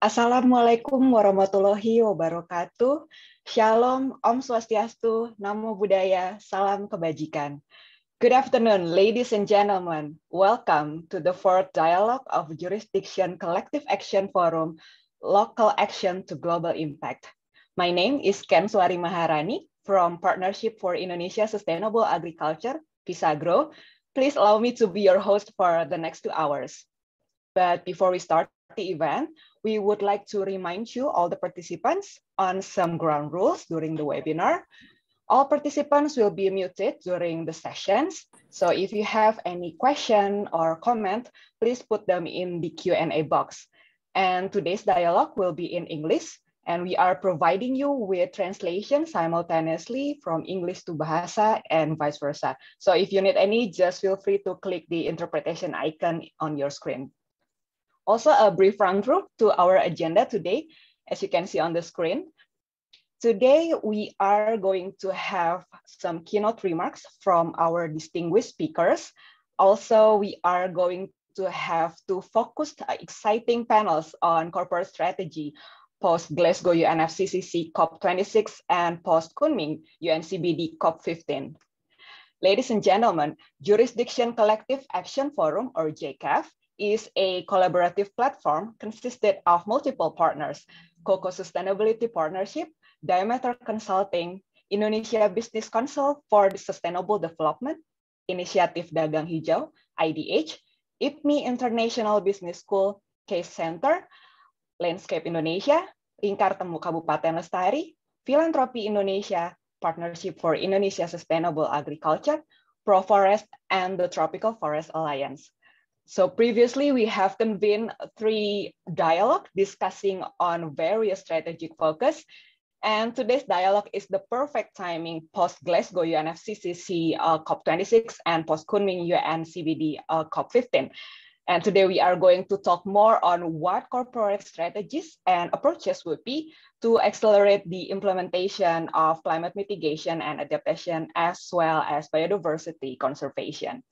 Assalamualaikum warahmatullahi wabarakatuh. Shalom, Om Swastiastu, Namo Buddhaya, Salam Kebajikan. Good afternoon, ladies and gentlemen. Welcome to the fourth dialogue of Jurisdiction Collective Action Forum, Local Action to Global Impact. My name is Ken Suari Maharani from Partnership for Indonesia Sustainable Agriculture, PISAGRO. Please allow me to be your host for the next two hours. But before we start the event, we would like to remind you, all the participants, on some ground rules during the webinar. All participants will be muted during the sessions. So if you have any question or comment, please put them in the Q&A box. And today's dialogue will be in English, and we are providing you with translation simultaneously from English to Bahasa and vice versa. So if you need any, just feel free to click the interpretation icon on your screen. Also a brief run through to our agenda today, as you can see on the screen. Today, we are going to have some keynote remarks from our distinguished speakers. Also, we are going to have two focused, exciting panels on corporate strategy post Glasgow UNFCCC COP26 and post Kunming UNCBD COP15. Ladies and gentlemen, Jurisdiction Collective Action Forum or JCAF is a collaborative platform consisted of multiple partners, COCO Sustainability Partnership, Diameter Consulting, Indonesia Business Council for Sustainable Development, Inisiatif Dagang Hijau, IDH, IPMI International Business School Case Center, Landscape Indonesia, Lingkar Temu Kabupaten Lestari, Filantropi Indonesia, Partnership for Indonesia Sustainable Agriculture, Proforest, and the Tropical Forest Alliance. So previously we have convened three dialogue discussing on various strategic focus. And today's dialogue is the perfect timing post Glasgow UNFCCC uh, COP26 and post Kunming UNCBD uh, COP15. And today we are going to talk more on what corporate strategies and approaches would be to accelerate the implementation of climate mitigation and adaptation as well as biodiversity conservation.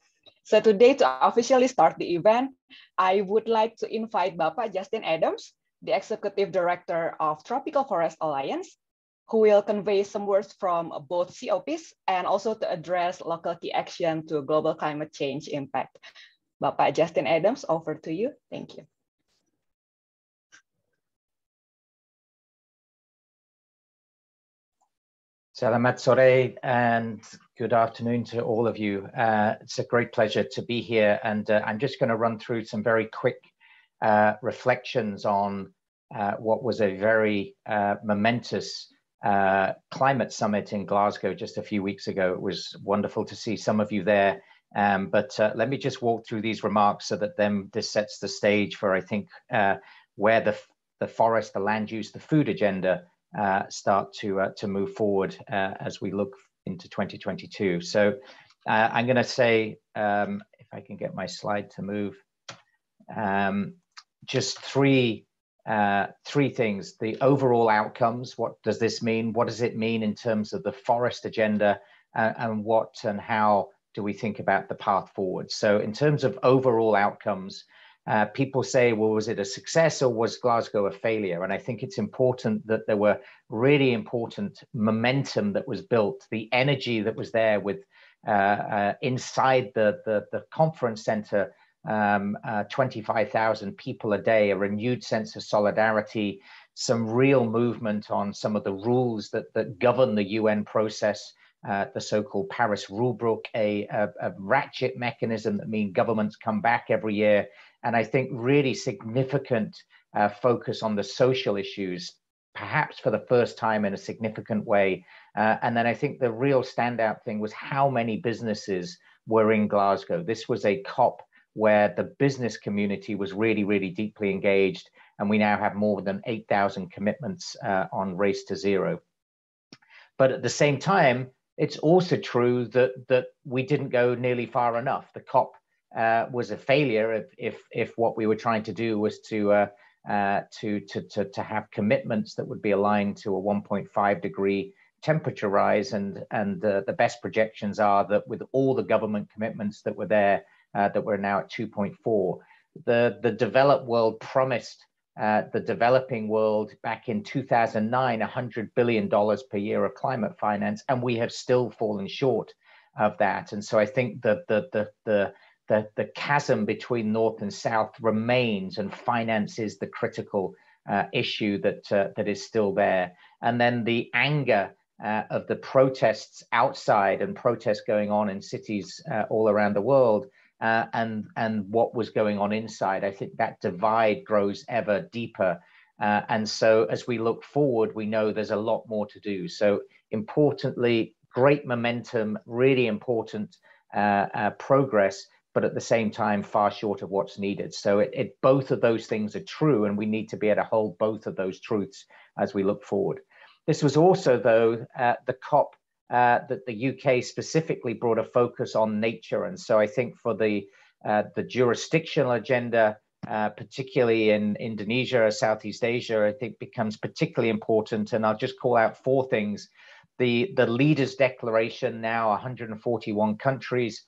So today to officially start the event, I would like to invite Bapa Justin Adams, the Executive Director of Tropical Forest Alliance, who will convey some words from both COPs and also to address local key action to global climate change impact. Bapa Justin Adams, over to you. Thank you. Selamat sore and Good afternoon to all of you. Uh, it's a great pleasure to be here, and uh, I'm just going to run through some very quick uh, reflections on uh, what was a very uh, momentous uh, climate summit in Glasgow just a few weeks ago. It was wonderful to see some of you there, um, but let me just walk through these remarks so that then this sets the stage for, I think, where the, the forest, the land use, the food agenda uh, start to uh, to move forward uh, as we look into 2022. So uh, I'm going to say, um, if I can get my slide to move, um, just three uh, three things: the overall outcomes. What does this mean? What does it mean in terms of the forest agenda, uh, and what and how do we think about the path forward? So, in terms of overall outcomes, uh, people say, well, was it a success or was Glasgow a failure? And I think it's important that there were really important momentum that was built, the energy that was there with uh, uh, inside the, the, the conference centre, um, uh, 25,000 people a day, a renewed sense of solidarity, some real movement on some of the rules that, that govern the UN process. Uh, the so-called Paris rulebook, a, a, a, ratchet mechanism that means governments come back every year and I think really significant uh, focus on the social issues, perhaps for the first time in a significant way. Uh, and then I think the real standout thing was how many businesses were in Glasgow. This was a COP where the business community was really, really deeply engaged. And we now have more than 8,000 commitments uh, on Race to Zero. But at the same time, it's also true that, that we didn't go nearly far enough. The COP uh, was a failure if, if, if what we were trying to do was to, uh, uh, to, to, to, to, have commitments that would be aligned to a 1.5 degree temperature rise. And, and the, the best projections are that with all the government commitments that were there, uh, that we're now at 2.4, the, the developed world promised uh, the developing world back in 2009 $100 billion per year of climate finance, and we have still fallen short of that. And so I think that the, the, the, the, the chasm between North and South remains and finances the critical uh, issue that, uh, that is still there. And then the anger uh, of the protests outside and protests going on in cities uh, all around the world uh, and, and what was going on inside. I think that divide grows ever deeper. Uh, and so as we look forward, we know there's a lot more to do. So importantly, great momentum, really important progress but at the same time, far short of what's needed. So it, it both of those things are true, and we need to be able to hold both of those truths as we look forward. This was also, though, uh, the COP uh, that the UK specifically brought a focus on nature, and so I think for the uh, the jurisdictional agenda, uh, particularly in Indonesia or Southeast Asia, I think becomes particularly important. And I'll just call out four things: the the Leaders' Declaration, now 141 countries,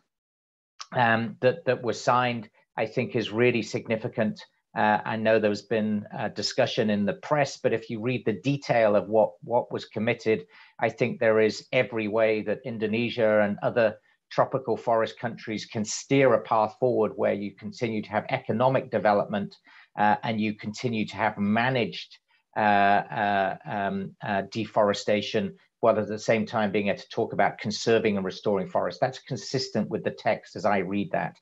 um, that that was signed, I think, is really significant. Uh, I know there's been discussion in the press, but if you read the detail of what what was committed, I think there is every way that Indonesia and other tropical forest countries can steer a path forward where you continue to have economic development uh, and you continue to have managed uh, uh, um, uh, deforestation while at the same time being able to talk about conserving and restoring forests. That's consistent with the text as I read that.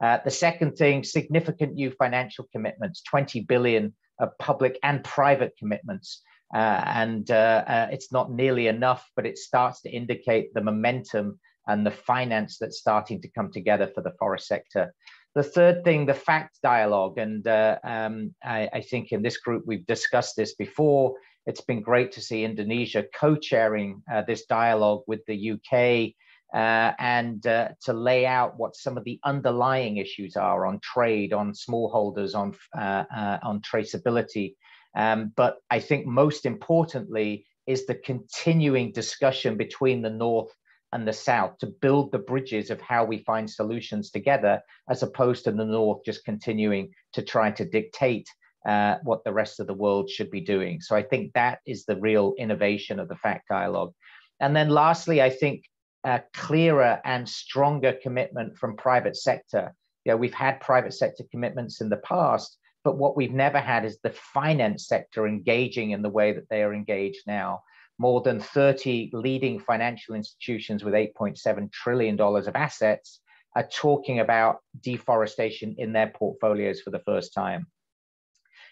Uh, the second thing, significant new financial commitments, 20 billion of public and private commitments. Uh, and uh, it's not nearly enough, but it starts to indicate the momentum and the finance that's starting to come together for the forest sector. The third thing, the fact dialogue. And uh, um, I, I, think in this group, we've discussed this before. It's been great to see Indonesia co chairing uh, this dialogue with the UK uh, and uh, to lay out what some of the underlying issues are on trade, on smallholders, on, uh, uh, on traceability. Um, but I think most importantly is the continuing discussion between the North and the South to build the bridges of how we find solutions together, as opposed to the North just continuing to try to dictate uh, what the rest of the world should be doing. So I think that is the real innovation of the FACT dialogue. And then lastly, I think a uh, clearer and stronger commitment from private sector. You know, we've had private sector commitments in the past, but what we've never had is the finance sector engaging in the way that they are engaged now more than 30 leading financial institutions with $8.7 trillion of assets are talking about deforestation in their portfolios for the first time.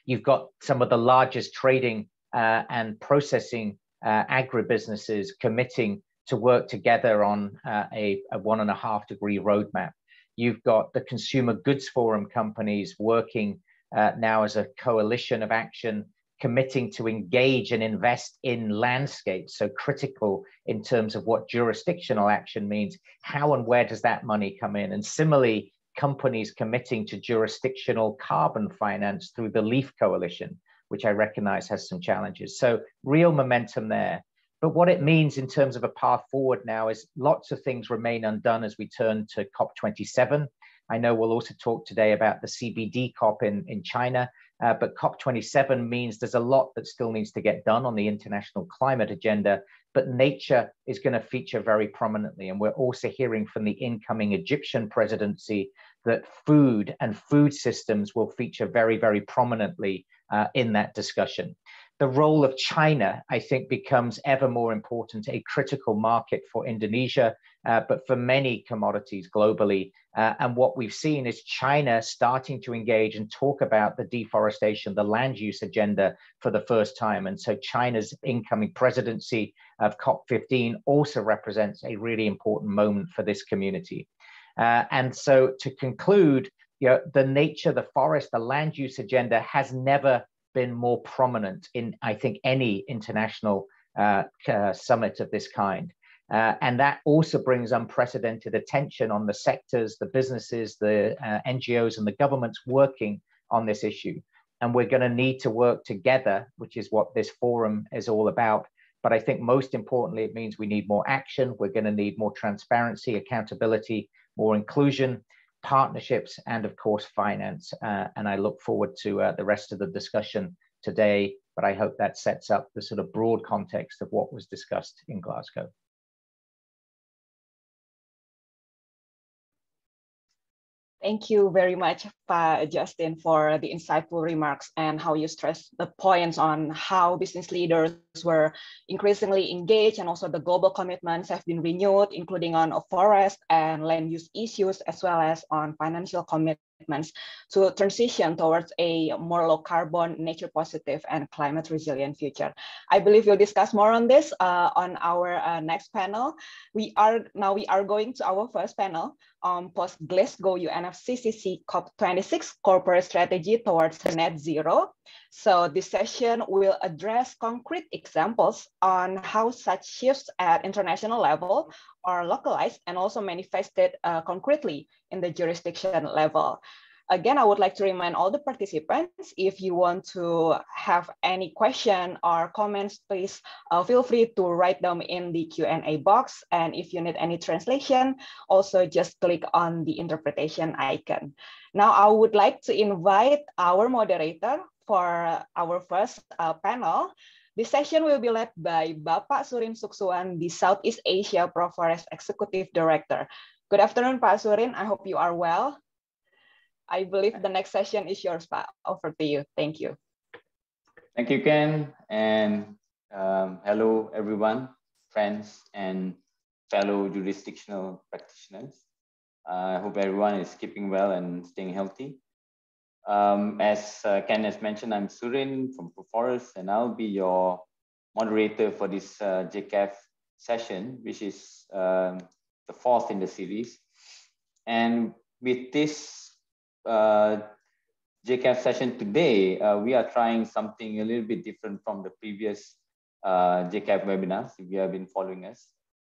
You've got some of the largest trading uh, and processing uh, agribusinesses committing to work together on uh, a, a one and a half degree roadmap. You've got the Consumer Goods Forum companies working uh, now as a coalition of action committing to engage and invest in landscapes, so critical in terms of what jurisdictional action means, how and where does that money come in? And similarly, companies committing to jurisdictional carbon finance through the LEAF Coalition, which I recognize has some challenges. So, real momentum there. But what it means in terms of a path forward now is lots of things remain undone as we turn to COP27. I know we'll also talk today about the CBD COP in, in China, uh, but COP27 means there's a lot that still needs to get done on the international climate agenda, but nature is going to feature very prominently. And we're also hearing from the incoming Egyptian presidency that food and food systems will feature very, very prominently uh, in that discussion. The role of China, I think, becomes ever more important, a critical market for Indonesia uh, but for many commodities globally. Uh, and what we've seen is China starting to engage and talk about the deforestation, the land use agenda for the first time. And so China's incoming presidency of COP15 also represents a really important moment for this community. Uh, and so to conclude, you know, the nature, the forest, the land use agenda has never been more prominent in, I think, any international uh, uh, summit of this kind. Uh, and that also brings unprecedented attention on the sectors, the businesses, the uh, NGOs, and the governments working on this issue. And we're going to need to work together, which is what this forum is all about. But I think most importantly, it means we need more action. We're going to need more transparency, accountability, more inclusion, partnerships, and of course, finance. Uh, and I look forward to uh, the rest of the discussion today. But I hope that sets up the sort of broad context of what was discussed in Glasgow. Thank you very much, pa Justin, for the insightful remarks and how you stressed the points on how business leaders were increasingly engaged and also the global commitments have been renewed, including on forest and land use issues, as well as on financial commitments to transition towards a more low carbon, nature positive, and climate resilient future. I believe we'll discuss more on this uh, on our uh, next panel. We are now we are going to our first panel, um, post Glasgow UNFCCC COP26 corporate strategy towards net zero. So this session will address concrete examples on how such shifts at international level are localized and also manifested uh, concretely in the jurisdiction level. Again, I would like to remind all the participants, if you want to have any question or comments, please uh, feel free to write them in the Q&A box. And if you need any translation, also just click on the interpretation icon. Now, I would like to invite our moderator for our first uh, panel, this session will be led by Bapak Surin Suksuan, the Southeast Asia Proforest Executive Director. Good afternoon, Pak Surin. I hope you are well. I believe the next session is yours, Pak. Over to you. Thank you. Thank you, Ken. And um, hello, everyone, friends, and fellow jurisdictional practitioners. Uh, I hope everyone is keeping well and staying healthy. Um, as uh, Ken has mentioned, I'm Surin from Proforest, and I'll be your moderator for this uh, JCAF session, which is uh, the fourth in the series. And with this uh, JCAF session today, uh, we are trying something a little bit different from the previous uh, JCAF webinars. If you have been following us,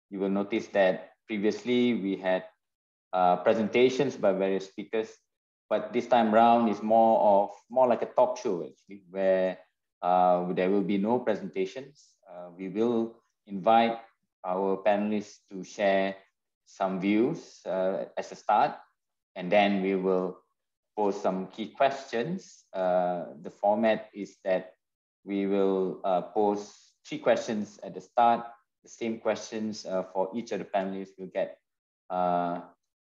you will notice that previously we had uh, presentations by various speakers, but this time round is more of more like a talk show actually, where uh, there will be no presentations. Uh, we will invite our panelists to share some views uh, as a start, and then we will for some key questions. Uh, the format is that we will uh, pose three questions at the start, the same questions uh, for each of the panelists. We'll get uh,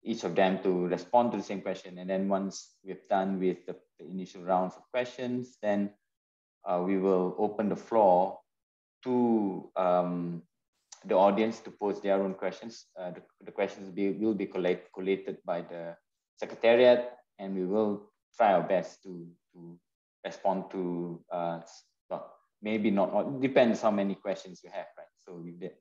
each of them to respond to the same question. And then once we've done with the, the initial rounds of questions, then uh, we will open the floor to um, the audience to pose their own questions. Uh, the, the, questions will be, will be collated by the secretariat and we will try our best to, to respond to, uh, well, maybe not, depends how many questions you have, right? So if, there,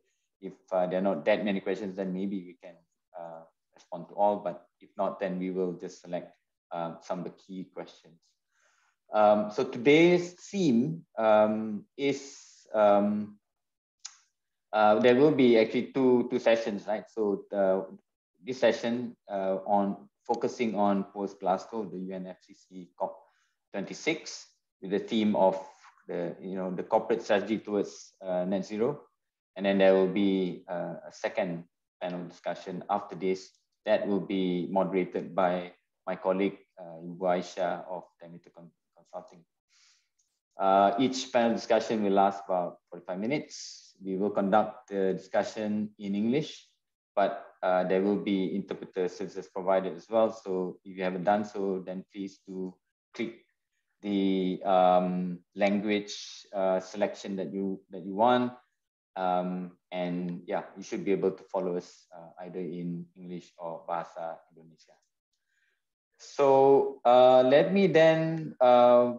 if uh, there are not that many questions, then maybe we can uh, respond to all, but if not, then we will just select um, some of the key questions. Um, so today's theme um, is um, uh, there will be actually two two sessions, right? So the, uh, this session uh, on focusing on post Glasgow, the UNFCCC COP26, with the theme of the you know the corporate strategy towards uh, net zero, and then there will be uh, a second panel discussion after this that will be moderated by my colleague uh, Ibu Aisha of Demeter Consulting. Uh, each panel discussion will last about 45 minutes. We will conduct the discussion in English, but uh, there will be interpreter services provided as well. So if you haven't done so, then please do click the um, language uh, selection that you that you want. Um, and yeah, you should be able to follow us uh, either in English or Bahasa Indonesia. So uh, let me then uh,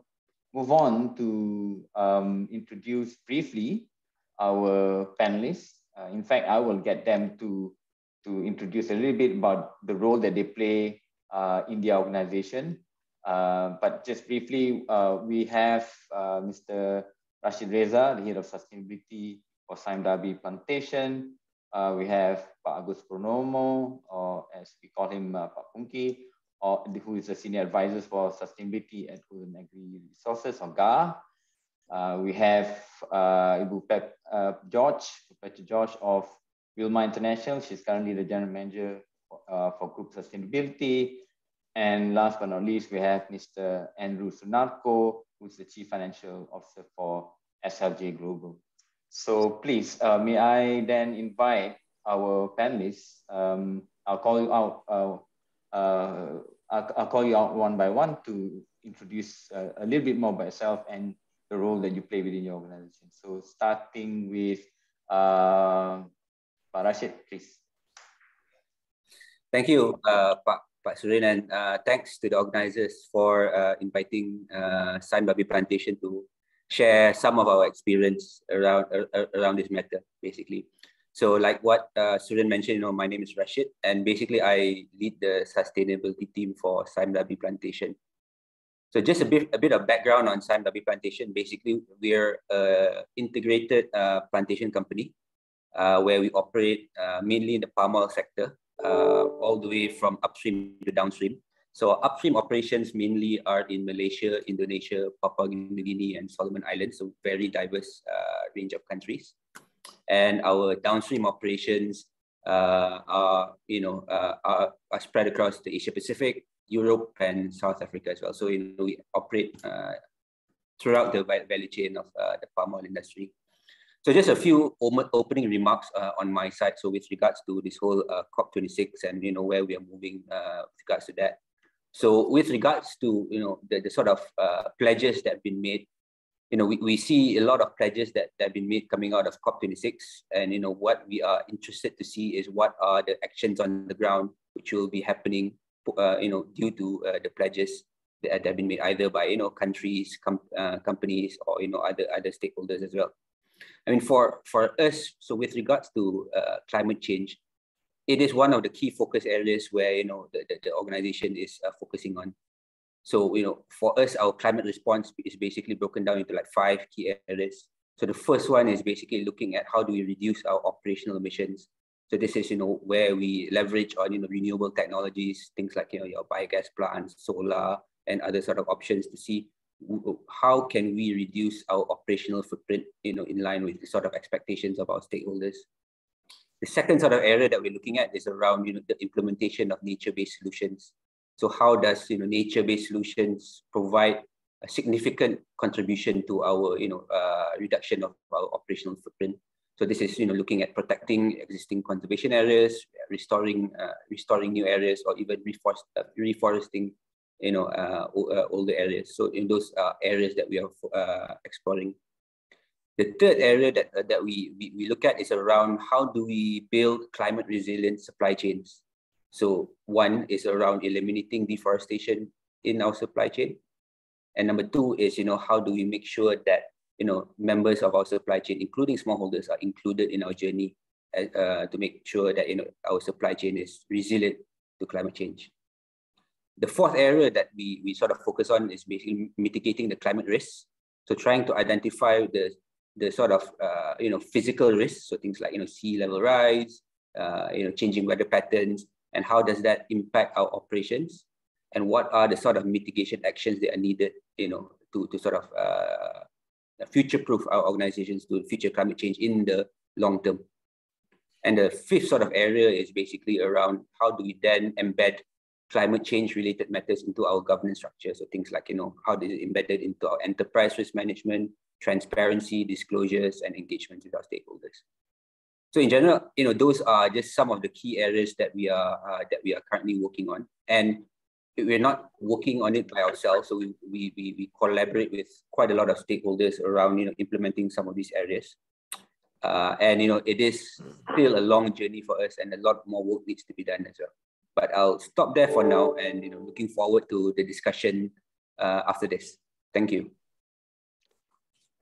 move on to um, introduce briefly our panelists. Uh, in fact, I will get them to to introduce a little bit about the role that they play uh, in the organization. Uh, but just briefly, uh, we have uh, Mr. Rashid Reza, the head of sustainability for Sime Darby Plantation. Uh, we have Pak Agus Pronomo, or as we call him, uh, Pak Punki, or, who is the senior advisor for sustainability at Golden Agri Resources, or GAR. we have Ibu Pep George, Professor George of Wilma International. She's currently the general manager uh, for group sustainability. And last but not least, we have Mr. Andrew Sunarko, who's the chief financial officer for SLJ Global. So please, uh, may I then invite our panelists? Um, I'll call you out. Uh, uh, I'll, I'll, call you out one by one to introduce uh, a little bit more about yourself and the role that you play within your organization. So starting with uh, Pak Rashid, please. Thank you, uh, Pak, Pak Surin, and uh, thanks to the organizers for uh, inviting uh, San Babi Plantation to share some of our experience around around this matter, basically. So like what uh, Surin mentioned, you know, my name is Rashid, and basically I lead the sustainability team for San Babi Plantation. So just a bit, a bit of background on San Babi Plantation. Basically, we're an integrated uh, plantation company uh, where we operate uh, mainly in the palm oil sector, uh, all the way from upstream to downstream. So upstream operations mainly are in Malaysia, Indonesia, Papua New Guinea, and Solomon Islands, so very diverse uh, range of countries. And our downstream operations uh, are, you know, uh, are, are, spread across the Asia Pacific, Europe, and South Africa as well. So you know, we operate throughout the value chain of the palm oil industry. So just a few opening remarks uh, on my side. So with regards to this whole uh, COP26 and you know where we are moving uh, with regards to that. So with regards to you know the, the sort of uh, pledges that have been made, you know we, we see a lot of pledges that, that have been made coming out of COP26, and you know what we are interested to see is what are the actions on the ground which will be happening, uh, you know, due to uh, the pledges that, have been made either by you know countries, com companies, or you know other other stakeholders as well. I mean, for, for us, so with regards to uh, climate change, it is one of the key focus areas where, you know, the, the, the organization is uh, focusing on. So, you know, for us, our climate response is basically broken down into like five key areas. So the first one is basically looking at how do we reduce our operational emissions. So this is, you know, where we leverage on, you know, renewable technologies, things like, you know, your biogas plants, solar, and other sort of options to see how can we reduce our operational footprint, you know, in line with the sort of expectations of our stakeholders. The second sort of area that we're looking at is around you know, the implementation of nature-based solutions. So how does you know nature-based solutions provide a significant contribution to our you know uh, reduction of our operational footprint? So this is you know looking at protecting existing conservation areas, restoring uh, restoring new areas, or even reforest, uh, reforesting you know, all uh, uh, the areas. So in those uh, areas that we are exploring. The third area that, that we, we, we look at is around how do we build climate resilient supply chains. So one is around eliminating deforestation in our supply chain. And number two is, you know, how do we make sure that, you know, members of our supply chain, including smallholders, are included in our journey uh, to make sure that, you know, our supply chain is resilient to climate change. The fourth area that we, we sort of focus on is basically mitigating the climate risks. So trying to identify the, the sort of, uh, you know, physical risks. So things like, you know, sea level rise, uh, you know, changing weather patterns, and how does that impact our operations? And what are the sort of mitigation actions that are needed, you know, to, to sort of uh, future-proof our organizations to future climate change in the long term. And the fifth sort of area is basically around how do we then embed climate change related matters into our governance structure. So things like, you know, how is it embedded into our enterprise risk management, transparency, disclosures, and engagement with our stakeholders. So in general, you know, those are just some of the key areas that we are uh, that we are currently working on, and we're not working on it by ourselves. So we, we we we collaborate with quite a lot of stakeholders around you know implementing some of these areas, uh, and you know it is still a long journey for us, and a lot more work needs to be done as well. But I'll stop there for now oh. and you know, looking forward to the discussion uh, after this. Thank you.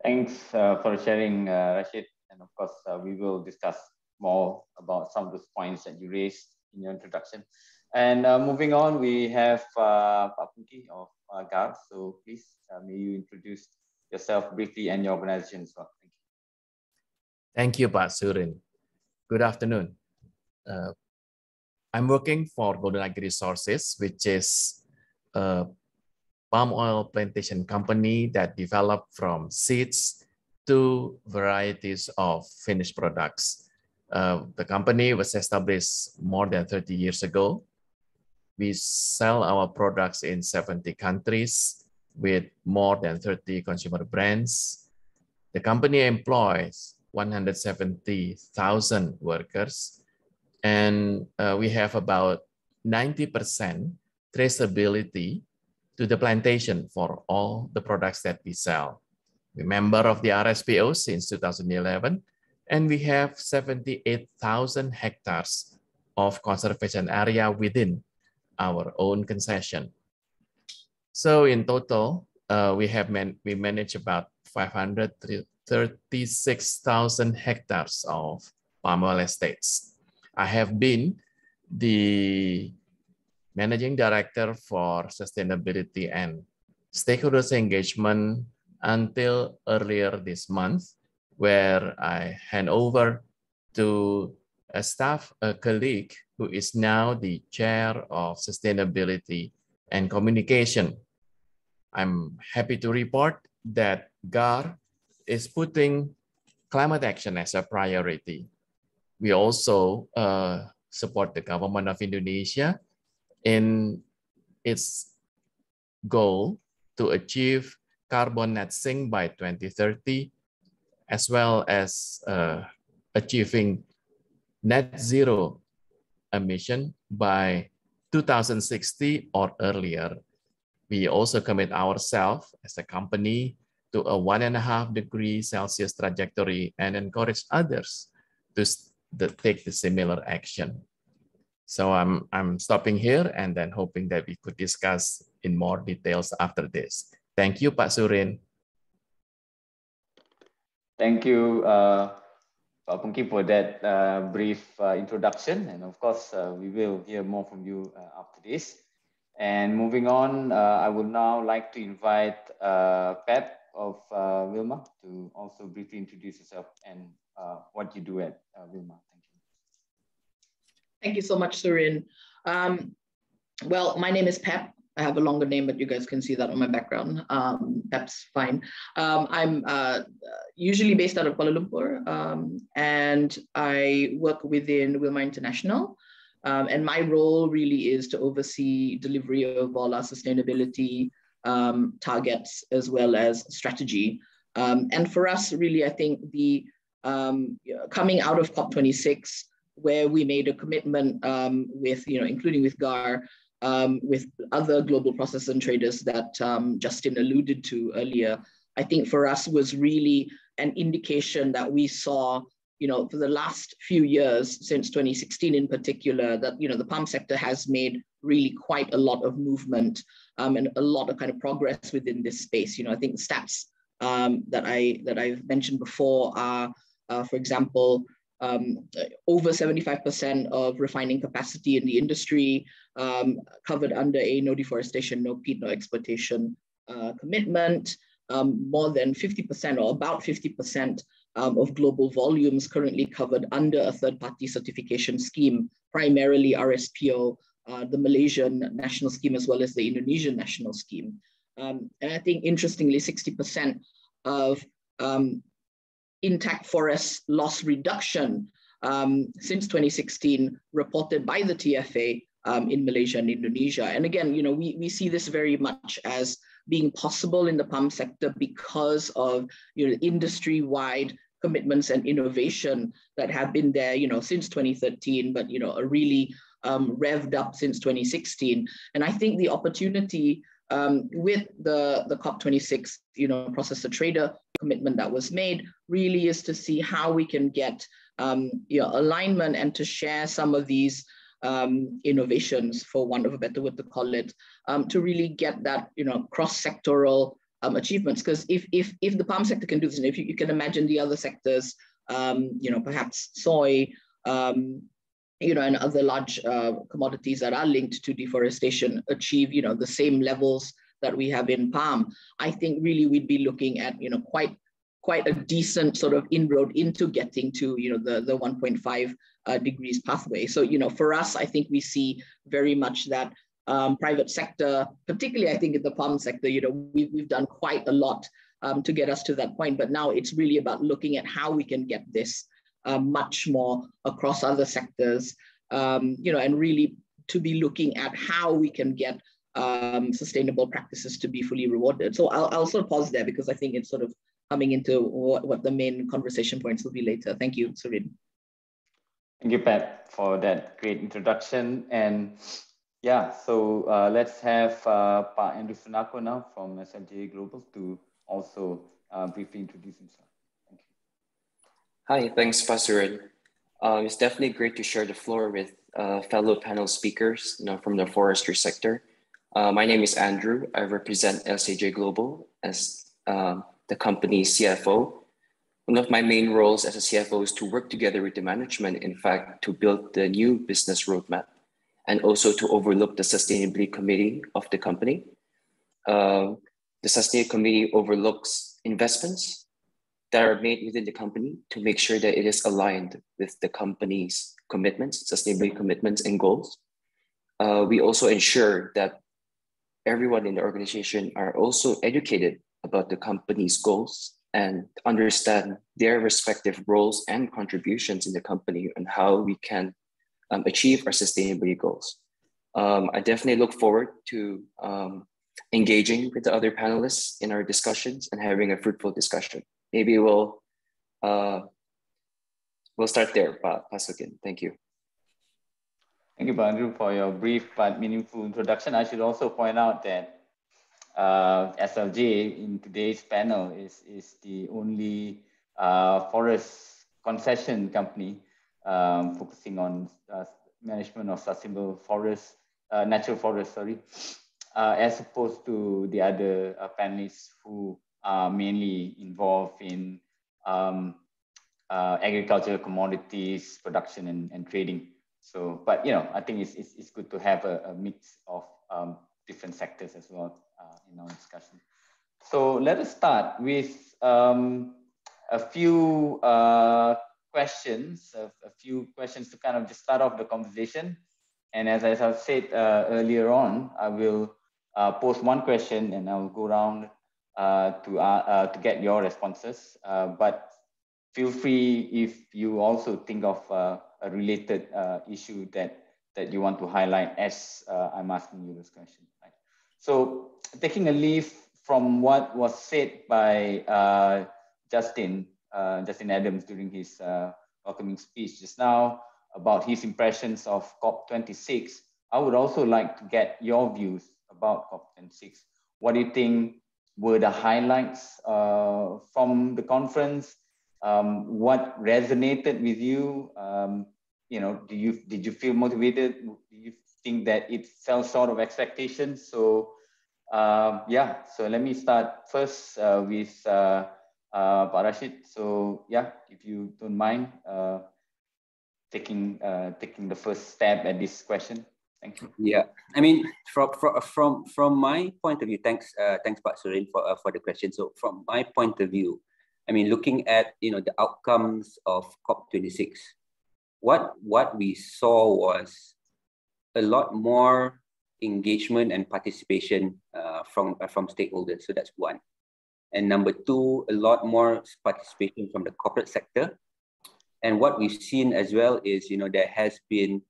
Thanks uh, for sharing, uh, Rashid. And of course, uh, we will discuss more about some of those points that you raised in your introduction. And uh, moving on, we have uh, Papunki of uh, GAR. So please, uh, may you introduce yourself briefly and your organization as well. Thank you. Thank you, Pak Surin. Good afternoon. Uh, I'm working for Golden Agri Resources, which is a palm oil plantation company that developed from seeds to varieties of finished products. Uh, the company was established more than 30 years ago. We sell our products in 70 countries with more than 30 consumer brands. The company employs 170,000 workers and uh, we have about 90% traceability to the plantation for all the products that we sell. We're member of the RSPO since 2011, and we have 78,000 hectares of conservation area within our own concession. So in total, uh, we have man we manage about 536,000 hectares of palm oil estates. I have been the managing director for sustainability and stakeholders engagement until earlier this month, where I hand over to a staff, a colleague who is now the chair of sustainability and communication. I'm happy to report that GAR is putting climate action as a priority we also uh, support the government of Indonesia in its goal to achieve carbon net sink by 2030, as well as uh, achieving net zero emission by 2060 or earlier. We also commit ourselves as a company to a one and a half degree Celsius trajectory and encourage others to that take the similar action. So I'm, I'm stopping here and then hoping that we could discuss in more details after this. Thank you, Pak Surin. Thank you, uh, Pak Pungki, for that uh, brief uh, introduction. And of course, uh, we will hear more from you uh, after this. And moving on, uh, I would now like to invite uh, Pep of Wilma to also briefly introduce herself and uh, what you do at uh, Wilma. Thank you. Thank you so much, Surin. Um, well, my name is Pep. I have a longer name, but you guys can see that on my background. Um, that's fine. Um, I'm uh, usually based out of Kuala Lumpur, um, and I work within Wilmar International. Um, and my role really is to oversee delivery of all our sustainability um, targets as well as strategy. Um, and for us, really, I think the um, coming out of COP26, where we made a commitment um, with, you know, including with GAR, um, with other global processors and traders that um, Justin alluded to earlier, I think for us was really an indication that we saw, you know, for the last few years, since 2016 in particular, that, you know, the palm sector has made really quite a lot of movement um, and a lot of kind of progress within this space. You know, I think stats um, that I that I've mentioned before are uh, for example, um, over 75% of refining capacity in the industry um, covered under a no deforestation, no peat, no exploitation uh, commitment. Um, more than 50% or about 50% um, of global volumes currently covered under a third party certification scheme, primarily RSPO, uh, the Malaysian national scheme, as well as the Indonesian national scheme. Um, and I think interestingly, 60% of um, intact forest loss reduction um, since 2016 reported by the TFA um, in Malaysia and Indonesia. And again, you know, we, we see this very much as being possible in the palm sector because of you know, industry-wide commitments and innovation that have been there, you know, since 2013, but, you know, are really um, revved up since 2016. And I think the opportunity um, with the, the COP26, you know, processor trader commitment that was made really is to see how we can get um, you know, alignment and to share some of these um, innovations, for want of a better word to call it, um, to really get that, you know, cross-sectoral um, achievements. Because if, if, if the palm sector can do this, and if you, you can imagine the other sectors, um, you know, perhaps soy, um, you know, and other large uh, commodities that are linked to deforestation achieve, you know, the same levels that we have in palm, I think really we'd be looking at, you know, quite quite a decent sort of inroad into getting to, you know, the, the 1.5 uh, degrees pathway. So, you know, for us, I think we see very much that um, private sector, particularly I think in the palm sector, you know, we, we've done quite a lot um, to get us to that point. But now it's really about looking at how we can get this uh, much more across other sectors, um, you know, and really to be looking at how we can get um, sustainable practices to be fully rewarded. So I'll, I'll sort of pause there because I think it's sort of coming into what, what the main conversation points will be later. Thank you, Surin. Thank you, Pat, for that great introduction. And yeah, so uh, let's have uh, Pa Andrew Sunako now from SJA Global to also uh, briefly introduce himself. Hi, thanks, Pastor Uh, it's definitely great to share the floor with uh, fellow panel speakers you know, from the forestry sector. Uh, my name is Andrew. I represent SAJ Global as uh, the company's CFO. One of my main roles as a CFO is to work together with the management, in fact, to build the new business roadmap and also to overlook the sustainability committee of the company. Uh, the sustainability committee overlooks investments, that are made within the company to make sure that it is aligned with the company's commitments, sustainability commitments, and goals. Uh, we also ensure that everyone in the organization are also educated about the company's goals and understand their respective roles and contributions in the company and how we can um, achieve our sustainability goals. Um, I definitely look forward to um, engaging with the other panelists in our discussions and having a fruitful discussion maybe we'll uh, we'll start there, Pasukin. Thank you. Thank you, Andrew, for your brief but meaningful introduction. I should also point out that uh, SLJ in today's panel is, is the only uh, forest concession company um, focusing on uh, management of sustainable forests, uh, natural forests, sorry, uh, as opposed to the other panelists uh, who uh, mainly involved in um, uh, agricultural commodities production and, and, trading. So, but you know, I think it's, it's, it's good to have a, a mix of um, different sectors as well uh, in our discussion. So let us start with um, a few uh, questions, a, a, few questions to kind of just start off the conversation. And as, as I've said uh, earlier on, I will uh, pose one question and I'll go around uh, to, uh, uh, to get your responses. Uh, but feel free if you also think of a related issue that, that you want to highlight as I'm asking you this question. Right? So taking a leaf from what was said by Justin, Justin Adams during his welcoming speech just now about his impressions of COP26, I would also like to get your views about COP26. What do you think were the highlights uh, from the conference? Um, what resonated with you? Um, you know, do you did you feel motivated? Do you think that it fell short of expectations? So uh, yeah, so let me start first uh, with uh, uh, Parashit. So yeah, if you don't mind uh, taking uh, taking the first stab at this question. Thank you. Yeah, I mean, from from from, from my point of view, thanks uh, thanks Pak Surin for uh, for the question. So from my point of view, I mean, looking at you know the outcomes of COP twenty six, what what we saw was a lot more engagement and participation uh, from uh, from stakeholders. So that's one. And number two, a lot more participation from the corporate sector. And what we've seen as well is, you know, there has been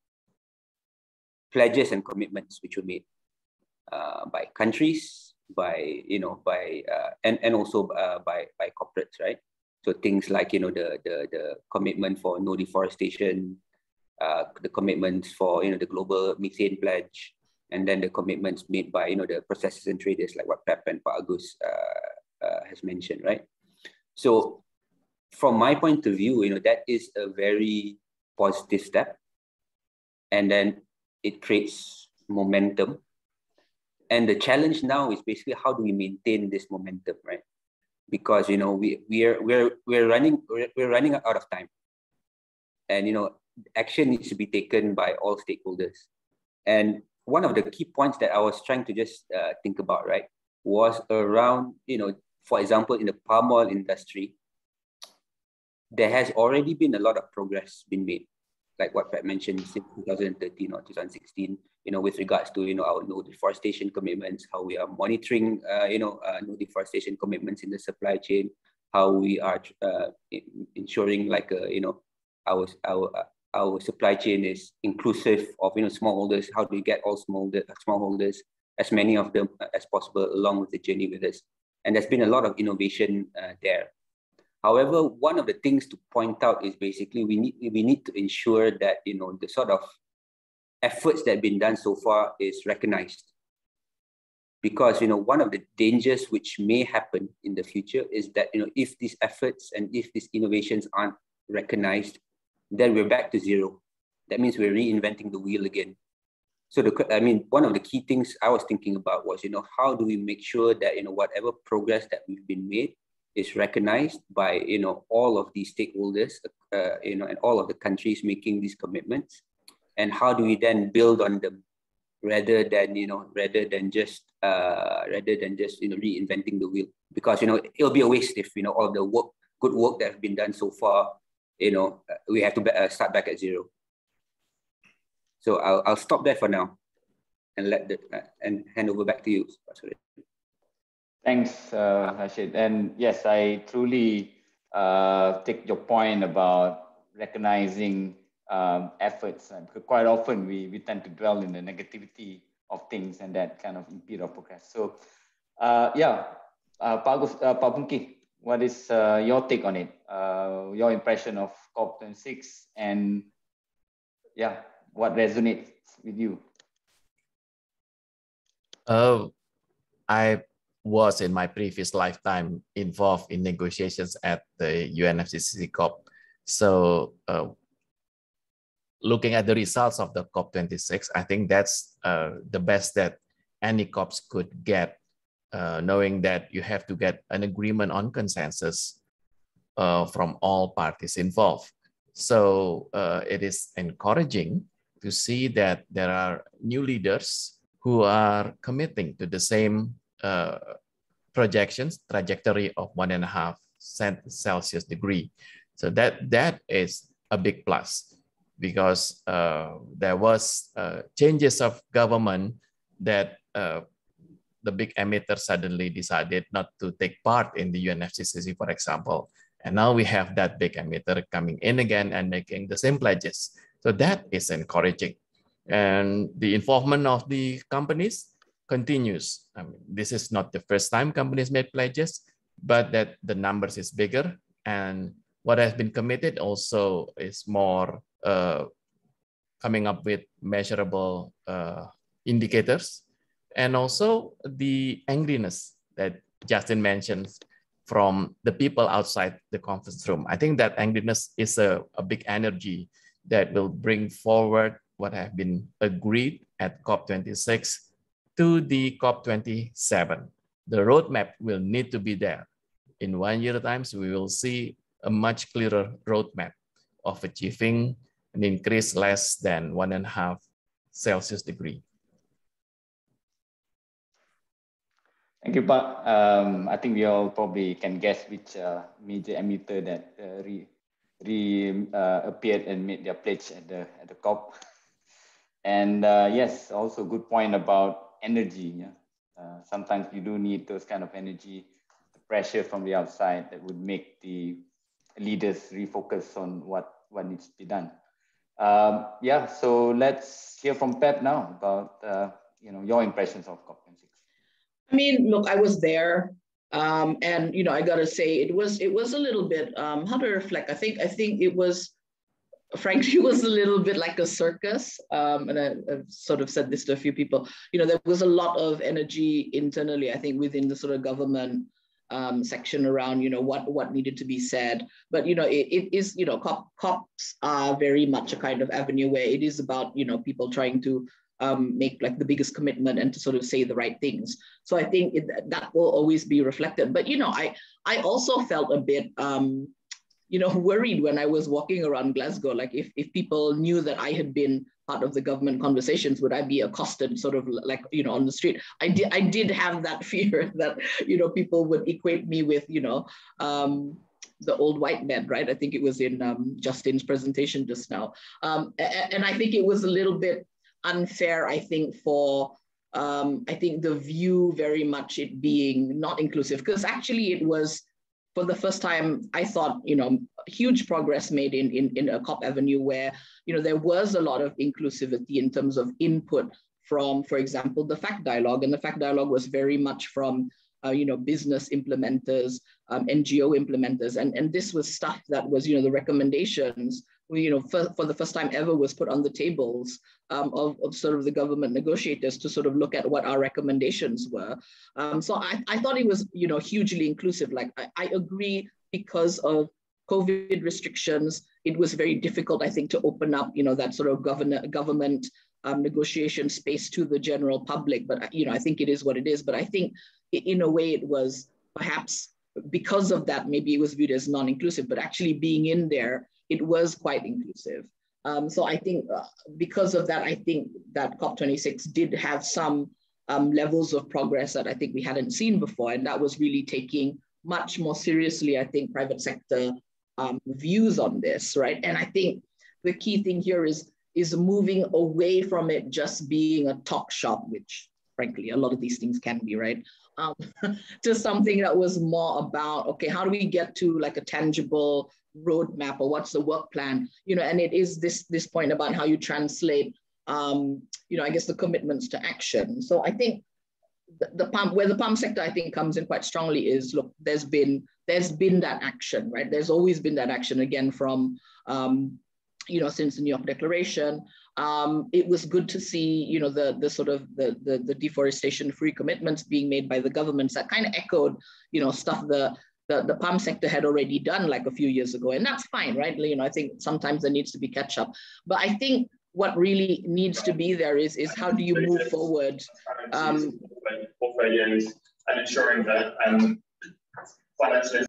pledges and commitments which were made uh, by countries, by you know, by uh, and and also uh, by by corporates, right? So things like you know the the the commitment for no deforestation, uh, the commitments for you know the global methane pledge, and then the commitments made by you know the processors and traders like what Pep and Agus uh, uh, has mentioned, right? So from my point of view, you know that is a very positive step and then it creates momentum. And the challenge now is basically how do we maintain this momentum, right? Because you know we we are we're we're running we're, we're running out of time, and you know action needs to be taken by all stakeholders. And one of the key points that I was trying to just uh, think about, right, was around you know for example in the palm oil industry, there has already been a lot of progress being made like what Pat mentioned since 2013 or 2016, you know, with regards to, you know, our no deforestation commitments, how we are monitoring, uh, you know, uh, no deforestation commitments in the supply chain, how we are uh, ensuring like, uh, you know, our, our, uh, our supply chain is inclusive of, you know, smallholders, how do we get all smallholders, smallholders, as many of them uh, as possible along with the journey with us. And there's been a lot of innovation uh, there However, one of the things to point out is basically we need we need to ensure that you know the sort of efforts that have been done so far is recognized. Because you know one of the dangers which may happen in the future is that you know if these efforts and if these innovations aren't recognized, then we're back to zero. That means we're reinventing the wheel again. So the I mean one of the key things I was thinking about was you know how do we make sure that you know whatever progress that we've been made is recognized by you know all of these stakeholders, uh, you know, and all of the countries making these commitments. And how do we then build on them, rather than you know, rather than just uh, rather than just you know reinventing the wheel? Because you know it'll be a waste if you know all the work, good work that has been done so far, you know, uh, we have to uh, start back at zero. So I'll I'll stop there for now, and let the uh, and hand over back to you. Sorry. Thanks, uh, Hashid. And yes, I truly uh, take your point about recognizing um, efforts. Uh, quite often we, we tend to dwell in the negativity of things and that kind of impede our progress. So uh, yeah, uh, Pak, uh, what is uh, your take on it? Uh, your impression of COP26 and yeah, what resonates with you? Uh, I was in my previous lifetime involved in negotiations at the UNFCCC COP. So uh, looking at the results of the COP26, I think that's uh, the best that any COPs could get, uh, knowing that you have to get an agreement on consensus uh, from all parties involved. So uh, it is encouraging to see that there are new leaders who are committing to the same uh, projections trajectory of one and a half cent Celsius degree. So that that is a big plus because uh, there was uh, changes of government that uh, the big emitter suddenly decided not to take part in the UNFCCC, for example. And now we have that big emitter coming in again and making the same pledges. So that is encouraging. And the involvement of the companies, continues. I mean, this is not the first time companies made pledges, but that the numbers is bigger and what has been committed also is more uh, coming up with measurable uh, indicators and also the angriness that Justin mentioned from the people outside the conference room. I think that angriness is a, a big energy that will bring forward what have been agreed at COP26 to the COP27. The roadmap will need to be there. In one year times, we will see a much clearer roadmap of achieving an increase less than one and a half Celsius degree. Thank you, Pak. Um, I think we all probably can guess which uh, major emitter that uh, re, re uh, appeared and made their pledge at the at the COP. And uh, yes, also good point about energy. Yeah? Uh, sometimes you do need those kind of energy, the pressure from the outside that would make the leaders refocus on what, what needs to be done. Um, yeah, so let's hear from Pep now about uh, you know your impressions of COP26. I mean, look, I was there, um, and you know, I gotta say, it was it was a little bit um, how to reflect. I think I think it was frankly was a little bit like a circus. Um, and I, have sort of said this to a few people. You know, there was a lot of energy internally, I think, within the sort of government um, section around, you know, what what needed to be said. But you know, it, it is, you know, cop, cops are very much a kind of avenue where it is about, you know, people trying to um, make like the biggest commitment and to sort of say the right things. So I think it, that will always be reflected. But you know, I I also felt a bit. Um, you know, worried when I was walking around Glasgow, like if, if people knew that I had been part of the government conversations, would I be accosted sort of like, you know, on the street? I did, I did have that fear that, you know, people would equate me with, you know, um, the old white men, right? I think it was in um, Justin's presentation just now. Um, and I think it was a little bit unfair, I think, for um, I think the view very much it being not inclusive, because actually it was for the first time, I thought, you know, huge progress made in, in, in a COP Avenue where, you know, there was a lot of inclusivity in terms of input from, for example, the FACT dialogue. And the FACT dialogue was very much from, uh, you know, business implementers, um, NGO implementers. And, and this was stuff that was, you know, the recommendations you know, for, for the first time ever was put on the tables um, of, of sort of the government negotiators to sort of look at what our recommendations were. Um, so I, I thought it was, you know, hugely inclusive. Like I, I agree because of COVID restrictions, it was very difficult, I think, to open up, you know, that sort of governor, government um, negotiation space to the general public. But, you know, I think it is what it is. But I think in a way it was perhaps because of that, maybe it was viewed as non-inclusive, but actually being in there it was quite inclusive. Um, so I think uh, because of that, I think that COP26 did have some um, levels of progress that I think we hadn't seen before. And that was really taking much more seriously, I think, private sector um, views on this, right? And I think the key thing here is is moving away from it just being a talk shop, which frankly, a lot of these things can be, right? um, to something that was more about okay how do we get to like a tangible roadmap or what's the work plan you know and it is this this point about how you translate um, you know i guess the commitments to action so i think the, the pump where the pump sector i think comes in quite strongly is look there's been there's been that action right there's always been that action again from um, you know since the new york declaration um, it was good to see, you know, the the sort of the, the, the deforestation free commitments being made by the governments that kind of echoed, you know, stuff the, the the palm sector had already done like a few years ago, and that's fine, right? You know, I think sometimes there needs to be catch up, but I think what really needs to be there is is how do you move forward? Um, and ensuring that um, financial.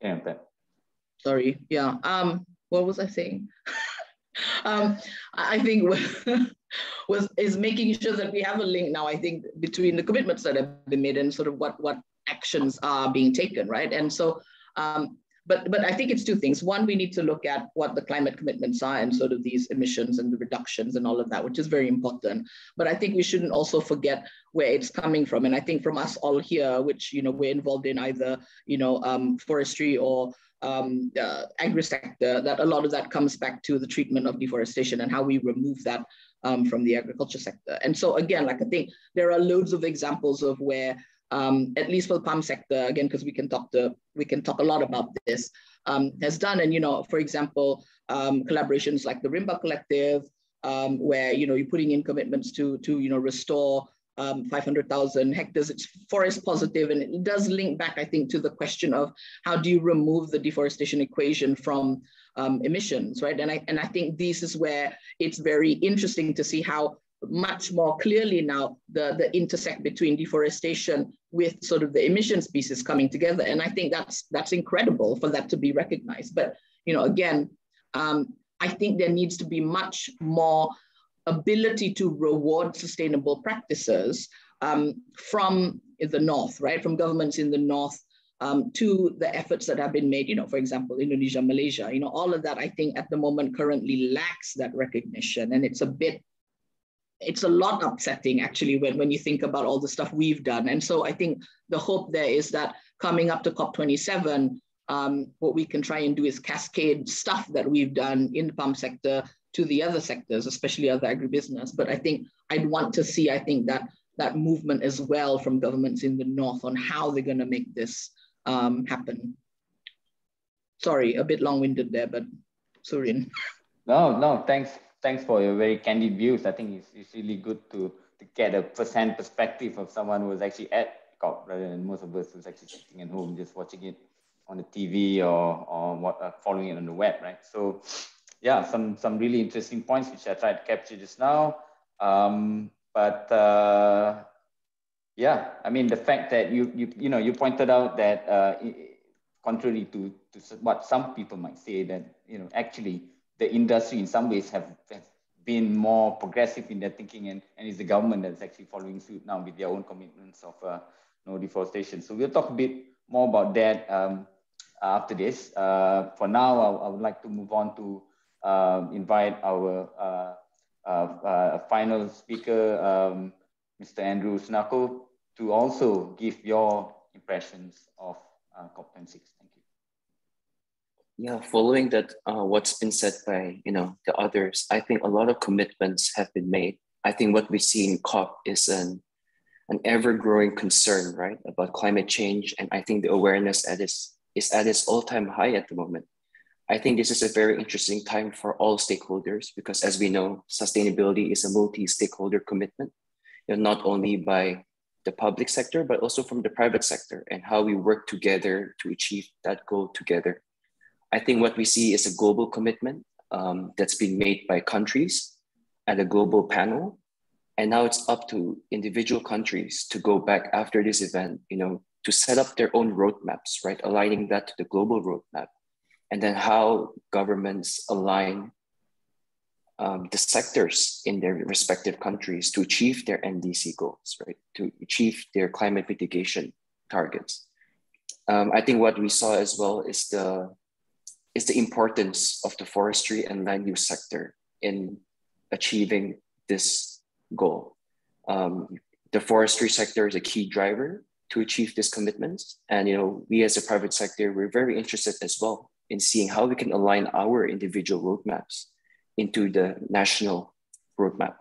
Yeah. Sorry. Yeah. Um, what was I saying? um, I think was is making sure that we have a link now. I think between the commitments that have been made and sort of what what actions are being taken, right? And so, um, but but I think it's two things. One, we need to look at what the climate commitments are and sort of these emissions and the reductions and all of that, which is very important. But I think we shouldn't also forget where it's coming from. And I think from us all here, which you know we're involved in either you know um, forestry or um, uh, agri-sector, that a lot of that comes back to the treatment of deforestation and how we remove that um, from the agriculture sector. And so again, like I think there are loads of examples of where, um, at least for the palm sector, again, because we can talk to, we can talk a lot about this, um, has done. And you know, for example, um, collaborations like the Rimba Collective, um, where you know you're putting in commitments to to you know restore um, 500,000 hectares. It's forest positive, and it does link back, I think, to the question of how do you remove the deforestation equation from um, emissions, right? And I, and I think this is where it's very interesting to see how much more clearly now the, the intersect between deforestation with sort of the emissions pieces coming together. And I think that's, that's incredible for that to be recognized. But, you know, again, um, I think there needs to be much more ability to reward sustainable practices um, from the north, right, from governments in the north um, to the efforts that have been made, you know, for example, Indonesia, Malaysia, you know, all of that I think at the moment currently lacks that recognition. And it's a bit, it's a lot upsetting actually when, when you think about all the stuff we've done. And so I think the hope there is that coming up to COP27, um, what we can try and do is cascade stuff that we've done in the palm sector to the other sectors, especially other agribusiness. But I think I'd want to see, I think that that movement as well from governments in the north on how they're going to make this um, happen. Sorry, a bit long-winded there, but Surin. No, no, thanks. Thanks for your very candid views. I think it's, it's really good to, to get a first-hand perspective of someone who was actually at COP rather than most of us who's actually sitting at home just watching it on the TV or, or what, uh, following it on the web, right? So yeah, some, some really interesting points which I tried to capture just now. Um, but uh, yeah, I mean, the fact that you, you, you, know, you pointed out that uh, contrary to, to what some people might say that, you know, actually the industry in some ways have, have been more progressive in their thinking and, and it's the government that's actually following suit now with their own commitments of uh, no deforestation. So we'll talk a bit more about that um, after this. Uh, for now, I, I, would like to move on to uh, invite our uh, uh, uh, final speaker, um, Mr. Andrew Snako, to also give your impressions of COP26. Thank you. Yeah, following that, what's been said by you know the others, I think a lot of commitments have been made. I think what we see in COP is an an ever-growing concern, right, about climate change, and I think the awareness at its is at its all-time high at the moment. I think this is a very interesting time for all stakeholders because, as we know, sustainability is a multi stakeholder commitment, you know, not only by the public sector, but also from the private sector and how we work together to achieve that goal together. I think what we see is a global commitment um, has been made by countries at a global panel. And now it's up to individual countries to go back after this event, you know, to set up their own roadmaps, right? Aligning that to the global roadmap and then how governments align um, the sectors in their respective countries to achieve their NDC goals, right? To achieve their climate mitigation targets. Um, I think what we saw as well is the is the importance of the forestry and land use sector in achieving this goal. Um, the forestry sector is a key driver to achieve this commitment, and you know we as a private sector we're very interested as well in seeing how we can align our individual roadmaps into the national roadmap.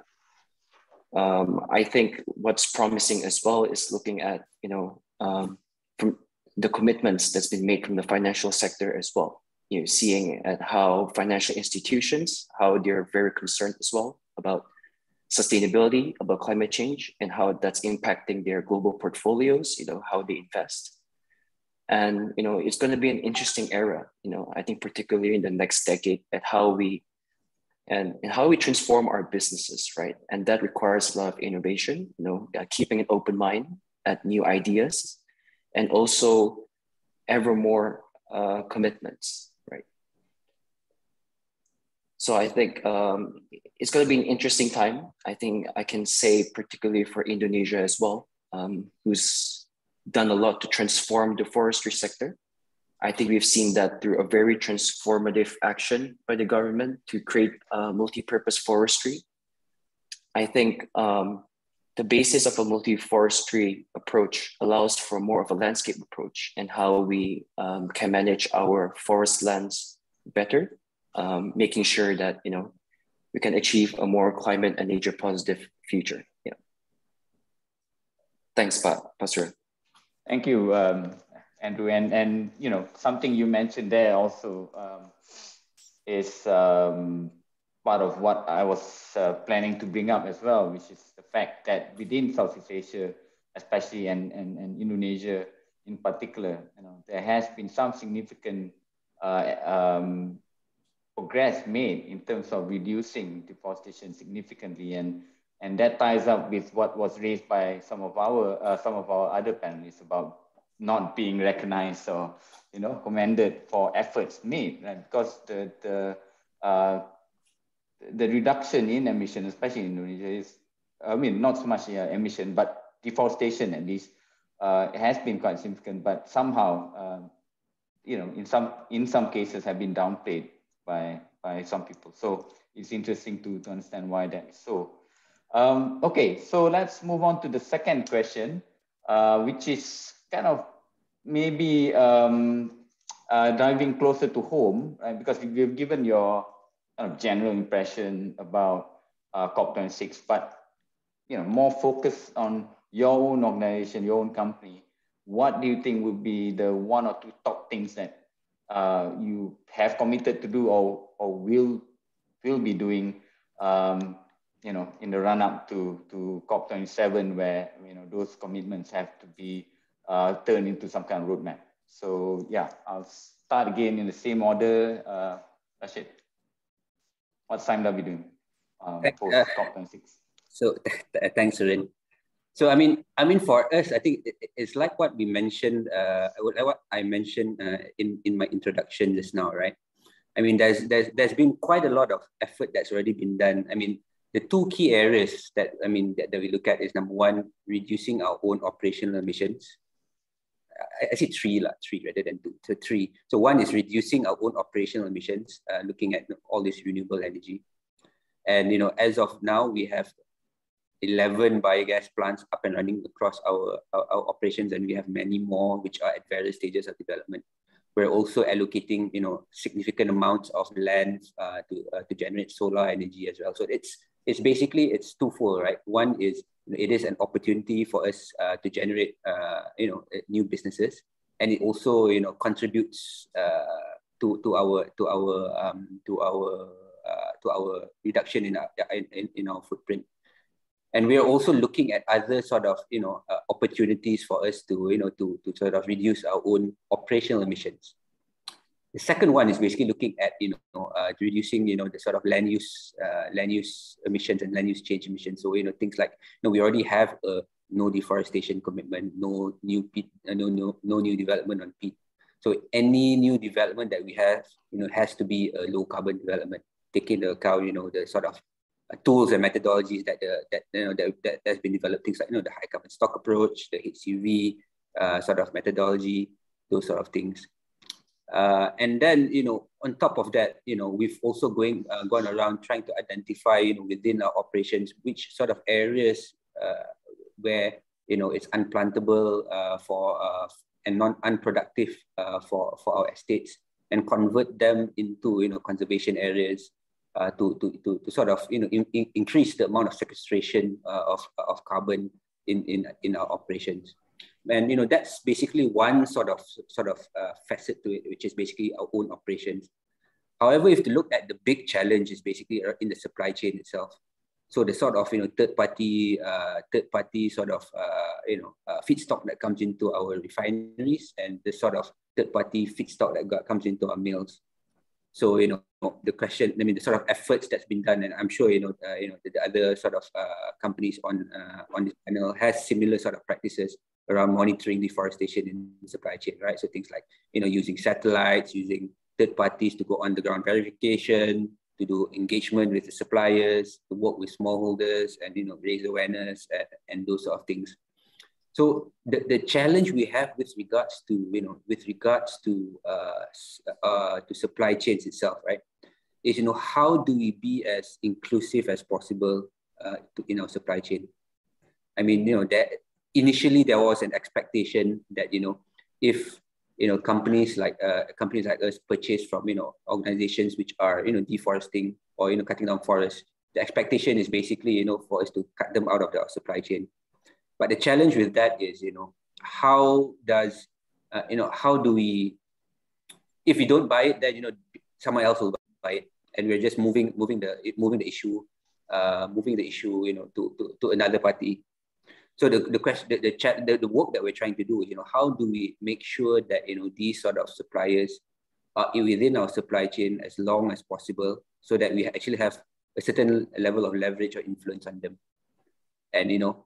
Um, I think what's promising as well is looking at, you know, um, from the commitments that's been made from the financial sector as well. You know, seeing at how financial institutions, how they're very concerned as well about sustainability, about climate change, and how that's impacting their global portfolios, you know, how they invest and you know it's going to be an interesting era you know i think particularly in the next decade at how we and, and how we transform our businesses right and that requires a lot of innovation you know uh, keeping an open mind at new ideas and also ever more uh, commitments right so i think um, it's going to be an interesting time i think i can say particularly for indonesia as well um, who's done a lot to transform the forestry sector. I think we've seen that through a very transformative action by the government to create multi-purpose forestry. I think um, the basis of a multi-forestry approach allows for more of a landscape approach and how we um, can manage our forest lands better, um, making sure that you know we can achieve a more climate and nature positive future. Yeah. Thanks, pa Pastor. Thank you, um, Andrew. And, and, you know, something you mentioned there also um, is um, part of what I was uh, planning to bring up as well, which is the fact that within Southeast Asia, especially and, and, and Indonesia in particular, you know, there has been some significant uh, um, progress made in terms of reducing deforestation significantly. And and that ties up with what was raised by some of our uh, some of our other panelists about not being recognized or you know commended for efforts made, right? Because the the uh, the reduction in emission, especially in Indonesia, is I mean not so much uh, emission, but deforestation at least uh, has been quite significant. But somehow, um, you know, in some in some cases, have been downplayed by by some people. So it's interesting to, to understand why that's so. Um, okay, so let's move on to the second question, uh, which is kind of maybe um, uh, closer to home, right? Because you've given your kind of general impression about uh, COP26, but you know more focus on your own organization, your own company. What do you think would be the one or two top things that uh, you have committed to do or, or will will be doing um, you know, in the run up to, to COP27, where, you know, those commitments have to be uh, turned into some kind of roadmap. So yeah, I'll start again in the same order. Uh, Rashid, what time are we doing? Um, post uh, COP26. So th thanks, Surin. So I mean, I mean, for us, I think it's like what we mentioned, uh, what I mentioned uh, in in my introduction just now, right? I mean, there's there's there's been quite a lot of effort that's already been done. I mean, the two key areas that I mean that, that we look at is number one, reducing our own operational emissions. I, I say three, la, three rather than two, so three. So one is reducing our own operational emissions, uh, looking at all this renewable energy. And you know, as of now, we have 11 biogas plants up and running across our, our, our operations, and we have many more which are at various stages of development. We're also allocating, you know, significant amounts of land uh, to, uh, to generate solar energy as well. So it's it's basically it's twofold, right? One is it is an opportunity for us uh, to generate, uh, you know, uh, new businesses, and it also, you know, contributes uh, to to our to our um, to our uh, to our reduction in our in, in our footprint and we are also looking at other sort of you know uh, opportunities for us to you know to, to sort of reduce our own operational emissions the second one is basically looking at you know uh, reducing you know the sort of land use uh, land use emissions and land use change emissions so you know things like you know we already have a no deforestation commitment no new peat, uh, no no no new development on peat so any new development that we have you know has to be a low carbon development taking into account you know the sort of tools and methodologies that the, that you know that, that has been developed. Things like you know the high carbon stock approach, the HCV uh, sort of methodology, those sort of things. Uh, and then you know on top of that, you know we've also going uh, gone around trying to identify you know within our operations which sort of areas uh, where you know it's unplantable uh, for uh, and non unproductive for for our estates and convert them into you know conservation areas uh, to, to, to, to, sort of you know, in, in increase the amount of sequestration uh, of, of carbon in, in, in our operations. And you know that's basically one sort of sort of uh, facet to it, which is basically our own operations. However, if to look at the big challenge is basically uh, in the supply chain itself. So the sort of you know third party uh, third party sort of you know feedstock that comes into our refineries and the sort of third party feedstock that comes into our mills so you know the question. I mean the sort of efforts that's been done, and I'm sure you know uh, you know the, the, other sort of uh, companies on uh, on this panel has similar sort of practices around monitoring deforestation in the supply chain, right? So things like you know using satellites, using third parties to go on the ground verification, to do engagement with the suppliers, to work with smallholders, and you know raise awareness and, uh, and those sort of things. So the, the challenge we have with regards to, you know, with regards to, uh, uh, to supply chains itself, right, is, you know, how do we be as inclusive as possible uh, to, in our supply chain? I mean, you know, that initially there was an expectation that, you know, if you know companies like uh, companies like us purchase from you know organizations which are you know deforesting or you know cutting down forests the expectation is basically you know for us to cut them out of the supply chain but the challenge with that is, you know, how does, uh, you know, how do we, if we don't buy it, then you know, someone else will buy it, and we're just moving, moving the, moving the issue, uh, moving the issue, you know, to to, to another party. So the, the question, the the, chat, the the work that we're trying to do, you know, how do we make sure that you know these sort of suppliers are within our supply chain as long as possible, so that we actually have a certain level of leverage or influence on them. And you know,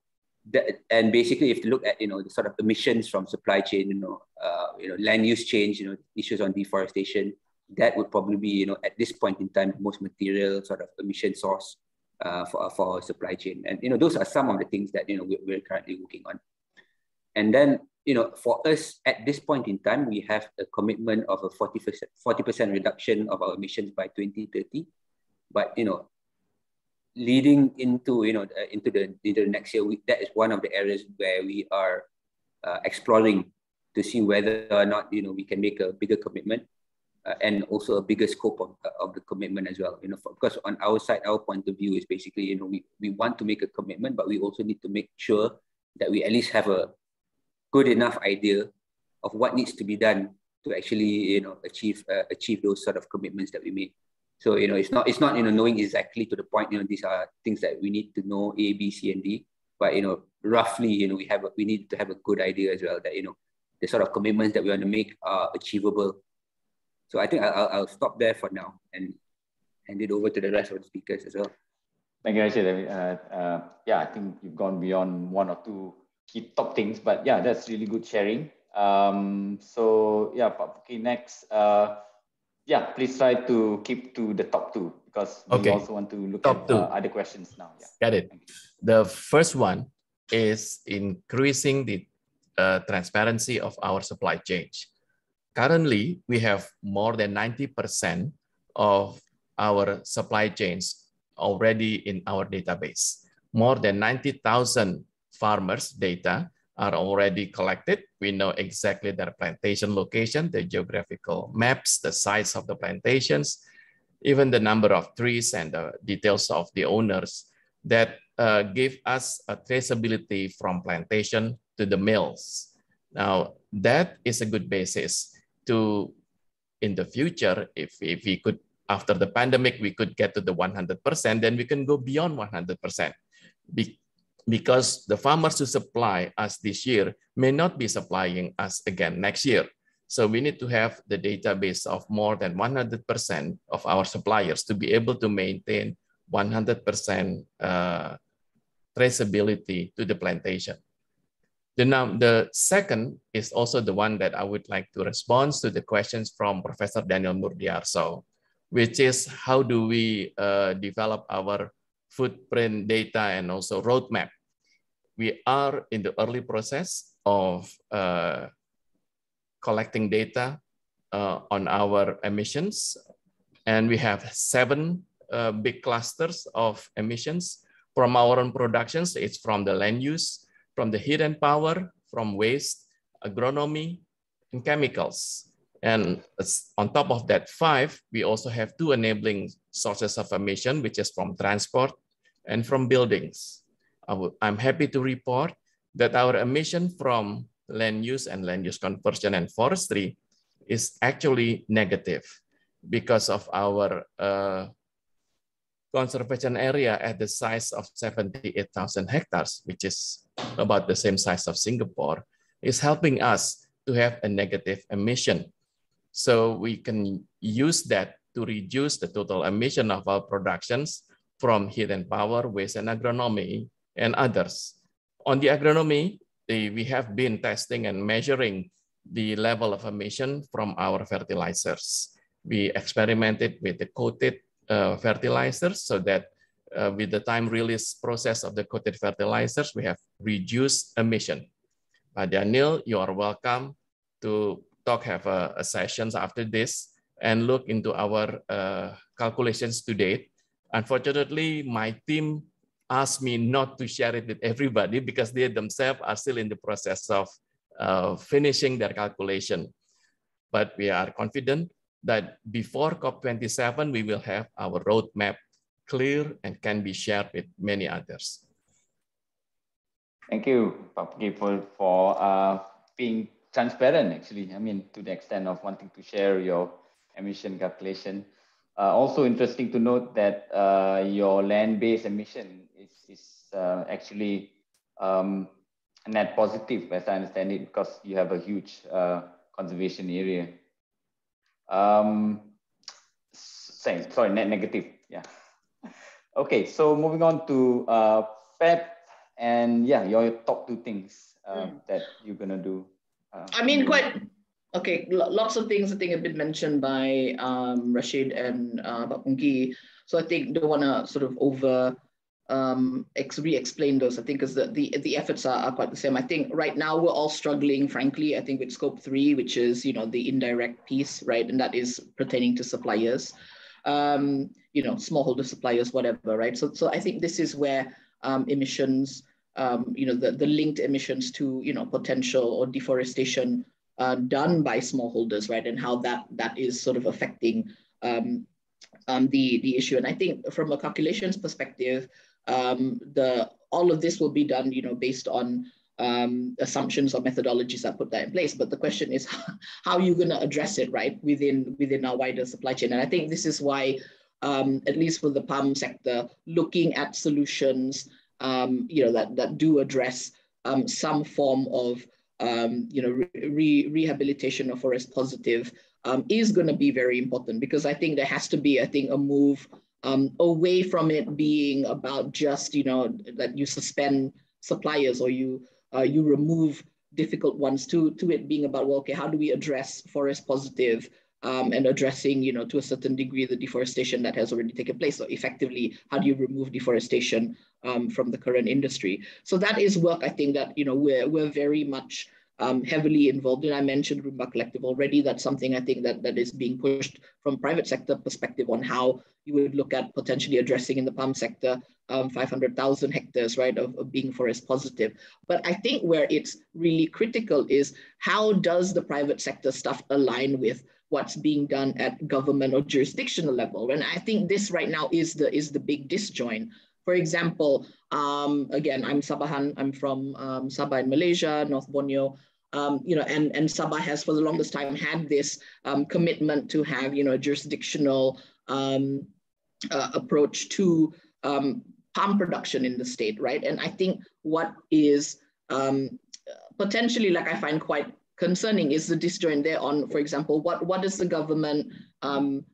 that, and basically if you look at you know the sort of emissions from supply chain you know uh, you know land use change you know issues on deforestation that would probably be you know at this point in time the most material sort of emission source uh, for for supply chain and you know those are some of the things that you know we're, we're currently working on and then you know for us at this point in time we have a commitment of a 40 percent 40 percent reduction of our emissions by 2030 but you know leading into you know uh, into the into the next year, we, that is one of the areas where we are uh, exploring to see whether or not you know we can make a bigger commitment uh, and also a bigger scope of, uh, of the commitment as well. You know, because on our side, our point of view is basically you know we, we want to make a commitment, but we also need to make sure that we at least have a good enough idea of what needs to be done to actually you know achieve uh, achieve those sort of commitments that we made. So you know, it's not it's not you know knowing exactly to the point. You know, these are things that we need to know A, B, C, and D. But you know, roughly, you know, we have a, we need to have a good idea as well that you know the sort of commitments that we want to make are achievable. So I think I'll, I'll stop there for now and hand it over to the rest of the speakers as well. Thank you, Rashid. Uh, uh, yeah, I think you've gone beyond one or two key top things, but yeah, that's really good sharing. Um, so yeah, okay, next. Uh, yeah, please try to keep to the top two because okay. we also want to look top at uh, other questions now. Yeah. Got it. The first one is increasing the uh, transparency of our supply chain. Currently, we have more than 90% of our supply chains already in our database. More than 90,000 farmers' data are already collected. We know exactly their plantation location, the geographical maps, the size of the plantations, even the number of trees and the details of the owners that uh, give us a traceability from plantation to the mills. Now, that is a good basis to, in the future, if, if we could, after the pandemic, we could get to the 100%, then we can go beyond 100% because the farmers who supply us this year may not be supplying us again next year. So we need to have the database of more than 100% of our suppliers to be able to maintain 100% uh, traceability to the plantation. The, num the second is also the one that I would like to respond to the questions from Professor Daniel Murdiarso, which is how do we uh, develop our footprint data and also roadmap we are in the early process of uh, collecting data uh, on our emissions. And we have seven uh, big clusters of emissions from our own productions. It's from the land use, from the heat and power, from waste, agronomy, and chemicals. And on top of that five, we also have two enabling sources of emission, which is from transport and from buildings. I'm happy to report that our emission from land use and land use conversion and forestry is actually negative because of our uh, conservation area at the size of 78,000 hectares, which is about the same size of Singapore, is helping us to have a negative emission. So we can use that to reduce the total emission of our productions from heat and power, waste and agronomy and others. On the agronomy, we have been testing and measuring the level of emission from our fertilizers. We experimented with the coated uh, fertilizers so that uh, with the time release process of the coated fertilizers, we have reduced emission. But Daniel, you are welcome to talk, have a, a sessions after this and look into our uh, calculations to date. Unfortunately, my team asked me not to share it with everybody because they themselves are still in the process of uh, finishing their calculation. But we are confident that before COP27, we will have our roadmap clear and can be shared with many others. Thank you, Pak for uh, being transparent, actually. I mean, to the extent of wanting to share your emission calculation. Uh, also interesting to note that uh, your land-based emission is uh, actually um, net positive, as I understand it, because you have a huge uh, conservation area. Um, sorry, sorry, net negative. Yeah. Okay, so moving on to uh, PEP and yeah, your top two things uh, mm. that you're gonna do. Uh, I mean, quite okay. Lots of things I think have been mentioned by um, Rashid and uh, Bapunki. So I think don't wanna sort of over um, ex- re-explain those. I think because the, the, the efforts are, are, quite the same. I think right now we're all struggling, frankly. I think with scope three, which is you know the indirect piece, right, and that is pertaining to suppliers, um, you know, smallholder suppliers, whatever, right. So so I think this is where um, emissions, um, you know, the, the linked emissions to you know potential or deforestation uh, done by smallholders, right, and how that that is sort of affecting. Um, um, the, the issue. And I think from a calculations perspective, um, the all of this will be done, you know, based on um, assumptions or methodologies that put that in place. But the question is, how are you going to address it, right, within within our wider supply chain? And I think this is why, um, at least for the palm sector, looking at solutions, um, you know, that that do address um, some form of um, you know re rehabilitation or forest positive is going to be very important because I think there has to be, I think, a move um, away from it being about just you know that you suspend suppliers or you uh, you remove difficult ones to to it being about well okay how do we address forest positive um, and addressing you know to a certain degree the deforestation that has already taken place so effectively how do you remove deforestation um, from the current industry so that is work i think that you know we're, we're very much um, heavily involved in. I mentioned Roomba Collective already. That's something I think that, that is being pushed from private sector perspective on how you would look at potentially addressing in the palm sector um, 500,000 hectares, right, of, of being forest positive. But I think where it's really critical is how does the private sector stuff align with what's being done at government or jurisdictional level. And I think this right now is the is the big disjoint. For example, um, again, I'm Sabahan, I'm from um, Sabah in Malaysia, North Borneo um, you know, and, and Sabah has for the longest time had this um, commitment to have, you know, a jurisdictional um, uh, approach to palm um, production in the state, right? And I think what is um, potentially, like I find quite concerning is the disjoint there on, for example, what, what does the government um,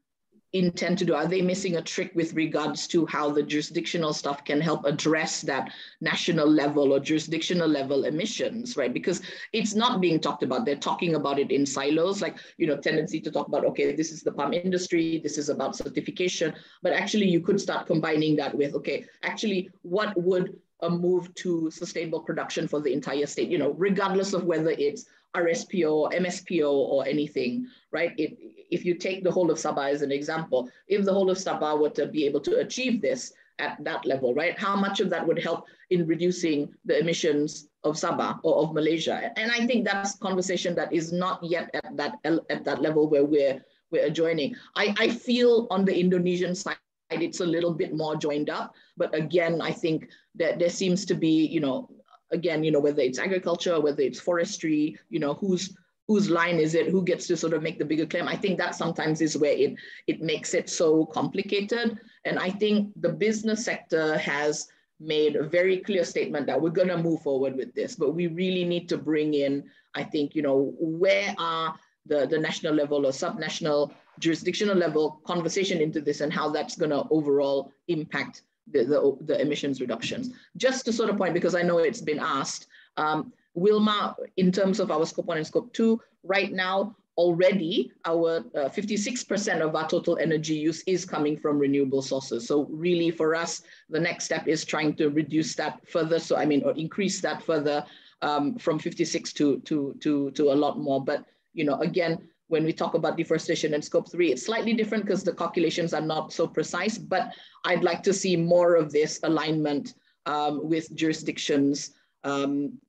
intend to do? Are they missing a trick with regards to how the jurisdictional stuff can help address that national level or jurisdictional level emissions, right? Because it's not being talked about. They're talking about it in silos, like, you know, tendency to talk about, okay, this is the palm industry, this is about certification, but actually you could start combining that with, okay, actually what would a move to sustainable production for the entire state, you know, regardless of whether it's RSPO, MSPO, or anything, right? It, if you take the whole of Sabah as an example, if the whole of Sabah were to be able to achieve this at that level, right? How much of that would help in reducing the emissions of Sabah or of Malaysia? And I think that's conversation that is not yet at that at that level where we're we're adjoining. I, I feel on the Indonesian side it's a little bit more joined up, but again, I think that there seems to be, you know, again, you know, whether it's agriculture, whether it's forestry, you know, who's whose line is it? Who gets to sort of make the bigger claim? I think that sometimes is where it, it makes it so complicated. And I think the business sector has made a very clear statement that we're going to move forward with this, but we really need to bring in, I think, you know, where are the, the national level or subnational jurisdictional level conversation into this and how that's going to overall impact the, the, the, emissions reductions. Just to sort of point, because I know it's been asked, um, Wilma, in terms of our scope one and scope two, right now, already our 56% uh, of our total energy use is coming from renewable sources. So really for us, the next step is trying to reduce that further. So I mean, or increase that further um, from 56 to, to, to, to a lot more. But, you know, again, when we talk about deforestation and scope three, it's slightly different because the calculations are not so precise, but I'd like to see more of this alignment um, with jurisdictions um,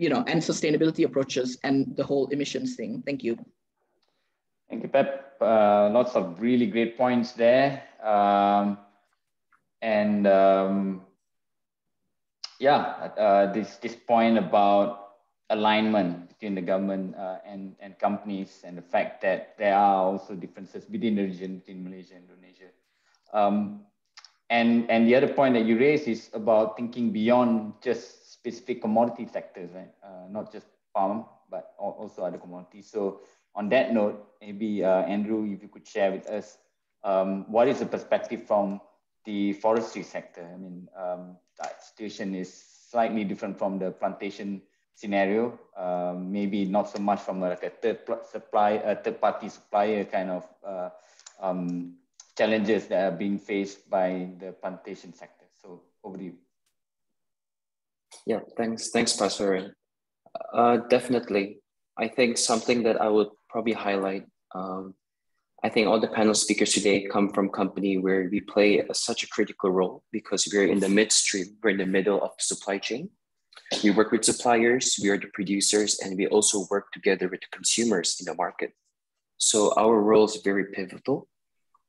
you know, and sustainability approaches and the whole emissions thing. Thank you. Thank you, Pep. Uh, lots of really great points there. Um, and um, yeah, uh, this, this point about alignment between the government uh, and, and companies and the fact that there are also differences within the region, between Malaysia and Indonesia. Um, and, and the other point that you raised is about thinking beyond just specific commodity sectors, right? Uh, not just farm, but also other commodities. So on that note, maybe uh, Andrew, if you could share with us, um, what is the perspective from the forestry sector? I mean, um, that situation is slightly different from the plantation scenario. Uh, maybe not so much from like a third supply, a third party supplier kind of uh, um, challenges that are being faced by the plantation sector. So over to you. Yeah, thanks, thanks, Pastor Uh, definitely. I think something that I would probably highlight. Um, I think all the panel speakers today come from company where we play a, such a critical role because we're in the midstream, we're in the middle of the supply chain. We work with suppliers, we are the producers, and we also work together with the consumers in the market. So our role is very pivotal.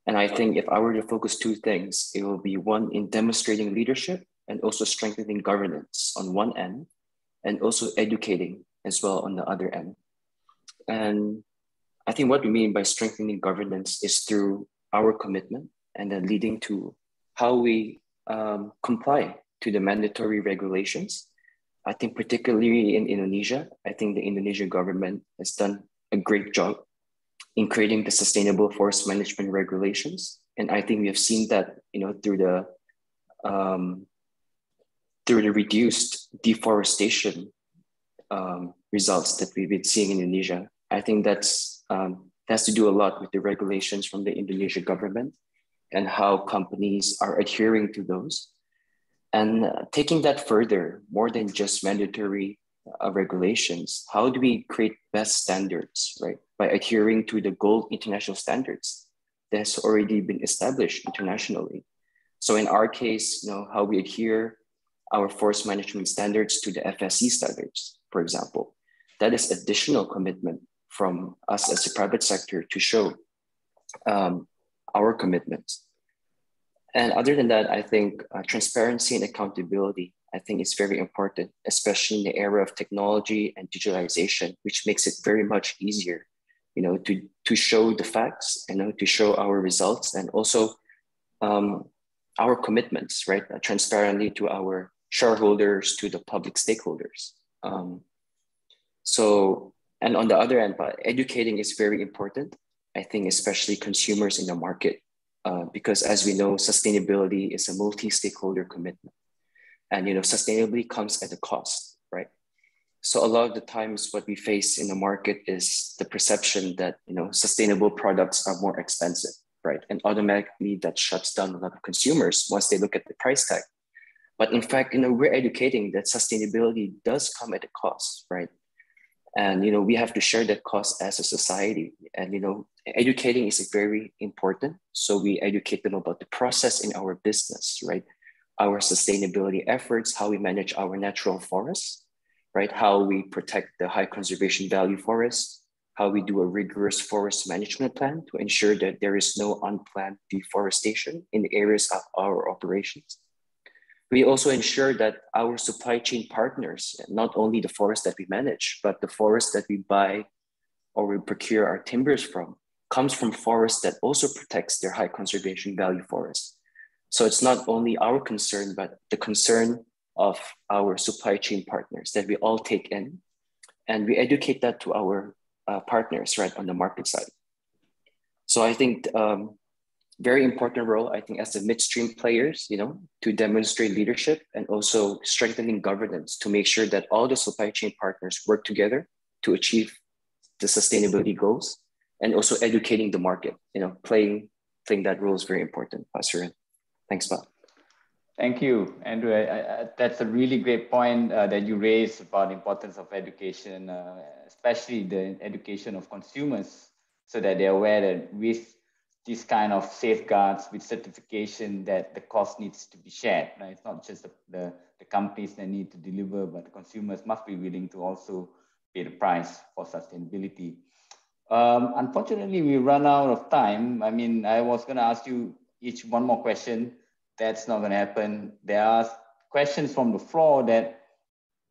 And I think if I were to focus two things, it will be one in demonstrating leadership and also strengthening governance on one end and also educating as well on the other end. And I think what we mean by strengthening governance is through our commitment and then leading to how we um, comply to the mandatory regulations. I think particularly in Indonesia, I think the Indonesian government has done a great job in creating the sustainable forest management regulations. And I think we have seen that, you know, through the um, through the reduced deforestation um, results that we've been seeing in Indonesia. I think that's um, has to do a lot with the regulations from the Indonesia government and how companies are adhering to those. And uh, taking that further, more than just mandatory uh, regulations, how do we create best standards, right? By adhering to the gold international standards that's already been established internationally. So in our case, you know, how we adhere our forest management standards to the FSC standards, for example. That is additional commitment from us as a private sector to show um, our commitment. And other than that, I think uh, transparency and accountability, I think is very important, especially in the area of technology and digitalization, which makes it very much easier, you know, to, to show the facts, you know, to show our results and also um, our commitments, right, transparently to our shareholders to the public stakeholders. Um, so, and on the other end, but educating is very important. I think, especially consumers in the market, uh, because as we know, sustainability is a multi-stakeholder commitment, and you know, sustainability comes at a cost, right? So a lot of the times, what we face in the market is the perception that you know sustainable products are more expensive, right? And automatically that shuts down a lot of consumers once they look at the price tag but in fact, you know, we're educating that sustainability does come at a cost, right? And you know, we have to share that cost as a society. And you know, educating is very important. So we educate them about the process in our business, right? Our sustainability efforts, how we manage our natural forests, right? How we protect the high conservation value forests, how we do a rigorous forest management plan to ensure that there is no unplanned deforestation in the areas of our operations we also ensure that our supply chain partners, not only the forest that we manage, but the forest that we buy or we procure our timbers from, comes from forests that also protects their high conservation value forests. So it's not only our concern, but the concern of our supply chain partners that we all take in. And we educate that to our uh, partners, right, on the market side. So I think um, very important role, I think, as the midstream players, you know, to demonstrate leadership and also strengthening governance to make sure that all the supply chain partners work together to achieve the sustainability goals and also educating the market, you know, playing playing that role is very important, Pasurin. Thanks, Bob. Thank you, Andrew. I, I, that's a really great point uh, that you raised about the importance of education, uh, especially the education of consumers, so that they're aware that risk these kind of safeguards with certification that the cost needs to be shared. Right? It's not just the, the, the, companies that need to deliver, but consumers must be willing to also pay the price for sustainability. Um, unfortunately, we run out of time. I mean, I was going to ask you each one more question. That's not going to happen. There are questions from the floor that,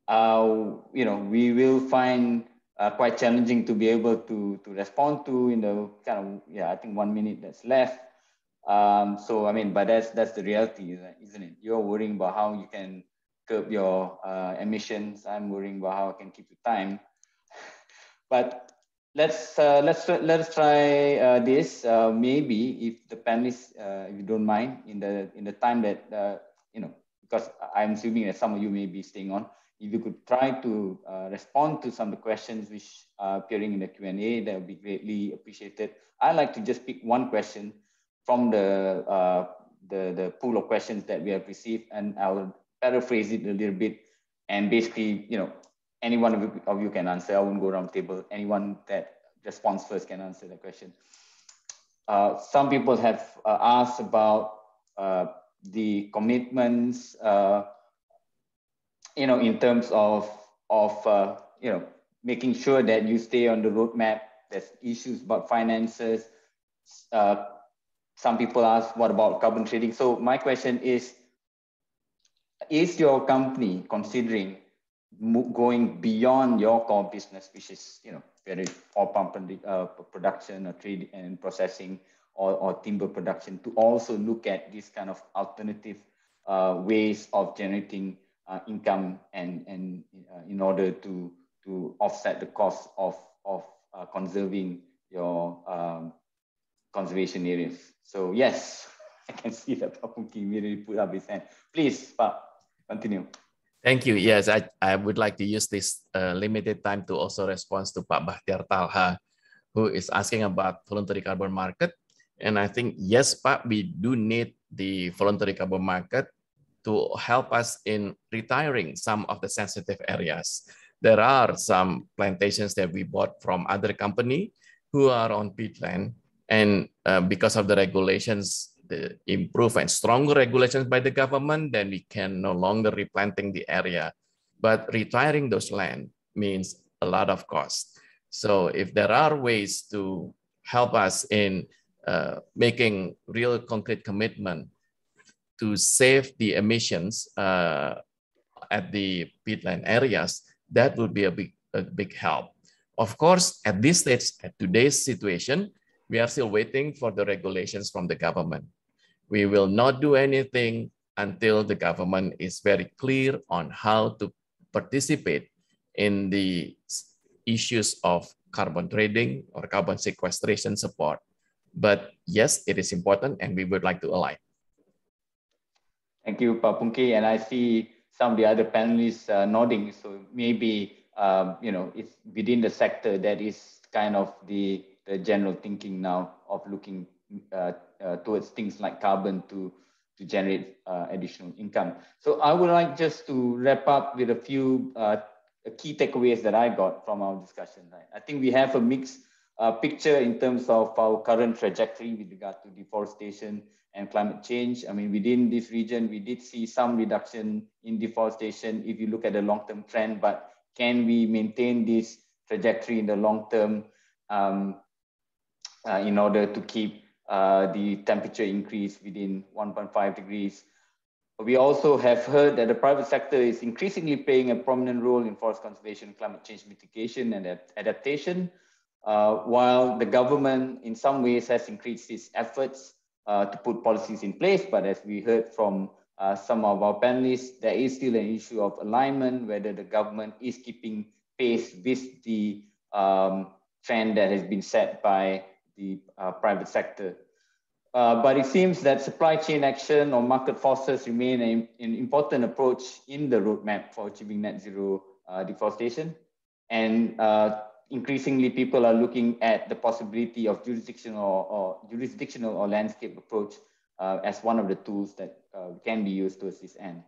uh, you know, we will find uh, quite challenging to be able to to respond to in the kind of yeah I think one minute that's left. Um, so I mean, but that's that's the reality, isn't it? You're worrying about how you can curb your uh, emissions. I'm worrying about how I can keep the time. but let's uh, let's let us try uh, this. Uh, maybe if the panelists, uh, if you don't mind, in the in the time that uh, you know, because I'm assuming that some of you may be staying on if you could try to uh, respond to some of the questions which are appearing in the Q&A, that would be greatly appreciated. I'd like to just pick one question from the, uh, the, the, pool of questions that we have received, and I'll paraphrase it a little bit. And basically, you know, any one of you, of you can answer. I won't go around the table. Anyone that responds first can answer the question. Uh, some people have uh, asked about uh, the commitments, uh, you know, in terms of of uh, you know making sure that you stay on the roadmap. There's issues about finances. Uh, some people ask, what about carbon trading? So my question is, is your company considering going beyond your core business, which is you know very oil pump and, uh, production or trade and processing or, or timber production, to also look at these kind of alternative uh, ways of generating uh, income and, and uh, in order to, to offset the cost of, of uh, conserving your um, conservation areas. So yes, I can see that Papung King really put up his hand. Please, Pak, continue. Thank you. Yes, I, I would like to use this uh, limited time to also respond to Pak Bahtiar Talha, who is asking about voluntary carbon market. And I think, yes, Pak, we do need the voluntary carbon market to help us in retiring some of the sensitive areas. There are some plantations that we bought from other company who are on peatland, and uh, because of the regulations, the improve and stronger regulations by the government, then we can no longer replanting the area. But retiring those land means a lot of cost. So if there are ways to help us in uh, making real concrete commitment to save the emissions uh, at the peatland areas, that would be a big, a big help. Of course, at this stage, at today's situation, we are still waiting for the regulations from the government. We will not do anything until the government is very clear on how to participate in the issues of carbon trading or carbon sequestration support. But yes, it is important and we would like to align. Thank you, Papunki. And I see some of the other panelists uh, nodding. So maybe, um, you know, it's within the sector that is kind of the, the general thinking now of looking uh, uh, towards things like carbon to, to generate uh, additional income. So I would like just to wrap up with a few uh, key takeaways that I got from our discussion. I think we have a mix uh, picture in terms of our current trajectory with regard to deforestation and climate change. I mean, within this region, we did see some reduction in deforestation if you look at the long-term trend, but can we maintain this trajectory in the long term um, uh, in order to keep uh, the temperature increase within 1.5 degrees? We also have heard that the private sector is increasingly playing a prominent role in forest conservation, climate change mitigation, and adaptation. Uh, while the government in some ways has increased its efforts uh, to put policies in place, but as we heard from uh, some of our panelists, there is still an issue of alignment, whether the government is keeping pace with the um, trend that has been set by the uh, private sector. Uh, but it seems that supply chain action or market forces remain a, an important approach in the roadmap for achieving net zero deforestation. And increasingly people are looking at the possibility of jurisdictional or jurisdictional or landscape approach uh, as one of the tools that uh, can be used towards this end.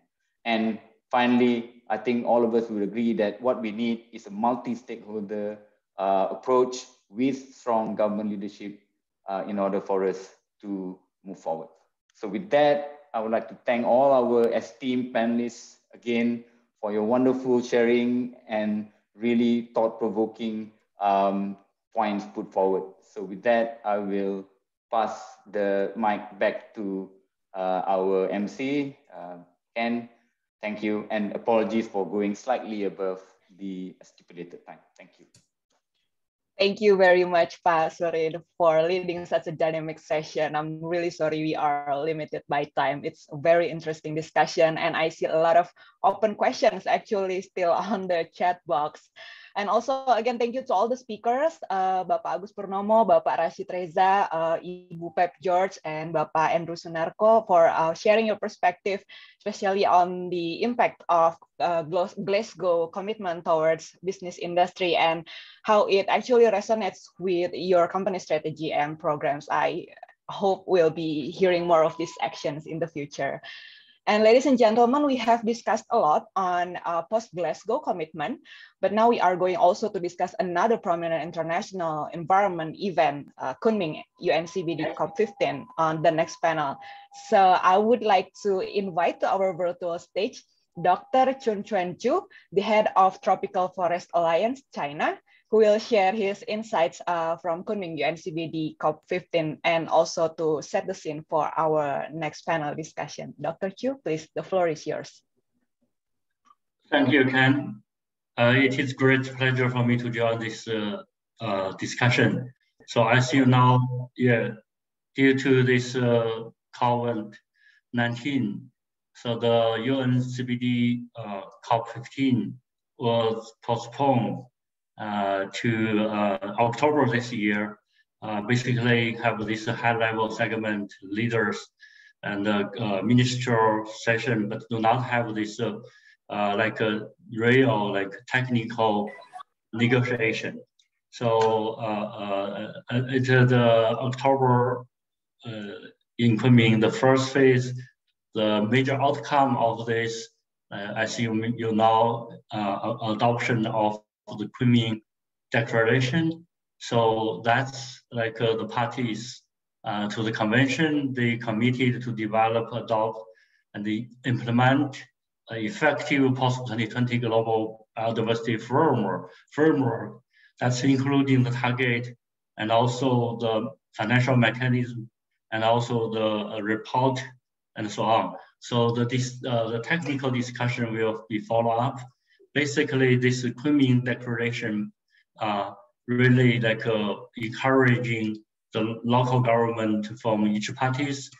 And finally, I think all of us would agree that what we need is a multi-stakeholder uh, approach with strong government leadership uh, in order for us to move forward. So with that, I would like to thank all our esteemed panelists again for your wonderful sharing and really thought-provoking um, points put forward. So with that, I will pass the mic back to uh, our MC, uh, Ken. Thank you, and apologies for going slightly above the stipulated time. Thank you. Thank you very much, Pak for leading such a dynamic session. I'm really sorry we are limited by time. It's a very interesting discussion, and I see a lot of open questions actually still on the chat box. And also, again, thank you to all the speakers, uh, Bapak Agus Purnomo, Bapak Rashid Reza, uh, Ibu Pep George, and Bapak Andrew Sunarko for uh, sharing your perspective, especially on the impact of uh, Glasgow commitment towards business industry and how it actually resonates with your company strategy and programs. I hope we'll be hearing more of these actions in the future. And ladies and gentlemen, we have discussed a lot on uh, post-Glasgow commitment, but now we are going also to discuss another prominent international environment event, uh, Kunming UNCBD COP15 on the next panel. So I would like to invite to our virtual stage Dr. Chun Chuan Chu, the head of Tropical Forest Alliance China, who will share his insights uh, from Kunming UNCBD COP15 and also to set the scene for our next panel discussion. Dr. Chu, please, the floor is yours. Thank you, Ken. Uh, it is great pleasure for me to join this uh, uh, discussion. So as you know, yeah, due to this uh, COVID-19, so the UNCBD uh, COP15 was postponed uh, to uh, October this year, uh, basically have this high-level segment leaders and ministerial session, but do not have this like a real like technical negotiation. So uh, uh, it is uh, October in Kunming, the first phase, the major outcome of this, I assume you know, adoption of of the Kunming Declaration. So that's like uh, the parties uh, to the convention, they committed to develop, adopt, and implement an effective post-2020 global biodiversity framework, framework that's including the target and also the financial mechanism and also the uh, report and so on. So the, dis, uh, the technical discussion will be followed up basically this Kunming Declaration uh, really like uh, encouraging the local government from each parties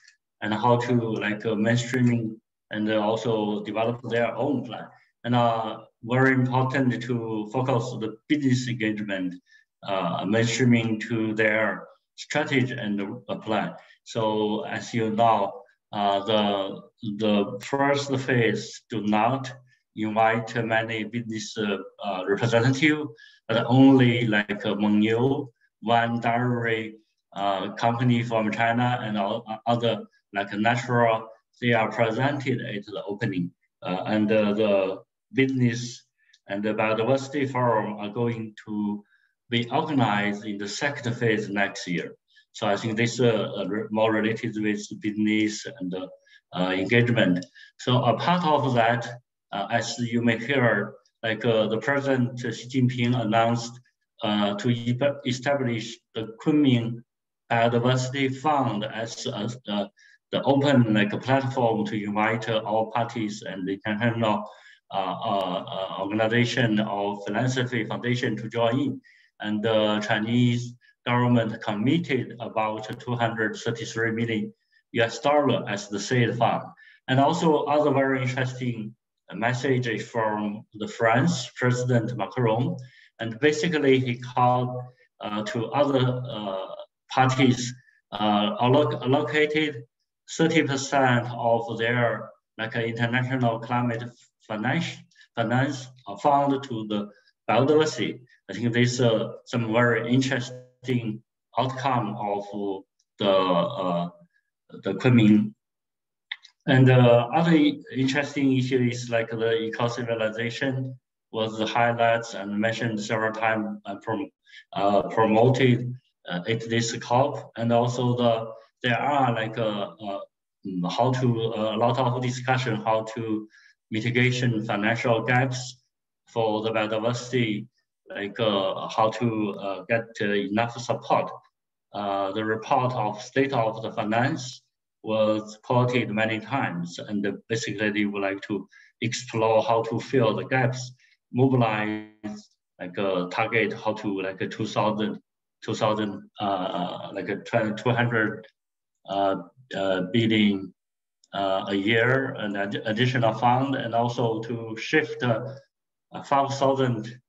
and how to like uh, mainstreaming and also develop their own plan. And uh, very important to focus the business engagement, uh, mainstreaming to their strategy and plan. So as you know, uh, the the first phase do not invite many business uh, representative, but only like uh, Mengniu, one dairy uh, company from China and all, uh, other like natural, they are presented at the opening. Uh, and uh, the business and the biodiversity forum are going to be organized in the second phase next year. So I think this uh, uh more related with business and uh, engagement. So a part of that uh, as you may hear, like uh, the President Xi Jinping announced uh, to e establish the Kunming Biodiversity Fund as a the open like platform to invite all parties and the international organization or philanthropy foundation to join in. And the Chinese government committed about 233 million US dollar as the seed fund. And also other very interesting a message from the French President Macron, and basically he called uh, to other uh, parties uh, alloc allocated 30% of their like international climate finance finance fund to the biodiversity. I think this uh, some very interesting outcome of the uh, the Kunming and uh, other interesting issue is like the eco-civilization was the highlights and mentioned several times uh, from uh, promoted uh, at this COP. And also the there are like a, uh, a how to a lot of discussion how to mitigation financial gaps for the biodiversity, like uh, how to uh, get uh, enough support. the report of state of the finance was quoted many times, and basically they would like to explore how to fill the gaps, mobilize like a uh, target how to like a 2000, 2000 uh, like a 200 uh, uh, billion uh, a year, an ad additional fund, and also to shift uh, 5,000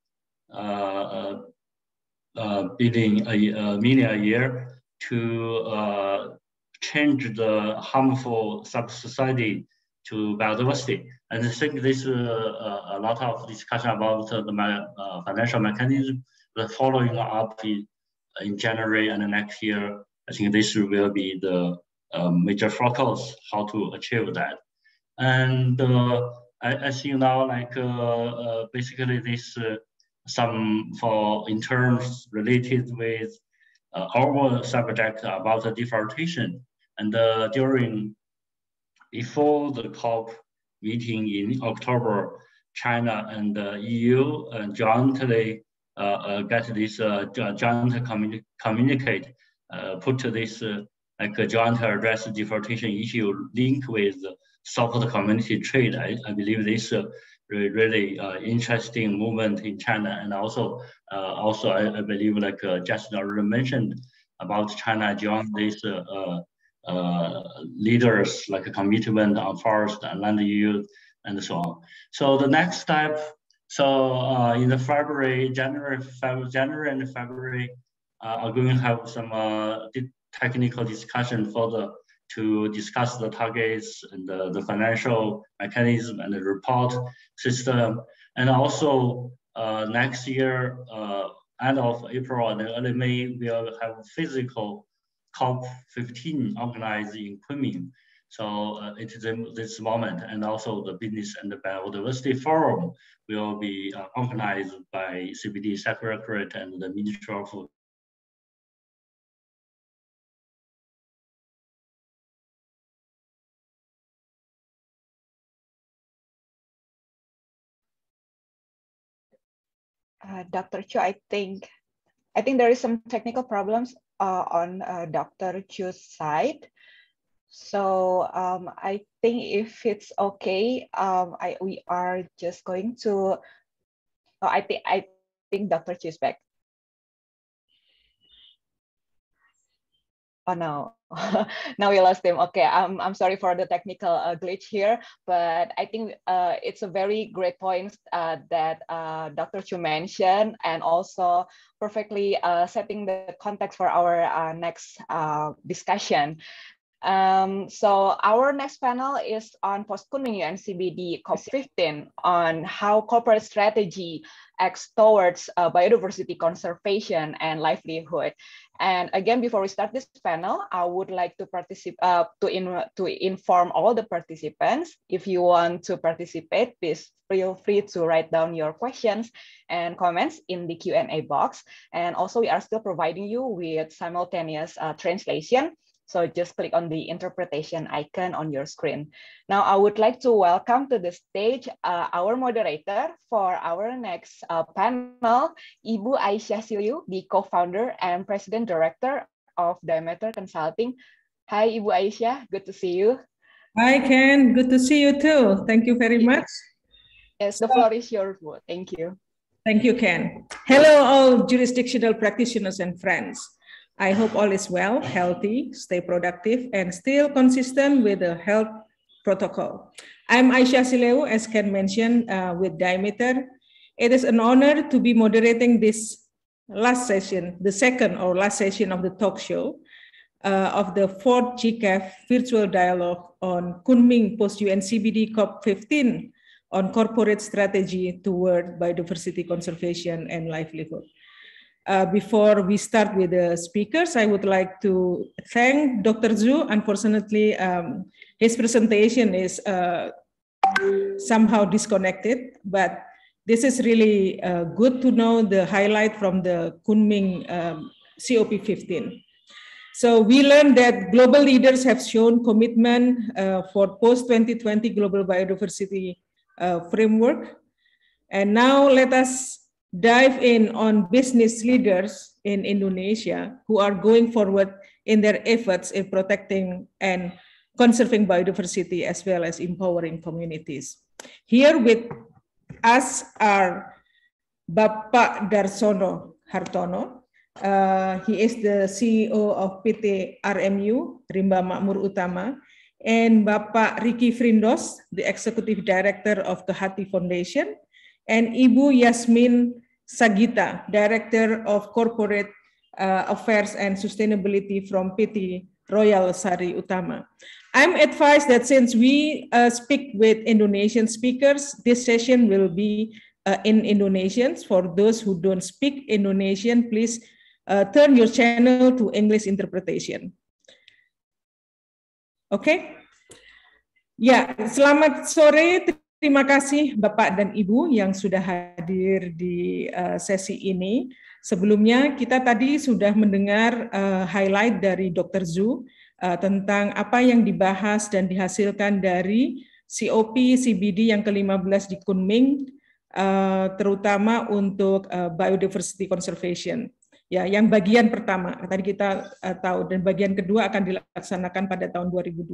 uh, uh, billion a, a million a year to change the harmful subsociety to biodiversity. And I think this uh, uh a lot of discussion about uh, the uh, financial mechanism. The following up in, in January and next year, I think this will be the um, major focus how to achieve that. And uh, I, I think now, like uh, basically, this some for in terms related with our subject about the deforestation. And uh, during, before the COP meeting in October, China and the uh, EU uh, jointly uh, get this joint communi communicate, put this like a joint address deportation issue linked with support community trade. I, I believe this uh, re really uh, interesting movement in China, and also uh, also I, I, believe like uh, just already mentioned about China joined this uh, leaders like a commitment on forest and land use and so on. So the next step, so uh, in the February, January, February, January and February, are uh, going to have some technical discussion for the to discuss the targets and the, the, financial mechanism and the report system. And also uh, next year, uh, end of April and early May, we'll have physical COP15 organized in Kunming. So uh, it is this moment, and also the Business and the Biodiversity Forum will be uh, organized by CBD Secretariat and the Ministry of Uh, Dr. Chu, I think I think there is some technical problems uh, on uh, Dr. Chu's side. So um, I think if it's okay, um, I, we are just going to, oh, I think I think Dr. Chu is back. oh no now we lost him okay i'm, I'm sorry for the technical uh, glitch here but i think uh, it's a very great point uh, that uh, dr chu mentioned and also perfectly uh, setting the context for our uh, next discussion um, so our next panel is on post-Kunming UNCBD COP15 on how corporate strategy acts towards uh, biodiversity conservation and livelihood. And again, before we start this panel, I would like to participate uh, to in to inform all the participants. If you want to participate, please feel free to write down your questions and comments in the Q and A box. And also, we are still providing you with simultaneous uh, translation. So just click on the interpretation icon on your screen. Now I would like to welcome to the stage uh, our moderator for our next uh, panel, Ibu Aisyah Silyu, the co-founder and president director of Diameter Consulting. Hi Ibu Aisyah, good to see you. Hi Ken, good to see you too. Thank you very much. Yes, the floor is yours. Thank you. Thank you, Ken. Hello, all jurisdictional practitioners and friends. I hope all is well, healthy, stay productive, and still consistent with the health protocol. I'm Aisha Sileu, as Ken mentioned, uh, with Diameter. It is an honor to be moderating this last session, the second or last session of the talk show uh, of the fourth GCAF virtual dialogue on Kunming post-UNCBD COP15 on corporate strategy toward biodiversity conservation and livelihood. Uh, before we start with the speakers, I would like to thank Dr. Zhu. Unfortunately, um, his presentation is uh, somehow disconnected, but this is really uh, good to know the highlight from the Kunming um, COP15. So we learned that global leaders have shown commitment uh, for post-2020 global biodiversity uh, framework. And now let us dive in on business leaders in Indonesia who are going forward in their efforts in protecting and conserving biodiversity as well as empowering communities. Here with us are Bapak Darsono Hartono. Uh, he is the CEO of PT RMU, Rimba Makmur Utama, and Bapak Ricky Frindos, the Executive Director of the Hati Foundation, and Ibu Yasmin Sagita, Director of Corporate uh, Affairs and Sustainability from PT Royal Sari Utama. I'm advised that since we uh, speak with Indonesian speakers, this session will be uh, in Indonesian. For those who don't speak Indonesian, please uh, turn your channel to English interpretation. Okay? Ya, selamat sore. Terima kasih Bapak dan Ibu yang sudah hadir di eh, sesi ini. Sebelumnya kita tadi sudah mendengar eh, highlight dari Dr. Zhu eh, tentang apa yang dibahas dan dihasilkan dari COP CBD yang ke-15 di Kunming terutama untuk biodiversity conservation. Ya, yang bagian pertama tadi kita tahu dan bagian kedua akan dilaksanakan pada tahun 2002.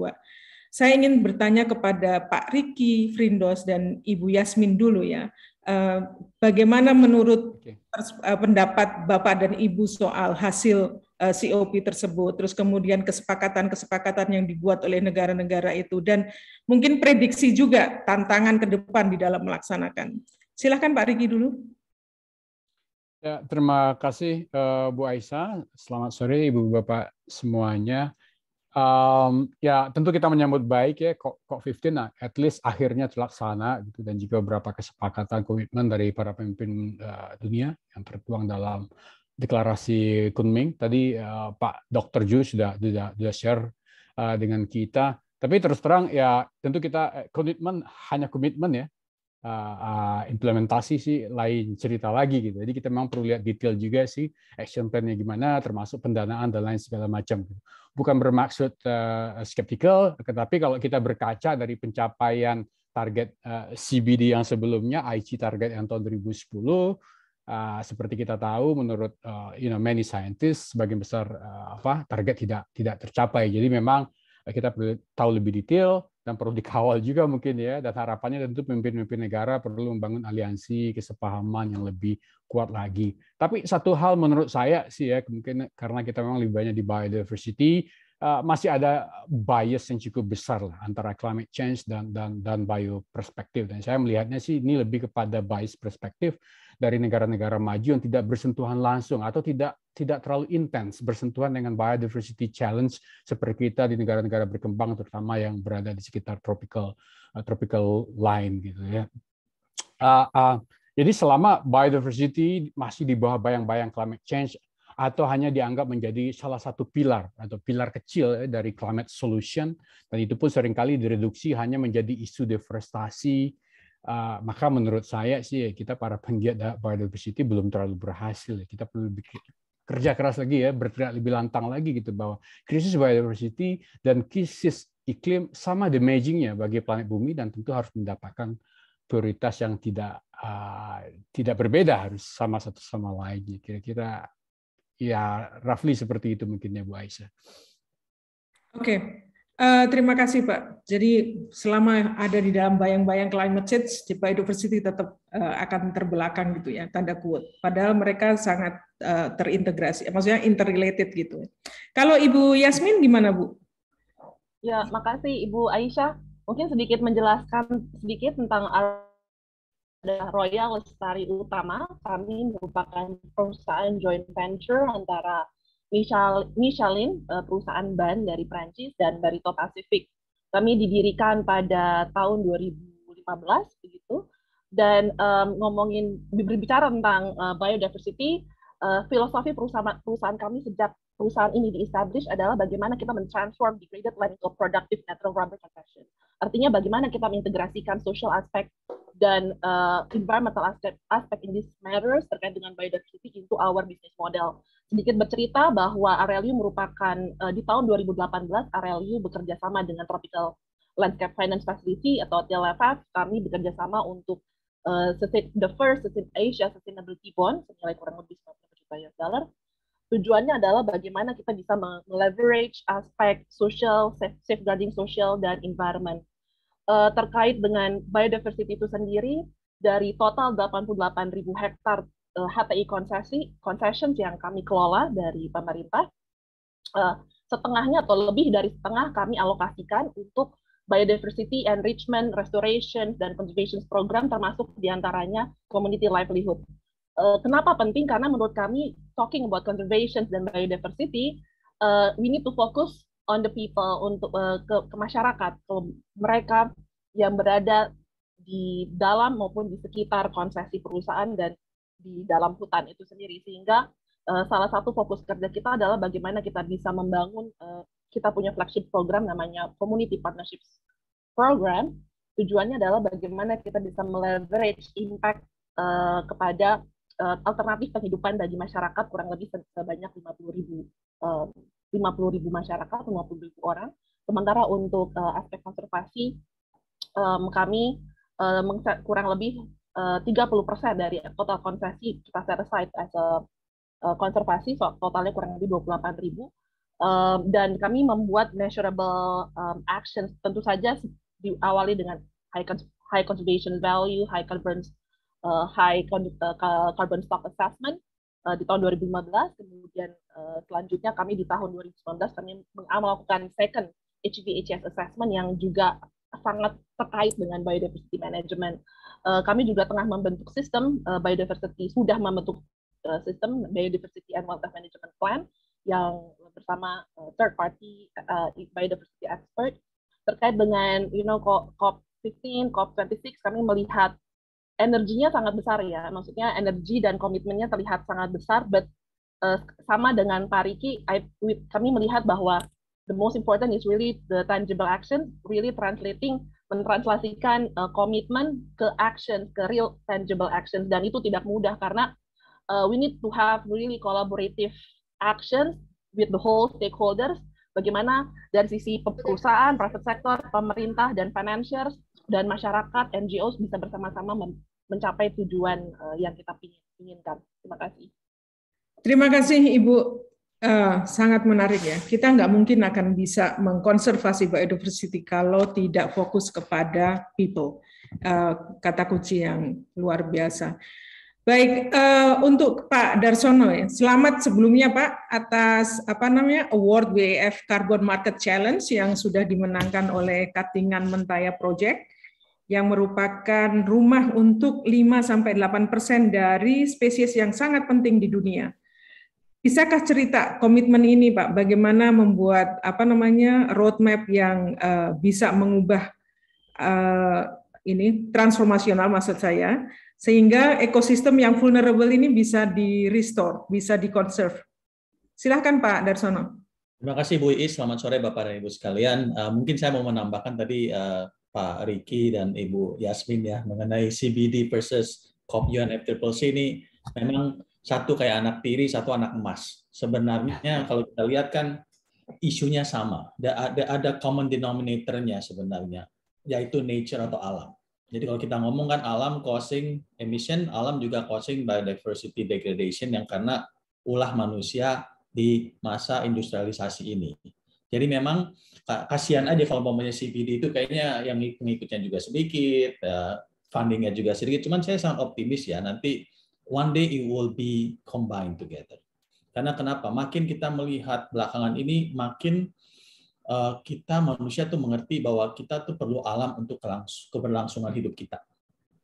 Saya ingin bertanya kepada Pak Riki Frindos dan Ibu Yasmin dulu ya. Eh, bagaimana menurut eh, pendapat Bapak dan Ibu soal hasil eh, COP tersebut, terus kemudian kesepakatan-kesepakatan yang dibuat oleh negara-negara itu, dan mungkin prediksi juga tantangan ke depan di dalam melaksanakan. Silahkan Pak Riki dulu. Ya, terima kasih Bu Aisyah. Selamat sore Ibu Bapak semuanya um, ya tentu kita menyambut baik ya kok kok 15 nah, at least akhirnya terlaksana gitu dan juga beberapa kesepakatan komitmen dari para pemimpin uh, dunia yang tertuang dalam deklarasi Kunming tadi uh, Pak Dr. Ju sudah sudah, sudah share uh, dengan kita tapi terus terang ya tentu kita komitmen hanya komitmen ya uh, uh, implementasi sih lain cerita lagi gitu. Jadi kita memang perlu lihat detail juga sih action plan-nya gimana, termasuk pendanaan dan lain segala macam. Gitu. Bukan bermaksud uh, skeptical, tetapi kalau kita berkaca dari pencapaian target uh, CBD yang sebelumnya, IC target yang tahun 2010, Uh, seperti kita tahu menurut uh, you know many scientists sebagian besar uh, apa target tidak tidak tercapai jadi memang kita perlu tahu lebih detail dan perlu dikawal juga mungkin ya. Dan harapannya tentu pemimpin-pemimpin negara perlu membangun aliansi kesepahaman yang lebih kuat lagi. Tapi satu hal menurut saya sih ya, mungkin karena kita memang lebih banyak di biodiversity, eh, masih ada bias yang cukup besar lah antara climate change dan dan dan bio perspektif Dan saya melihatnya sih ini lebih kepada bias perspektif dari negara-negara maju yang tidak bersentuhan langsung atau tidak tidak terlalu intens bersentuhan dengan biodiversity challenge seperti kita di negara-negara berkembang terutama yang berada di sekitar tropical uh, tropical line gitu ya. Uh, uh, jadi selama biodiversity masih di bawah bayang-bayang climate change atau hanya dianggap menjadi salah satu pilar atau pilar kecil eh, dari climate solution dan itu pun seringkali direduksi hanya menjadi isu deforestasi ah, maka menurut saya sih ya, kita para penggiat biodiversity belum terlalu berhasil. Ya. Kita perlu kerja keras lagi ya, bergerak lebih lantang lagi gitu bahwa krisis biodiversity dan krisis iklim sama damagingnya bagi planet bumi dan tentu harus mendapatkan prioritas yang tidak uh, tidak berbeda harus sama satu sama lainnya. Kira-kira ya roughly seperti itu mungkinnya Bu Aisyah. Oke, okay. Uh, terima kasih Pak. Jadi selama ada di dalam bayang-bayang climate change, Jepa University tetap uh, akan terbelakang gitu ya, tanda kuat. Padahal mereka sangat uh, terintegrasi, maksudnya interrelated gitu. Kalau Ibu Yasmin gimana Bu? Ya, makasih Ibu Aisyah. Mungkin sedikit menjelaskan sedikit tentang ada Royal Lestari Utama. Kami merupakan perusahaan joint venture antara Michel, Michelin, eh, perusahaan ban dari Prancis dan Barito Pacific. Kami didirikan pada tahun 2015 begitu dan um, ngomongin berbicara tentang uh, biodiversity, uh, filosofi perusahaan perusahaan kami sejak perusahaan ini di-establish adalah bagaimana kita mentransform degraded land into productive natural rubber concession. Artinya bagaimana kita mengintegrasikan social aspect dan uh, environmental aspect, aspect in this matters terkait dengan biodiversity into our business model. Sedikit bercerita bahwa Arelio merupakan uh, di tahun 2018 Arelio bekerja sama dengan Tropical Landscape Finance Facility atau TLFF kami bekerja sama untuk uh, the first Asia Sustainability Bond senilai kurang lebih 90 juta US dollar. Tujuannya adalah bagaimana kita bisa meleverage aspek social, safeguarding social dan environment uh, terkait dengan biodiversity itu sendiri dari total 88.000 hektar uh, eh, HTI konsesi concessions yang kami kelola dari pemerintah uh, setengahnya atau lebih dari setengah kami alokasikan untuk biodiversity enrichment, restoration, dan conservation program termasuk diantaranya community livelihood. kenapa penting? Karena menurut kami talking about conservation dan biodiversity, uh, we need to focus on the people untuk uh, ke, ke masyarakat ke mereka yang berada di dalam maupun di sekitar konsesi perusahaan dan di dalam hutan itu sendiri sehingga uh, salah satu fokus kerja kita adalah bagaimana kita bisa membangun uh, kita punya flagship program namanya community partnerships program tujuannya adalah bagaimana kita bisa meleverage impact uh, kepada uh, alternatif kehidupan bagi masyarakat kurang lebih sebanyak puluh ribu 50 ribu masyarakat, 50 ribu orang. Sementara untuk uh, aspek konservasi, um, kami uh, kurang lebih eh, uh, 30 persen dari total konsesi kita set aside as a uh, konservasi, so totalnya kurang lebih 28 ribu. Um, dan kami membuat measurable um, actions, tentu saja diawali dengan high, cons high conservation value, high carbon, uh, high carbon stock assessment, uh, di tahun 2015, kemudian uh, selanjutnya kami di tahun 2019 kami melakukan second HVHS e e assessment yang juga sangat terkait dengan biodiversity management. Uh, kami juga tengah membentuk sistem uh, biodiversity, sudah membentuk uh, sistem biodiversity and wildlife management plan yang bersama uh, third party uh, biodiversity expert terkait dengan you know COP 15, COP 26 kami melihat energinya sangat besar ya, maksudnya energi dan komitmennya terlihat sangat besar, but uh, sama dengan Pak Riki, I, we, kami melihat bahwa the most important is really the tangible action, really translating, mentranslasikan uh, komitmen ke action, ke real tangible action, dan itu tidak mudah karena uh, we need to have really collaborative actions with the whole stakeholders, bagaimana dari sisi perusahaan, private sector, pemerintah, dan financiers, dan masyarakat, NGOs bisa bersama-sama mencapai tujuan uh, yang kita inginkan. Terima kasih. Terima kasih Ibu. Uh, sangat menarik ya. Kita nggak mungkin akan bisa mengkonservasi biodiversity kalau tidak fokus kepada people. Uh, kata kunci yang luar biasa. Baik, uh, untuk Pak Darsono ya. Selamat sebelumnya Pak atas apa namanya award WEF Carbon Market Challenge yang sudah dimenangkan oleh Katingan Mentaya Project yang merupakan rumah untuk 5-8% dari spesies yang sangat penting di dunia. Bisakah cerita komitmen ini Pak, bagaimana membuat apa namanya roadmap yang uh, bisa mengubah uh, ini transformasional maksud saya, sehingga ekosistem yang vulnerable ini bisa di restore, bisa di conserve. Silahkan Pak Darsono. Terima kasih Bu Iis, selamat sore Bapak dan Ibu sekalian. Uh, mungkin saya mau menambahkan tadi uh, Pak Riki dan Ibu Yasmin ya mengenai CBD versus Kopion FCCC ini memang satu kayak anak tiri, satu anak emas. Sebenarnya ya. kalau kita lihat kan isunya sama. Ada ada, ada common denominatornya sebenarnya, yaitu nature atau alam. Jadi kalau kita ngomong kan alam causing emission, alam juga causing biodiversity degradation yang karena ulah manusia di masa industrialisasi ini. Jadi memang kasihan aja kalau umpamanya CBD itu kayaknya yang pengikutnya juga sedikit, ya, fundingnya juga sedikit. Cuman saya sangat optimis ya nanti one day it will be combined together. Karena kenapa? Makin kita melihat belakangan ini, makin eh, kita manusia tuh mengerti bahwa kita tuh perlu alam untuk keberlangsungan hidup kita.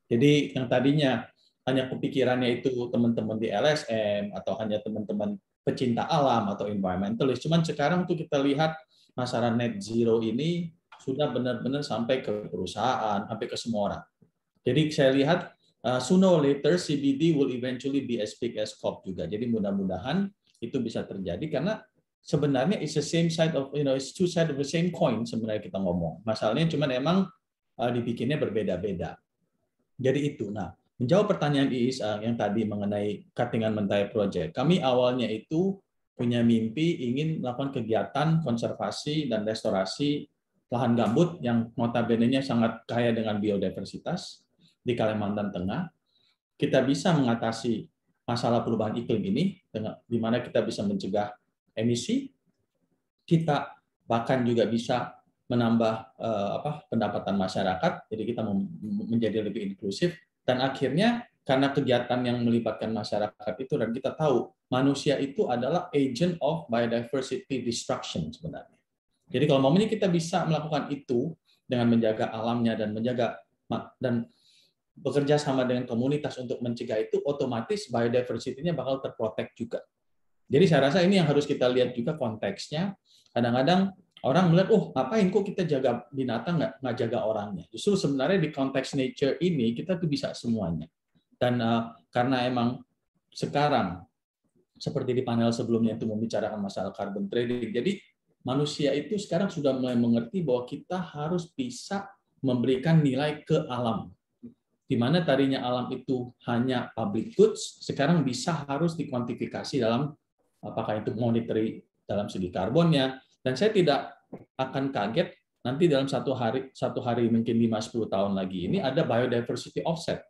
Jadi yang tadinya hanya kepikirannya itu teman-teman di LSM atau hanya teman-teman pecinta alam atau environmentalist. Cuman sekarang tuh kita lihat masalah net zero ini sudah benar-benar sampai ke perusahaan, sampai ke semua orang. Jadi saya lihat uh, sooner or later CBD will eventually be as big as COP juga. Jadi mudah-mudahan itu bisa terjadi karena sebenarnya it's the same side of you know it's two side of the same coin sebenarnya kita ngomong. Masalahnya cuman emang uh, dibikinnya berbeda-beda. Jadi itu. Nah, Menjawab pertanyaan Iis ah, yang tadi mengenai Katingan Mentai Project, kami awalnya itu punya mimpi ingin melakukan kegiatan konservasi dan restorasi lahan gambut yang notabene sangat kaya dengan biodiversitas di Kalimantan Tengah. Kita bisa mengatasi masalah perubahan iklim ini di mana kita bisa mencegah emisi, kita bahkan juga bisa menambah eh, apa pendapatan masyarakat, jadi kita menjadi lebih inklusif dan akhirnya karena kegiatan yang melibatkan masyarakat itu dan kita tahu manusia itu adalah agent of biodiversity destruction sebenarnya. Jadi kalau momen ini kita bisa melakukan itu dengan menjaga alamnya dan menjaga dan bekerja sama dengan komunitas untuk mencegah itu otomatis biodiversity-nya bakal terprotek juga. Jadi saya rasa ini yang harus kita lihat juga konteksnya. Kadang-kadang orang melihat, oh ngapain kok kita jaga binatang nggak nggak jaga orangnya. Justru sebenarnya di konteks nature ini kita tuh bisa semuanya. Dan uh, karena emang sekarang seperti di panel sebelumnya itu membicarakan masalah carbon trading, jadi manusia itu sekarang sudah mulai mengerti bahwa kita harus bisa memberikan nilai ke alam. Di mana tadinya alam itu hanya public goods, sekarang bisa harus dikuantifikasi dalam apakah itu monetary dalam segi karbonnya, dan saya tidak akan kaget nanti dalam satu hari satu hari mungkin 5 10 tahun lagi ini ada biodiversity offset.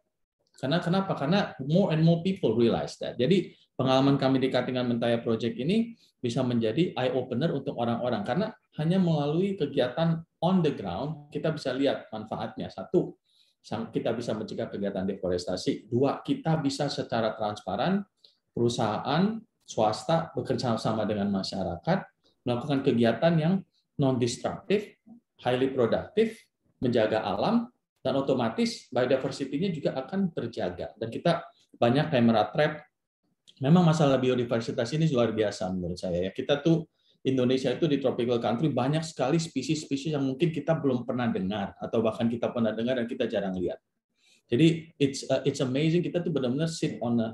Karena kenapa? Karena more and more people realize that. Jadi pengalaman kami di Katingan Mentaya Project ini bisa menjadi eye opener untuk orang-orang karena hanya melalui kegiatan on the ground kita bisa lihat manfaatnya. Satu, kita bisa mencegah kegiatan deforestasi. Dua, kita bisa secara transparan perusahaan swasta bekerja sama dengan masyarakat melakukan kegiatan yang non-destruktif, highly produktif, menjaga alam, dan otomatis biodiversity-nya juga akan terjaga. Dan kita banyak kamera trap. Memang masalah biodiversitas ini luar biasa menurut saya. ya Kita tuh Indonesia itu di tropical country banyak sekali spesies-spesies yang mungkin kita belum pernah dengar atau bahkan kita pernah dengar dan kita jarang lihat. Jadi it's uh, it's amazing kita tuh benar-benar sit on a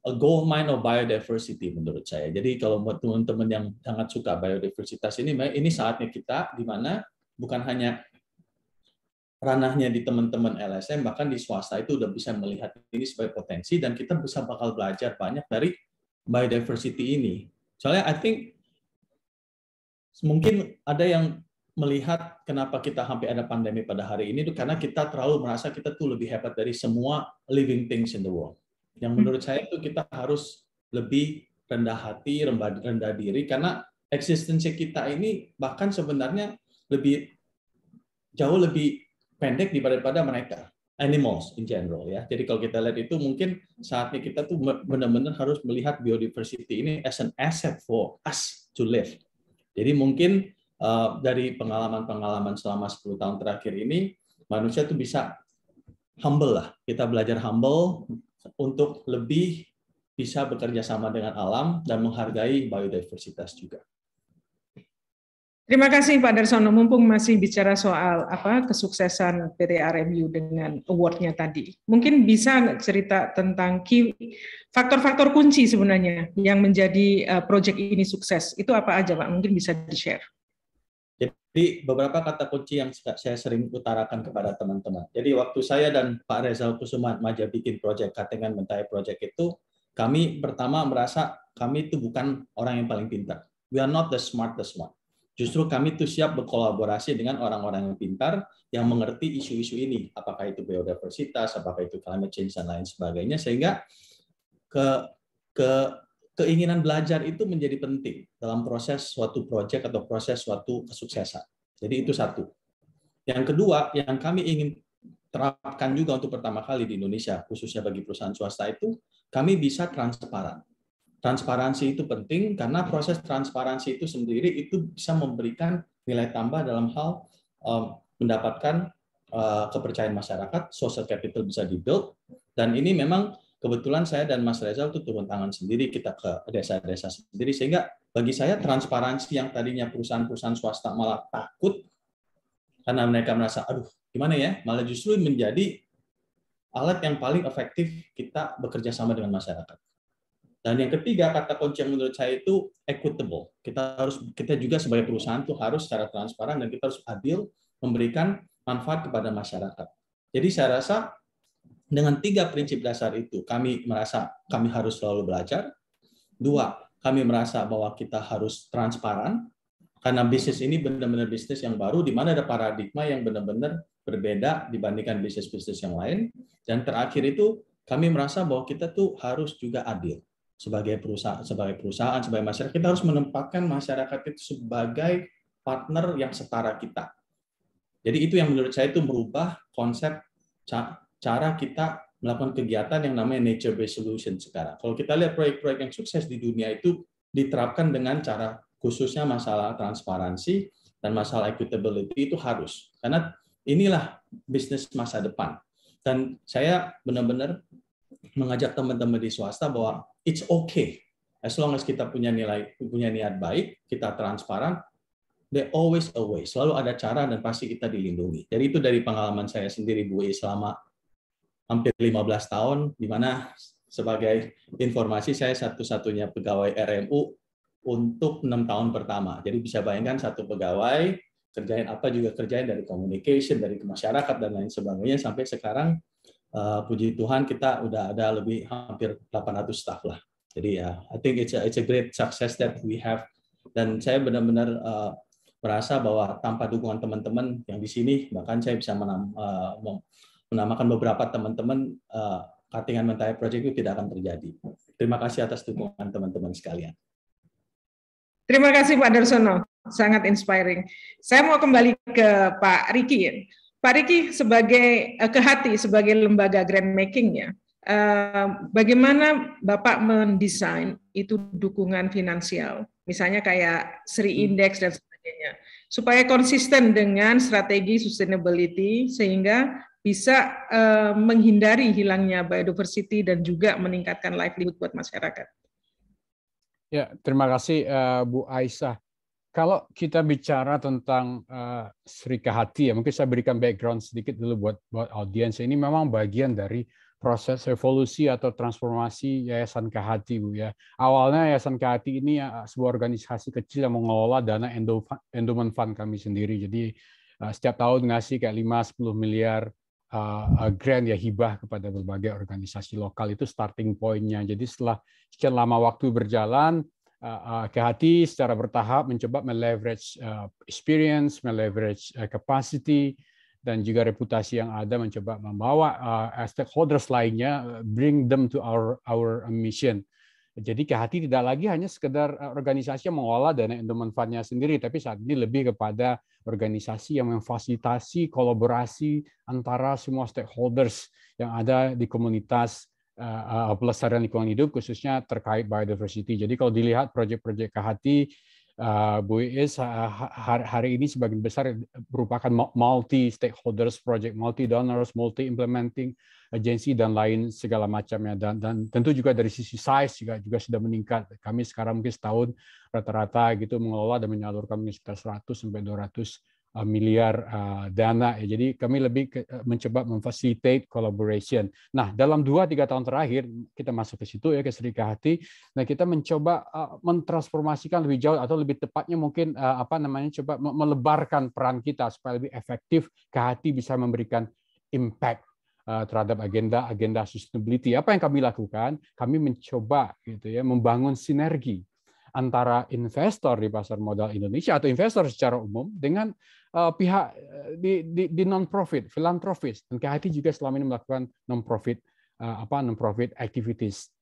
a gold mine of biodiversity menurut saya. Jadi kalau buat teman-teman yang sangat suka biodiversitas ini, ini saatnya kita di mana bukan hanya ranahnya di teman-teman LSM, bahkan di swasta itu udah bisa melihat ini sebagai potensi dan kita bisa bakal belajar banyak dari biodiversity ini. Soalnya I think mungkin ada yang melihat kenapa kita hampir ada pandemi pada hari ini itu karena kita terlalu merasa kita tuh lebih hebat dari semua living things in the world yang hmm. menurut saya itu kita harus lebih rendah hati, rendah, diri karena eksistensi kita ini bahkan sebenarnya lebih jauh lebih pendek daripada mereka animals in general ya. Jadi kalau kita lihat itu mungkin saatnya kita tuh benar-benar harus melihat biodiversity ini as an asset for us to live. Jadi mungkin uh, dari pengalaman-pengalaman selama 10 tahun terakhir ini manusia tuh bisa humble lah. Kita belajar humble, untuk lebih bisa bekerja sama dengan alam dan menghargai biodiversitas juga. Terima kasih Pak Darsono, mumpung masih bicara soal apa kesuksesan PT RMU dengan award-nya tadi. Mungkin bisa cerita tentang faktor-faktor kunci sebenarnya yang menjadi eh, proyek ini sukses. Itu apa aja Pak? Mungkin bisa di-share di beberapa kata kunci yang saya sering utarakan kepada teman-teman. Jadi waktu saya dan Pak Rezal Kusuma Maja bikin proyek Katengan Mentai Project itu, kami pertama merasa kami itu bukan orang yang paling pintar. We are not the smartest one. Justru kami itu siap berkolaborasi dengan orang-orang yang pintar yang mengerti isu-isu ini, apakah itu biodiversitas, apakah itu climate change dan lain sebagainya, sehingga ke ke keinginan belajar itu menjadi penting dalam proses suatu proyek atau proses suatu kesuksesan. Jadi itu satu. Yang kedua, yang kami ingin terapkan juga untuk pertama kali di Indonesia, khususnya bagi perusahaan swasta itu, kami bisa transparan. Transparansi itu penting karena proses transparansi itu sendiri itu bisa memberikan nilai tambah dalam hal eh, mendapatkan eh, kepercayaan masyarakat, social capital bisa dibuild, dan ini memang kebetulan saya dan Mas Reza itu turun tangan sendiri kita ke desa-desa sendiri sehingga bagi saya transparansi yang tadinya perusahaan-perusahaan swasta malah takut karena mereka merasa aduh gimana ya malah justru menjadi alat yang paling efektif kita bekerja sama dengan masyarakat. Dan yang ketiga kata kunci yang menurut saya itu equitable. Kita harus kita juga sebagai perusahaan itu harus secara transparan dan kita harus adil memberikan manfaat kepada masyarakat. Jadi saya rasa dengan tiga prinsip dasar itu, kami merasa kami harus selalu belajar. Dua, kami merasa bahwa kita harus transparan, karena bisnis ini benar-benar bisnis yang baru, di mana ada paradigma yang benar-benar berbeda dibandingkan bisnis-bisnis yang lain. Dan terakhir itu, kami merasa bahwa kita tuh harus juga adil sebagai perusahaan, sebagai perusahaan, sebagai masyarakat, kita harus menempatkan masyarakat itu sebagai partner yang setara kita. Jadi itu yang menurut saya itu merubah konsep cara kita melakukan kegiatan yang namanya nature-based solution sekarang. Kalau kita lihat proyek-proyek yang sukses di dunia itu diterapkan dengan cara khususnya masalah transparansi dan masalah equitability itu harus. Karena inilah bisnis masa depan. Dan saya benar-benar mengajak teman-teman di swasta bahwa it's okay as long as kita punya nilai punya niat baik, kita transparan, there always away. Selalu ada cara dan pasti kita dilindungi. Jadi itu dari pengalaman saya sendiri Bu E selama hampir 15 tahun, di mana sebagai informasi saya satu-satunya pegawai RMU untuk enam tahun pertama. Jadi bisa bayangkan satu pegawai kerjain apa juga kerjain dari communication, dari masyarakat dan lain sebagainya sampai sekarang eh, puji Tuhan kita udah ada lebih hampir 800 staff lah. Jadi ya, uh, I think it's a, it's a great success that we have dan saya benar-benar uh, merasa bahwa tanpa dukungan teman-teman yang di sini bahkan saya bisa menam, uh, menamakan beberapa teman-teman uh, Katingan Mentahai Project itu tidak akan terjadi. Terima kasih atas dukungan teman-teman sekalian. Terima kasih Pak Darsono, sangat inspiring. Saya mau kembali ke Pak Riki. Pak Riki sebagai uh, eh, kehati sebagai lembaga grand making ya, Uh, eh, bagaimana Bapak mendesain itu dukungan finansial, misalnya kayak Sri hmm. Index dan sebagainya, supaya konsisten dengan strategi sustainability sehingga bisa uh, menghindari hilangnya biodiversity dan juga meningkatkan livelihood buat masyarakat. Ya, terima kasih uh, Bu Aisyah. Kalau kita bicara tentang uh, Serika Hati, ya mungkin saya berikan background sedikit dulu buat buat audiens. Ini memang bagian dari proses evolusi atau transformasi Yayasan Kahati Bu ya. Awalnya Yayasan Kahati ini sebuah organisasi kecil yang mengelola dana endowment fund kami sendiri. Jadi setiap tahun ngasih kayak 5 10 miliar uh, grant ya hibah kepada berbagai organisasi lokal itu starting pointnya. Jadi setelah sekian lama waktu berjalan uh, uh, kehati secara bertahap mencoba meleverage uh, experience, meleverage capacity dan juga reputasi yang ada mencoba membawa uh, stakeholders lainnya bring them to our our mission. Jadi kehati tidak lagi hanya sekedar organisasi yang mengolah dana endowment fund sendiri tapi saat ini lebih kepada organisasi yang memfasilitasi kolaborasi antara semua stakeholders yang ada di komunitas uh, pelestarian lingkungan hidup khususnya terkait biodiversity. Jadi kalau dilihat proyek-proyek kehati uh, Bu Is hari, hari ini sebagian besar merupakan multi stakeholders project, multi donors, multi implementing agensi dan lain segala macamnya dan dan tentu juga dari sisi size juga juga sudah meningkat. Kami sekarang mungkin setahun rata-rata gitu mengelola dan menyalurkan sekitar 100 sampai 200 eh, miliar eh, dana ya. Jadi kami lebih eh, mencoba memfasilitate collaboration. Nah, dalam dua tiga tahun terakhir kita masuk ke situ ya ke serikat Hati. Nah, kita mencoba mentransformasikan lebih jauh atau lebih tepatnya mungkin apa namanya coba melebarkan peran kita supaya lebih efektif ke hati bisa memberikan impact Eh, terhadap agenda-agenda sustainability. Apa yang kami lakukan? Kami mencoba gitu ya membangun sinergi antara investor di pasar modal Indonesia atau investor secara umum dengan uh, pihak eh, di, di, di non profit, filantropis dan KHT juga selama ini melakukan non profit uh, apa non profit activities.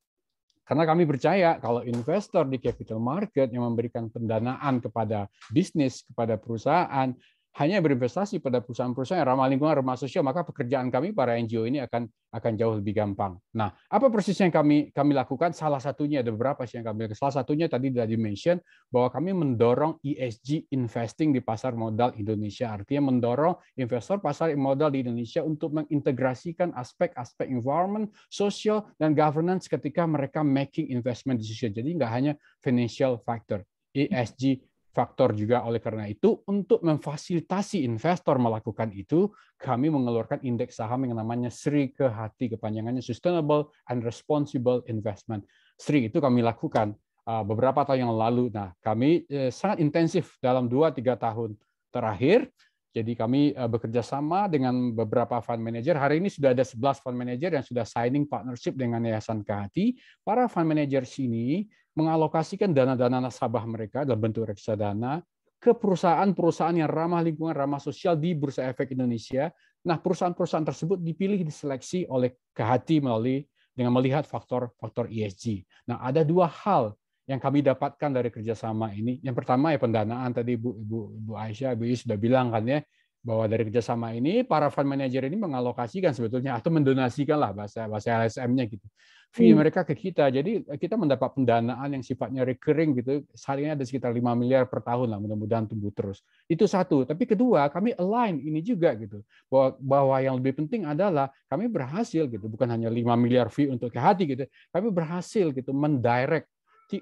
Karena kami percaya kalau investor di capital market yang memberikan pendanaan kepada bisnis, kepada perusahaan, hanya berinvestasi pada perusahaan-perusahaan yang ramah lingkungan, ramah sosial, maka pekerjaan kami para NGO ini akan akan jauh lebih gampang. Nah, apa persis yang kami kami lakukan? Salah satunya ada beberapa sih yang kami lakukan. Salah satunya tadi sudah dimention bahwa kami mendorong ESG investing di pasar modal Indonesia. Artinya mendorong investor pasar modal di Indonesia untuk mengintegrasikan aspek-aspek environment, social, dan governance ketika mereka making investment decision. Jadi nggak hanya financial factor. ESG faktor juga oleh karena itu untuk memfasilitasi investor melakukan itu kami mengeluarkan indeks saham yang namanya Sri ke hati kepanjangannya Sustainable and Responsible Investment. Sri itu kami lakukan uh, beberapa tahun yang lalu. Nah, kami eh, sangat intensif dalam 2 3 tahun terakhir. Jadi kami eh, bekerja sama dengan beberapa fund manager. Hari ini sudah ada 11 fund manager yang sudah signing partnership dengan Yayasan Kehati. Para fund manager sini mengalokasikan dana-dana nasabah mereka dalam bentuk reksadana ke perusahaan-perusahaan yang ramah lingkungan, ramah sosial di Bursa Efek Indonesia. Nah, perusahaan-perusahaan tersebut dipilih, diseleksi oleh Kehati melalui dengan melihat faktor-faktor ESG. Nah, ada dua hal yang kami dapatkan dari kerjasama ini. Yang pertama ya pendanaan tadi Bu Ibu Ibu Aisyah, Bu Yus sudah bilang kan ya, bahwa dari kerjasama ini para fund manager ini mengalokasikan sebetulnya atau mendonasikan lah bahasa bahasa LSM-nya gitu fee hmm. mereka ke kita jadi kita mendapat pendanaan yang sifatnya recurring gitu saat ada sekitar 5 miliar per tahun lah mudah-mudahan tumbuh terus itu satu tapi kedua kami align ini juga gitu bahwa bahwa yang lebih penting adalah kami berhasil gitu bukan hanya 5 miliar fee untuk ke hati gitu kami berhasil gitu mendirect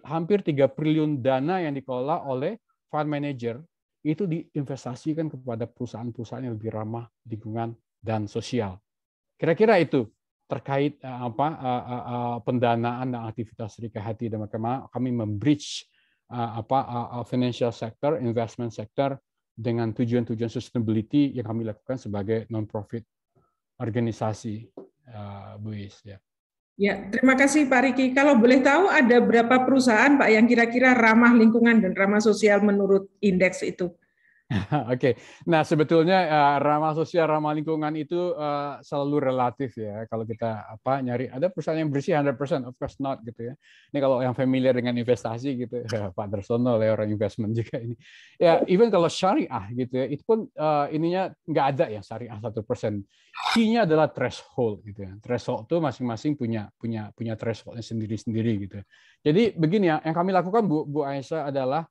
hampir 3 triliun dana yang dikelola oleh fund manager itu diinvestasikan kepada perusahaan-perusahaan yang lebih ramah lingkungan dan sosial. Kira-kira itu terkait eh, apa eh, eh, pendanaan dan aktivitas Rika Hati dan Makama kami membridge apa financial sector, investment sector dengan tujuan-tujuan sustainability yang kami lakukan sebagai non-profit organisasi, Bu Is. Ya. Ya, terima kasih Pak Riki. Kalau boleh tahu ada berapa perusahaan Pak yang kira-kira ramah lingkungan dan ramah sosial menurut indeks itu? Oke, okay. nah sebetulnya uh, ramah sosial, ramah lingkungan itu uh, selalu relatif ya. Kalau kita apa nyari, ada perusahaan yang bersih 100%, of course not gitu ya. Ini kalau yang familiar dengan investasi gitu, ya, Pak Darsono oleh ya, orang investment juga ini. Ya, even kalau syariah gitu ya, itu pun uh, ininya nggak ada ya syariah 1%. Key-nya adalah threshold gitu ya. Threshold itu masing-masing punya punya punya thresholdnya sendiri-sendiri gitu. Ya. Jadi begini ya, yang kami lakukan Bu Bu Aisyah adalah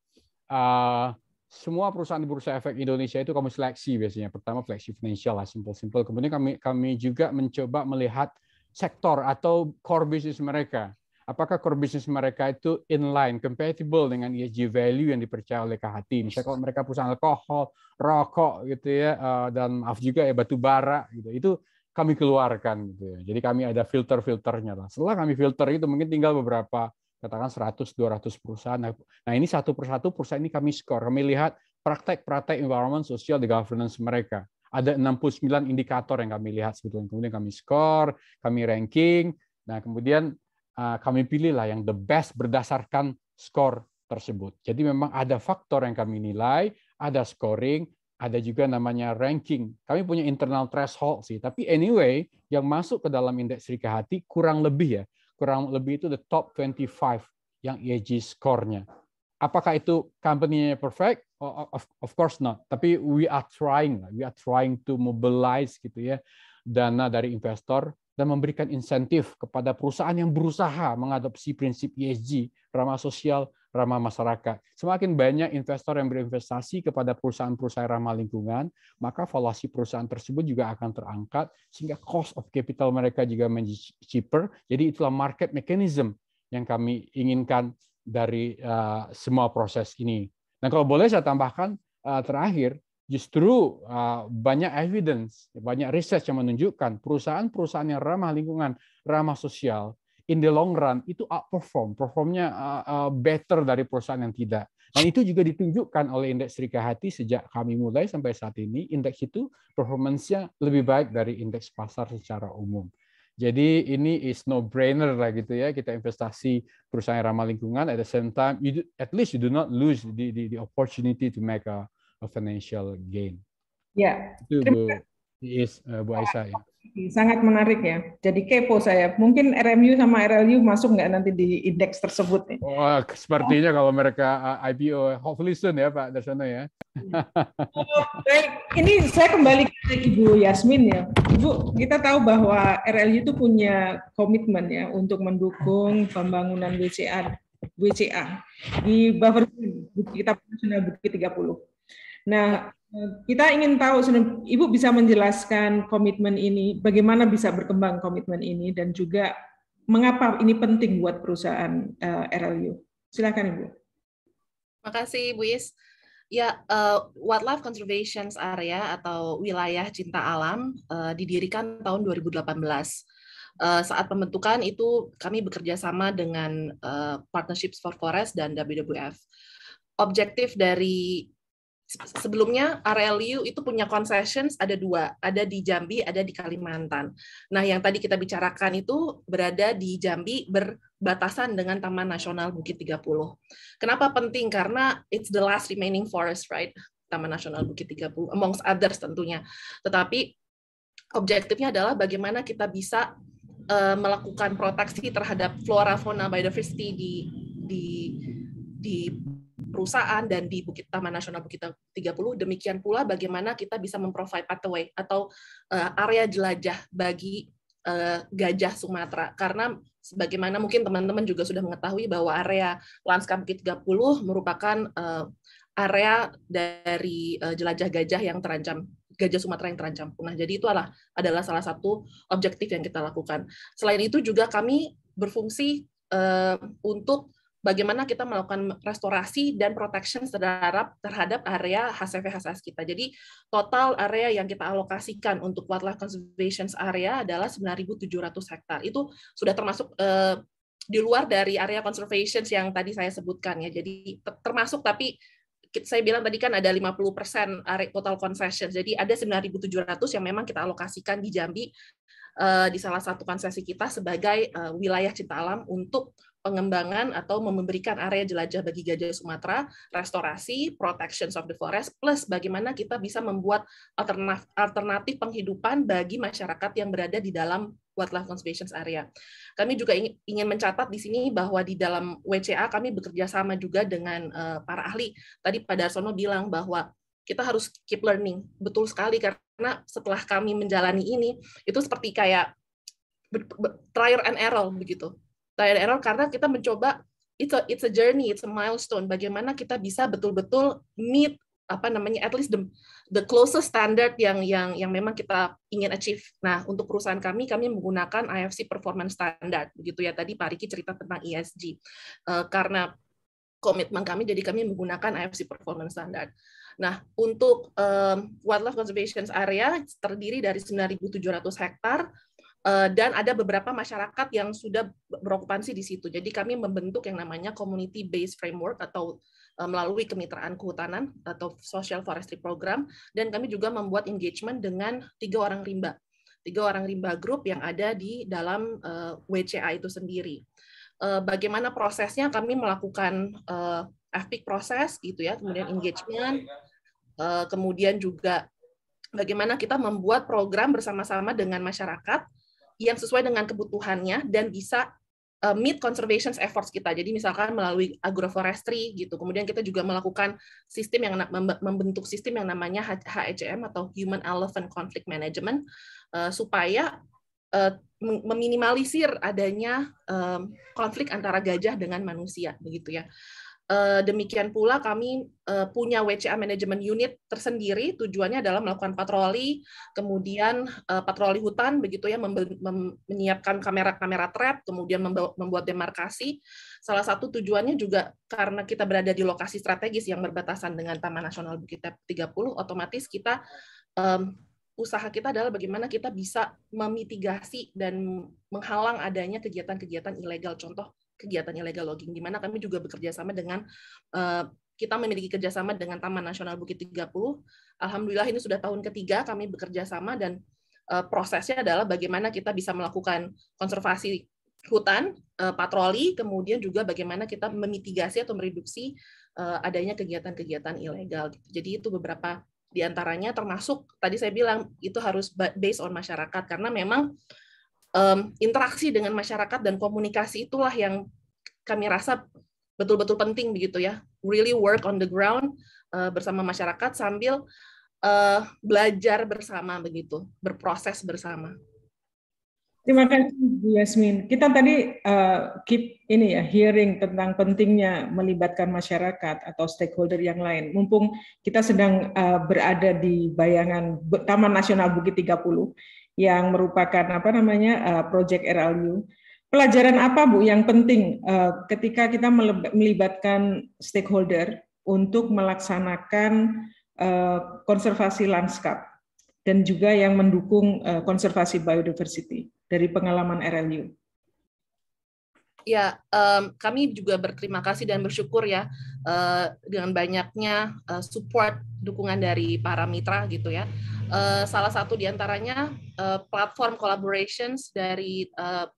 uh, semua perusahaan di bursa efek Indonesia itu kami seleksi biasanya. Pertama seleksi financial lah, simple simpel Kemudian kami kami juga mencoba melihat sektor atau core business mereka. Apakah core business mereka itu inline, compatible dengan ESG value yang dipercaya oleh KHT. Misalnya kalau mereka perusahaan alkohol, rokok gitu ya, eh, dan maaf juga ya batu bara gitu. Itu kami keluarkan gitu ya. Jadi kami ada filter-filternya lah. Setelah kami filter itu mungkin tinggal beberapa katakan 100-200 perusahaan. Nah, nah ini satu persatu perusahaan ini kami skor, kami lihat praktek-praktek environment social di governance mereka. Ada 69 indikator yang kami lihat sebetulnya. Kemudian kami skor, kami ranking. Nah kemudian ah, kami pilihlah yang the best berdasarkan skor tersebut. Jadi memang ada faktor yang kami nilai, ada scoring, ada juga namanya ranking. Kami punya internal threshold sih, tapi anyway yang masuk ke dalam indeks Rika Hati kurang lebih ya kurang lebih itu the top 25 yang ESG skornya Apakah itu company-nya perfect? Of, of course not. Tapi we are trying, we are trying to mobilize gitu ya dana dari investor dan memberikan insentif kepada perusahaan yang berusaha mengadopsi prinsip ESG, ramah sosial, ramah masyarakat. Semakin banyak investor yang berinvestasi kepada perusahaan-perusahaan ramah lingkungan, maka valuasi perusahaan tersebut juga akan terangkat sehingga cost of capital mereka juga menjadi cheaper. Jadi itulah market mechanism yang kami inginkan dari eh, semua proses ini. nah kalau boleh saya tambahkan eh, terakhir, justru eh, banyak evidence, banyak research yang menunjukkan perusahaan-perusahaan yang ramah lingkungan, ramah sosial in the long run itu outperform, performnya uh, uh, better dari perusahaan yang tidak. Dan itu juga ditunjukkan oleh indeks Serikat Hati sejak kami mulai sampai saat ini, indeks itu performancenya lebih baik dari indeks pasar secara umum. Jadi ini is no brainer lah gitu ya. Kita investasi perusahaan yang ramah lingkungan at the same time you do, at least you do not lose the the, the opportunity to make a, a financial gain. Ya. Yeah. Itu Bu is uh, Bu Aisyah ya. Sangat menarik ya. Jadi kepo saya. Mungkin RMU sama RLU masuk nggak nanti di indeks tersebut Wah, oh, sepertinya kalau mereka uh, IPO, hopefully soon ya Pak Darsono ya. Oh, baik, ini saya kembali ke Ibu Yasmin ya. Ibu, kita tahu bahwa RLU itu punya komitmen ya untuk mendukung pembangunan WCA, WCA di buffer kita Nasional Bukit 30 Nah, kita ingin tahu, Ibu bisa menjelaskan komitmen ini, bagaimana bisa berkembang komitmen ini, dan juga mengapa ini penting buat perusahaan eh, RLU. Silakan Ibu. Terima kasih Ibu Is. Ya, uh, Wildlife Conservation Area atau wilayah cinta alam uh, didirikan tahun 2018. Uh, saat pembentukan itu kami bekerja sama dengan uh, Partnerships for Forest dan WWF objektif dari sebelumnya RLU itu punya concessions ada dua, ada di Jambi, ada di Kalimantan. Nah, yang tadi kita bicarakan itu berada di Jambi berbatasan dengan Taman Nasional Bukit 30. Kenapa penting? Karena it's the last remaining forest, right? Taman Nasional Bukit 30, amongst others tentunya. Tetapi objektifnya adalah bagaimana kita bisa uh, melakukan proteksi terhadap flora, fauna, biodiversity di di di perusahaan dan di Bukit Taman Nasional Bukit 30 demikian pula bagaimana kita bisa memprovide pathway atau uh, area jelajah bagi uh, gajah Sumatera karena sebagaimana mungkin teman-teman juga sudah mengetahui bahwa area lanskap Bukit 30 merupakan uh, area dari uh, jelajah gajah yang terancam gajah Sumatera yang terancam punah. Jadi itu adalah adalah salah satu objektif yang kita lakukan. Selain itu juga kami berfungsi uh, untuk bagaimana kita melakukan restorasi dan protection terhadap terhadap area HCV HCS kita. Jadi total area yang kita alokasikan untuk wildlife conservation area adalah 9.700 hektar. Itu sudah termasuk eh, di luar dari area conservation yang tadi saya sebutkan ya. Jadi termasuk tapi saya bilang tadi kan ada 50% area total concession. Jadi ada 9.700 yang memang kita alokasikan di Jambi eh, di salah satu konsesi kita sebagai eh, wilayah cinta alam untuk pengembangan atau memberikan area jelajah bagi gajah Sumatera, restorasi, protection of the forest, plus bagaimana kita bisa membuat alternatif penghidupan bagi masyarakat yang berada di dalam wildlife conservation area. Kami juga ingin mencatat di sini bahwa di dalam WCA kami bekerja sama juga dengan eh, para ahli. Tadi Pak Darsono bilang bahwa kita harus keep learning. Betul sekali karena setelah kami menjalani ini itu seperti kayak trial and error begitu trial error karena kita mencoba it's a it's a journey, it's a milestone. Bagaimana kita bisa betul-betul meet apa namanya at least the, the closest standard yang yang yang memang kita ingin achieve. Nah, untuk perusahaan kami kami menggunakan IFC performance standard begitu ya. Tadi Pak Riki cerita tentang ESG. Uh, eh, karena komitmen kami jadi kami menggunakan IFC performance standard. Nah, untuk um, wildlife conservation area terdiri dari 9.700 hektar Eh, dan ada beberapa masyarakat yang sudah berokupansi di situ. Jadi kami membentuk yang namanya community based framework atau eh, melalui kemitraan kehutanan atau social forestry program dan kami juga membuat engagement dengan tiga orang rimba. Tiga orang rimba grup yang ada di dalam eh, WCA itu sendiri. Bagaimana prosesnya kami melakukan FPIC proses gitu ya, kemudian engagement, kemudian juga bagaimana kita membuat program bersama-sama dengan masyarakat yang sesuai dengan kebutuhannya dan bisa eh, meet conservation efforts kita. Jadi misalkan melalui agroforestry gitu. Kemudian kita juga melakukan sistem yang membentuk sistem yang namanya HECM atau Human Elephant Conflict Management eh, supaya eh, meminimalisir adanya konflik antara gajah dengan manusia begitu ya. Eh, demikian pula kami eh, punya WCA Management Unit tersendiri, tujuannya adalah melakukan patroli, kemudian eh, patroli hutan, begitu ya, menyiapkan kamera-kamera trap, kemudian membuat demarkasi. Salah satu tujuannya juga karena kita berada di lokasi strategis yang berbatasan dengan Taman Nasional Bukit 30, otomatis kita usaha kita adalah bagaimana kita bisa memitigasi dan menghalang adanya kegiatan-kegiatan ilegal. Contoh kegiatan illegal logging, di mana kami juga bekerja sama dengan uh, kita memiliki kerjasama dengan Taman Nasional Bukit 30. Alhamdulillah ini sudah tahun ketiga kami bekerja sama dan uh, prosesnya adalah bagaimana kita bisa melakukan konservasi hutan, uh, patroli, kemudian juga bagaimana kita memitigasi atau mereduksi uh, adanya kegiatan-kegiatan ilegal. Jadi itu beberapa diantaranya termasuk tadi saya bilang itu harus based on masyarakat karena memang um, interaksi dengan masyarakat dan komunikasi itulah yang kami rasa betul-betul penting begitu ya. Really work on the ground uh, bersama masyarakat sambil uh, belajar bersama begitu, berproses bersama. Terima kasih Bu Yasmin. Kita tadi uh, keep ini ya hearing tentang pentingnya melibatkan masyarakat atau stakeholder yang lain. Mumpung kita sedang uh, berada di bayangan Taman Nasional Bukit 30 yang merupakan apa namanya uh, project RLU. Pelajaran apa Bu yang penting uh, ketika kita melibatkan stakeholder untuk melaksanakan uh, konservasi lanskap dan juga yang mendukung uh, konservasi biodiversity dari pengalaman RLU? Ya, um, kami juga berterima kasih dan bersyukur ya uh, dengan banyaknya uh, support dukungan dari para mitra gitu ya. Eh, salah satu diantaranya uh, eh, platform collaborations dari uh,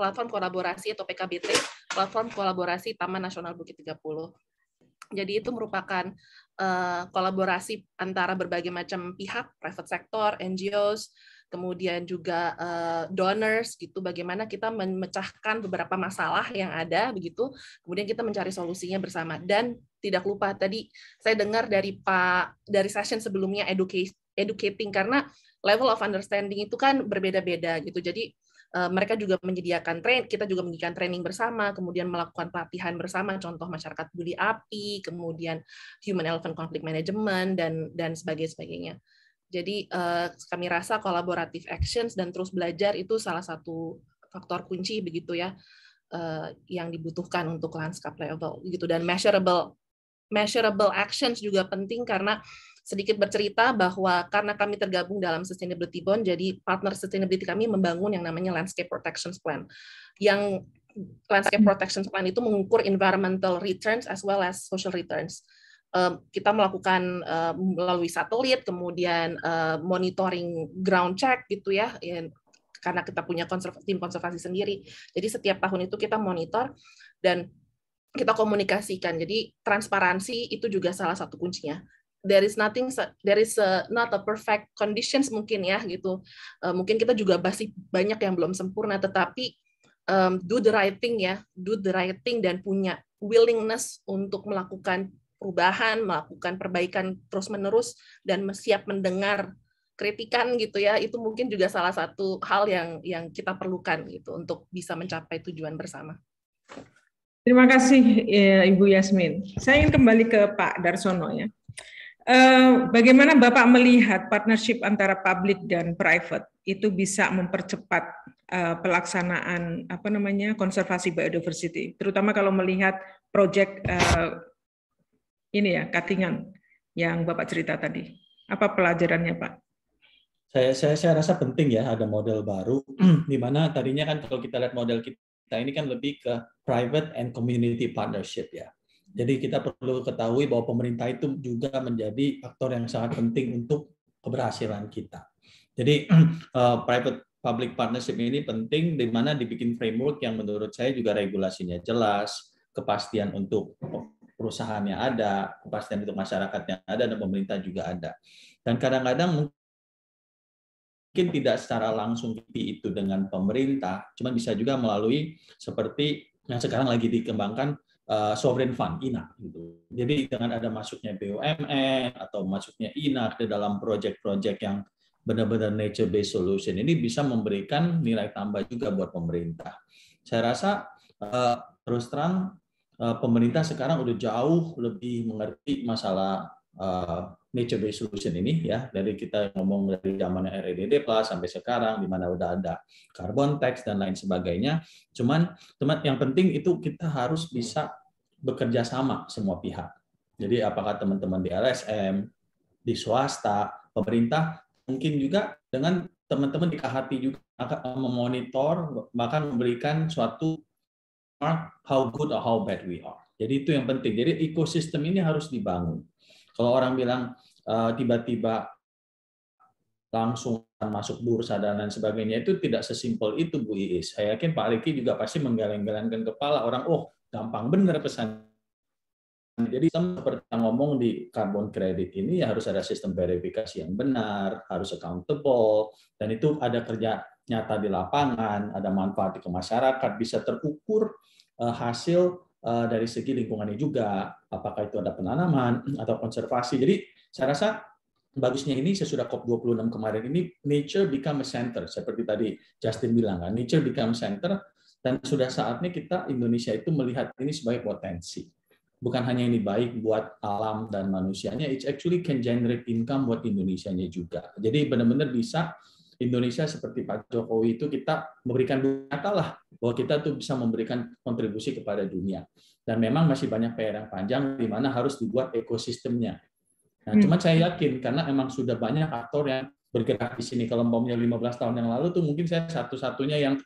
platform kolaborasi atau PKBT, platform kolaborasi Taman Nasional Bukit 30. Jadi itu merupakan uh, kolaborasi antara berbagai macam pihak, private sector, NGOs, kemudian juga uh, donors gitu bagaimana kita memecahkan beberapa masalah yang ada begitu kemudian kita mencari solusinya bersama dan tidak lupa tadi saya dengar dari Pak dari session sebelumnya education educating karena level of understanding itu kan berbeda-beda gitu. Jadi eh, mereka juga menyediakan train, kita juga menyediakan training bersama, kemudian melakukan pelatihan bersama, contoh masyarakat peduli api, kemudian human elephant conflict management dan dan sebagainya. sebagainya. Jadi eh, kami rasa collaborative actions dan terus belajar itu salah satu faktor kunci begitu ya eh, yang dibutuhkan untuk landscape level gitu dan measurable measurable actions juga penting karena sedikit bercerita bahwa karena kami tergabung dalam Sustainability Bond, jadi partner sustainability kami membangun yang namanya Landscape Protection Plan. Yang Landscape Protection Plan itu mengukur environmental returns as well as social returns. Kita melakukan eh, melalui satelit, kemudian eh, monitoring ground check gitu ya, karena kita punya tim konservasi sendiri. Jadi setiap tahun itu kita monitor dan kita komunikasikan. Jadi transparansi itu juga salah satu kuncinya there is nothing there is a, not a perfect conditions mungkin ya gitu uh, mungkin kita juga masih banyak yang belum sempurna tetapi um, do the right thing ya do the right thing dan punya willingness untuk melakukan perubahan melakukan perbaikan terus menerus dan siap mendengar kritikan gitu ya itu mungkin juga salah satu hal yang yang kita perlukan gitu untuk bisa mencapai tujuan bersama. Terima kasih eh, Ibu Yasmin. Saya ingin kembali ke Pak Darsono ya. Eh, bagaimana Bapak melihat partnership antara publik dan private itu bisa mempercepat uh, pelaksanaan apa namanya konservasi biodiversity, terutama kalau melihat proyek uh, eh, ini ya katingan yang Bapak cerita tadi. Apa pelajarannya Pak? Saya, saya, saya rasa penting ya ada model baru di mana tadinya kan kalau kita lihat model kita ini kan lebih ke private and community partnership ya jadi kita perlu ketahui bahwa pemerintah itu juga menjadi faktor yang sangat penting untuk keberhasilan kita. Jadi eh, private public partnership ini penting di mana dibikin framework yang menurut saya juga regulasinya jelas, kepastian untuk perusahaannya ada, kepastian untuk masyarakatnya ada, dan pemerintah juga ada. Dan kadang-kadang mungkin tidak secara langsung itu dengan pemerintah, cuman bisa juga melalui seperti yang sekarang lagi dikembangkan Eh, sovereign fund INA gitu. Jadi dengan ada masuknya BUMN atau masuknya INA ke dalam proyek-proyek yang benar-benar nature based solution ini bisa memberikan nilai tambah juga buat pemerintah. Saya rasa eh, terus terang eh, pemerintah sekarang udah jauh lebih mengerti masalah nature based solution ini ya dari kita ngomong dari zaman RDD e plus sampai sekarang di mana udah ada carbon tax dan lain sebagainya cuman cuman yang penting itu kita harus bisa bekerja sama semua pihak. Jadi apakah teman-teman di LSM, di swasta, pemerintah, mungkin juga dengan teman-teman di KHT juga akan memonitor, bahkan memberikan suatu how good or how bad we are. Jadi itu yang penting. Jadi ekosistem ini harus dibangun. Kalau orang bilang eh, tiba-tiba langsung masuk bursa dan lain sebagainya itu tidak sesimpel itu Bu Iis. Saya yakin Pak Riki juga pasti menggeleng-gelengkan kepala orang, oh gampang benar pesan. Jadi seperti yang ngomong di karbon kredit ini ya harus ada sistem verifikasi yang benar, harus accountable, dan itu ada kerja nyata di lapangan, ada manfaat ke masyarakat, bisa terukur eh, hasil eh, dari segi lingkungannya juga, apakah itu ada penanaman atau konservasi. Jadi saya rasa bagusnya ini sesudah COP26 kemarin ini nature become a center seperti tadi Justin bilang kan nature become center dan sudah saatnya kita Indonesia itu melihat ini sebagai potensi. Bukan hanya ini baik buat alam dan manusianya, it actually can generate income buat indonesia juga. Jadi benar-benar bisa Indonesia seperti Pak Jokowi itu kita memberikan nyata lah bahwa kita tuh bisa memberikan kontribusi kepada dunia. Dan memang masih banyak PR yang panjang di mana harus dibuat ekosistemnya. Nah, hmm. cuman saya yakin karena emang sudah banyak aktor yang bergerak di sini. Kalau umpamanya 15 tahun yang lalu tuh mungkin saya satu-satunya yang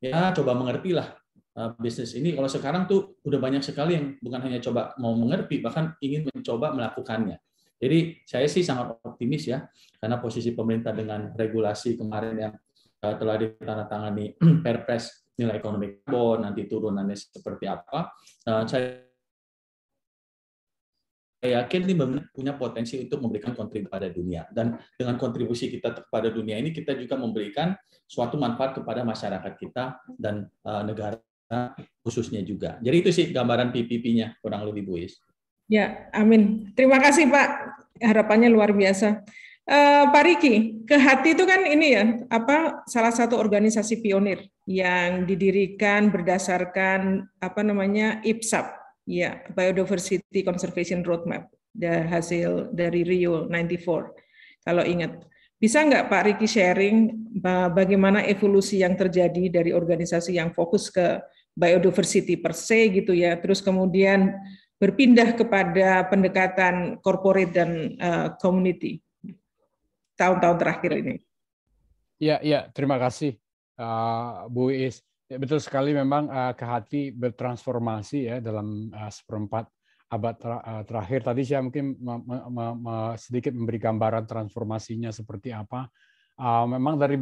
ya coba mengerti lah eh, bisnis ini. Kalau sekarang tuh udah banyak sekali yang bukan hanya coba mau mengerti, bahkan ingin mencoba melakukannya. Jadi saya sih sangat optimis ya, karena posisi pemerintah dengan regulasi kemarin yang eh, telah ditandatangani Perpres nilai ekonomi karbon, nanti turunannya seperti apa. Eh, saya yakin benar punya potensi untuk memberikan kontribusi pada dunia dan dengan kontribusi kita kepada dunia ini kita juga memberikan suatu manfaat kepada masyarakat kita dan eh, negara khususnya juga. Jadi itu sih gambaran PPP-nya kurang lebih Bu Is. Ya, amin. Terima kasih Pak. Harapannya luar biasa. Uh, Pak Riki, ke hati itu kan ini ya, apa salah satu organisasi pionir yang didirikan berdasarkan apa namanya IPSAP Ya, Biodiversity Conservation Roadmap hasil dari Rio 94. Kalau ingat, bisa nggak Pak Riki sharing bagaimana evolusi yang terjadi dari organisasi yang fokus ke biodiversity per se gitu ya, terus kemudian berpindah kepada pendekatan corporate dan eh, community tahun-tahun terakhir ini. Ya, ya, terima kasih uh, Bu Is. Ya, betul sekali memang uh, eh, ke bertransformasi ya dalam uh, seperempat abad ter eh, terakhir. Tadi saya mungkin me me me sedikit memberi gambaran transformasinya seperti apa. Uh, memang dari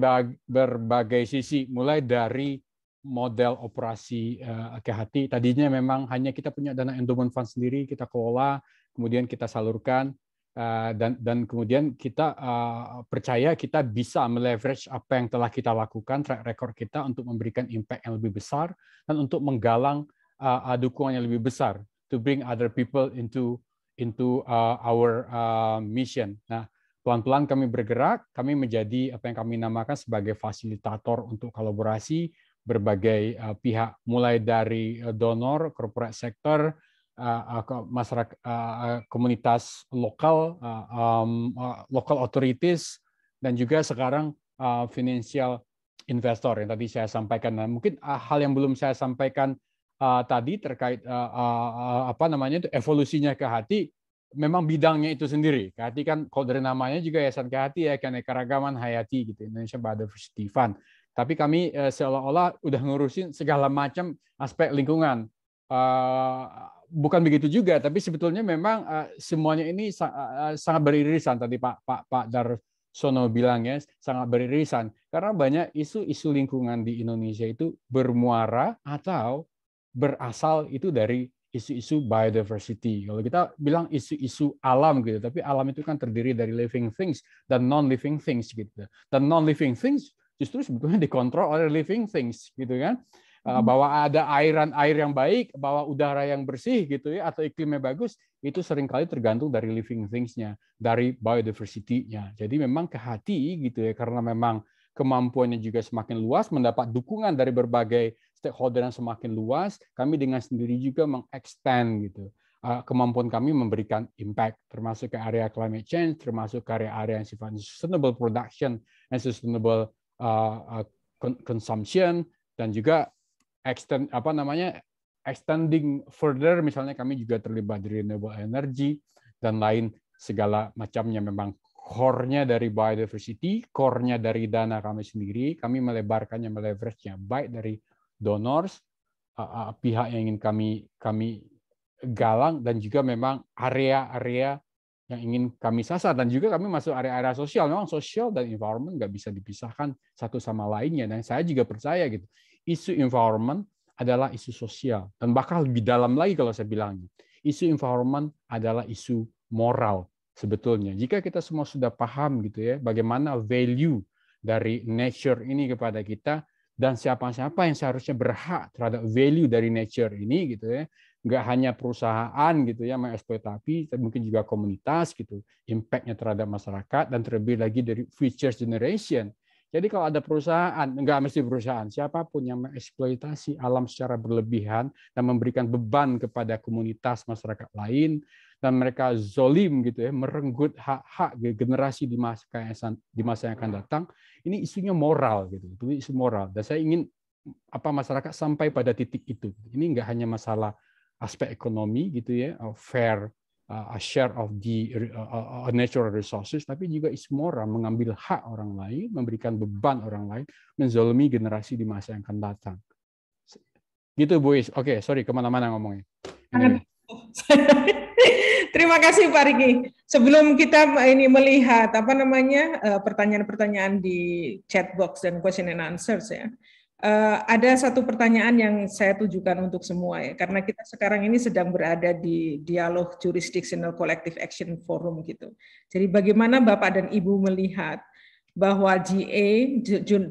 berbagai sisi, mulai dari model operasi uh, ke Tadinya memang hanya kita punya dana endowment fund sendiri, kita kelola, kemudian kita salurkan. Eh, dan dan kemudian kita uh, percaya kita bisa meleverage apa yang telah kita lakukan track record kita untuk memberikan impact yang lebih besar dan untuk menggalang uh, dukungan yang lebih besar to bring other people into into uh, our uh, mission. Nah, pelan-pelan kami bergerak, kami menjadi apa yang kami namakan sebagai fasilitator untuk kolaborasi berbagai uh, pihak mulai dari donor, corporate sector, Eh, eh, masyarakat uh, komunitas lokal, uh, um, uh, local authorities, dan juga sekarang uh, financial investor yang tadi saya sampaikan. Nah, mungkin uh, hal yang belum saya sampaikan uh, tadi terkait uh, uh, apa namanya itu evolusinya ke hati memang bidangnya itu sendiri. Kehati kan kalau dari namanya juga Yayasan Kehati ya keragaman hayati gitu Indonesia Biodiversity Fund. Tapi kami uh, seolah-olah udah ngurusin segala macam aspek lingkungan bukan begitu juga, tapi sebetulnya memang uh, semuanya ini sa uh, sangat beririsan tadi Pak Pak Pak Darsono bilang ya, sangat beririsan karena banyak isu-isu lingkungan di Indonesia itu bermuara atau berasal itu dari isu-isu biodiversity. Kalau kita bilang isu-isu alam gitu, tapi alam itu kan terdiri dari living things dan non-living things gitu. Dan non-living things justru sebetulnya dikontrol oleh living things gitu kan. Eh, hmm. bahwa ada airan air yang baik, bahwa udara yang bersih gitu ya atau iklimnya bagus itu seringkali tergantung dari living things-nya, dari biodiversity-nya. Jadi memang ke hati gitu ya karena memang kemampuannya juga semakin luas, mendapat dukungan dari berbagai stakeholder yang semakin luas, kami dengan sendiri juga mengextend gitu eh, kemampuan kami memberikan impact termasuk ke area climate change, termasuk ke area-area yang sifatnya sustainable production and sustainable eh, consumption dan juga extend apa namanya extending further misalnya kami juga terlibat di renewable energy dan lain segala macamnya memang core-nya dari biodiversity, core-nya dari dana kami sendiri, kami melebarkannya, meleverage-nya baik dari donors, pihak yang ingin kami kami galang dan juga memang area-area yang ingin kami sasar dan juga kami masuk area-area sosial memang sosial dan environment nggak bisa dipisahkan satu sama lainnya dan saya juga percaya gitu isu environment adalah isu sosial dan bahkan lebih dalam lagi kalau saya bilangnya isu environment adalah isu moral sebetulnya jika kita semua sudah paham gitu ya bagaimana value dari nature ini kepada kita dan siapa-siapa yang seharusnya berhak terhadap value dari nature ini gitu ya nggak hanya perusahaan gitu ya mengeksploitasi tapi mungkin juga komunitas gitu impactnya terhadap masyarakat dan terlebih lagi dari future generation jadi kalau ada perusahaan, enggak mesti perusahaan, siapapun yang mengeksploitasi alam secara berlebihan dan memberikan beban kepada komunitas masyarakat lain dan mereka zolim gitu ya, merenggut hak-hak generasi di masa di masa yang akan datang, ini isunya moral gitu. Itu isu moral. Dan saya ingin apa masyarakat sampai pada titik itu. Ini enggak hanya masalah aspek ekonomi gitu ya, fair a share of the uh, natural resources, tapi juga ismora mengambil hak orang lain, memberikan beban orang lain, menzolimi generasi di masa yang akan datang. Gitu Bu Oke, okay, sorry kemana-mana ngomongnya. Terima kasih Pak Riki. Sebelum kita ini melihat apa namanya eh, pertanyaan-pertanyaan di chat box dan question and answers ya. Uh, ada satu pertanyaan yang saya tujukan untuk semua ya, karena kita sekarang ini sedang berada di dialog jurisdictional collective action forum gitu. Jadi bagaimana Bapak dan Ibu melihat bahwa GA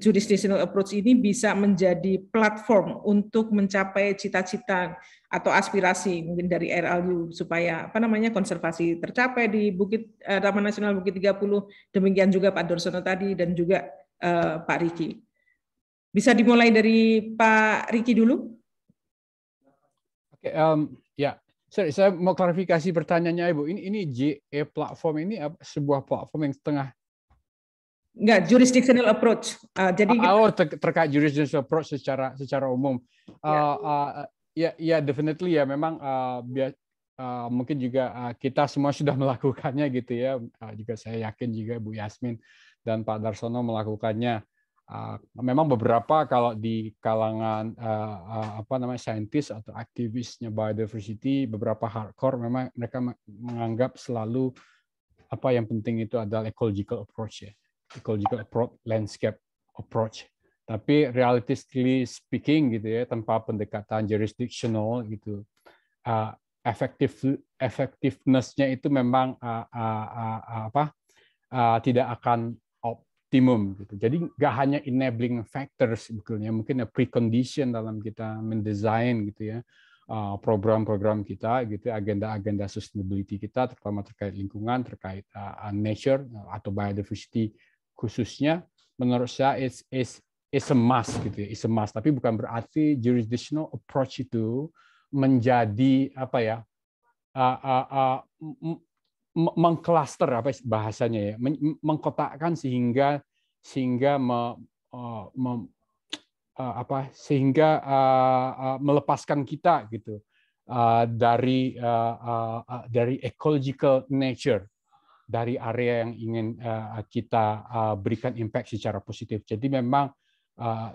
jurisdictional approach ini bisa menjadi platform untuk mencapai cita-cita atau aspirasi mungkin dari RLU supaya apa namanya konservasi tercapai di Bukit eh, Taman Nasional Bukit 30 demikian juga Pak Dorsono tadi dan juga uh, Pak Riki. Bisa dimulai dari Pak Riki dulu. Oke, okay, um, ya. saya mau klarifikasi pertanyaannya Ibu. Ini ini JE platform ini sebuah platform yang setengah. Enggak, jurisdictional approach. Uh, jadi ah, oh, ter terkait jurisdictional approach secara secara umum. Uh, ya, uh, ya, ya definitely ya. Memang uh, bias, uh, mungkin juga uh, kita semua sudah melakukannya gitu ya. Uh, juga saya yakin juga Bu Yasmin dan Pak Darsono melakukannya. Uh, memang beberapa kalau di kalangan uh, uh, apa namanya saintis atau aktivisnya biodiversity beberapa hardcore memang mereka menganggap selalu apa yang penting itu adalah ecological approach ya ecological approach landscape approach tapi realistically speaking gitu ya tanpa pendekatan jurisdictional gitu uh, ah, efektif effectivenessnya itu memang uh, uh, uh, apa uh, tidak akan optimum. Gitu. Jadi nggak hanya enabling factors sebetulnya, mungkin ya precondition dalam kita mendesain gitu ya uh, program-program kita gitu agenda-agenda sustainability kita terutama terkait lingkungan terkait uh, uh, nature atau biodiversity khususnya menurut saya is is is a must gitu ya is a must tapi bukan berarti jurisdictional approach itu menjadi apa ya uh, uh, uh, mengklaster apa bahasanya ya, mengkotakkan sehingga sehingga me, eh, me, eh, apa sehingga eh, melepaskan kita gitu dari dari ecological nature dari area yang ingin kita berikan impact secara positif. Jadi memang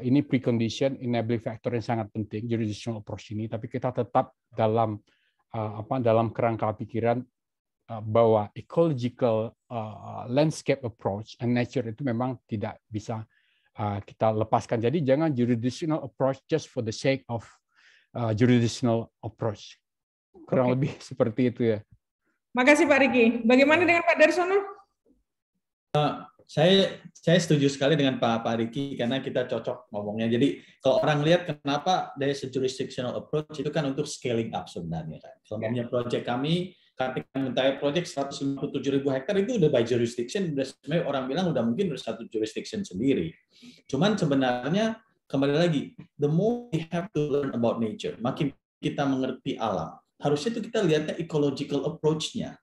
ini precondition enabling factor yang sangat penting jurisdictional approach ini tapi kita tetap dalam apa dalam kerangka pikiran Uh, bahwa ecological uh, landscape approach and nature itu memang tidak bisa uh, kita lepaskan. Jadi jangan jurisdictional approach just for the sake of uh, jurisdictional approach. Kurang okay. lebih seperti itu ya. Makasih Pak Riki. Bagaimana dengan Pak Darsono? Uh, saya saya setuju sekali dengan Pak Pak Riki karena kita cocok ngomongnya. Jadi kalau orang lihat kenapa dari jurisdictional approach itu kan untuk scaling up sebenarnya kan. Kalau yeah. project kami ketika mengetahui proyek 157 ribu hektar itu udah by jurisdiction, udah sebenarnya orang bilang udah mungkin udah satu jurisdiction sendiri. Cuman sebenarnya kembali lagi, the more we have to learn about nature, makin kita mengerti alam, harusnya itu kita lihatnya ecological approach-nya.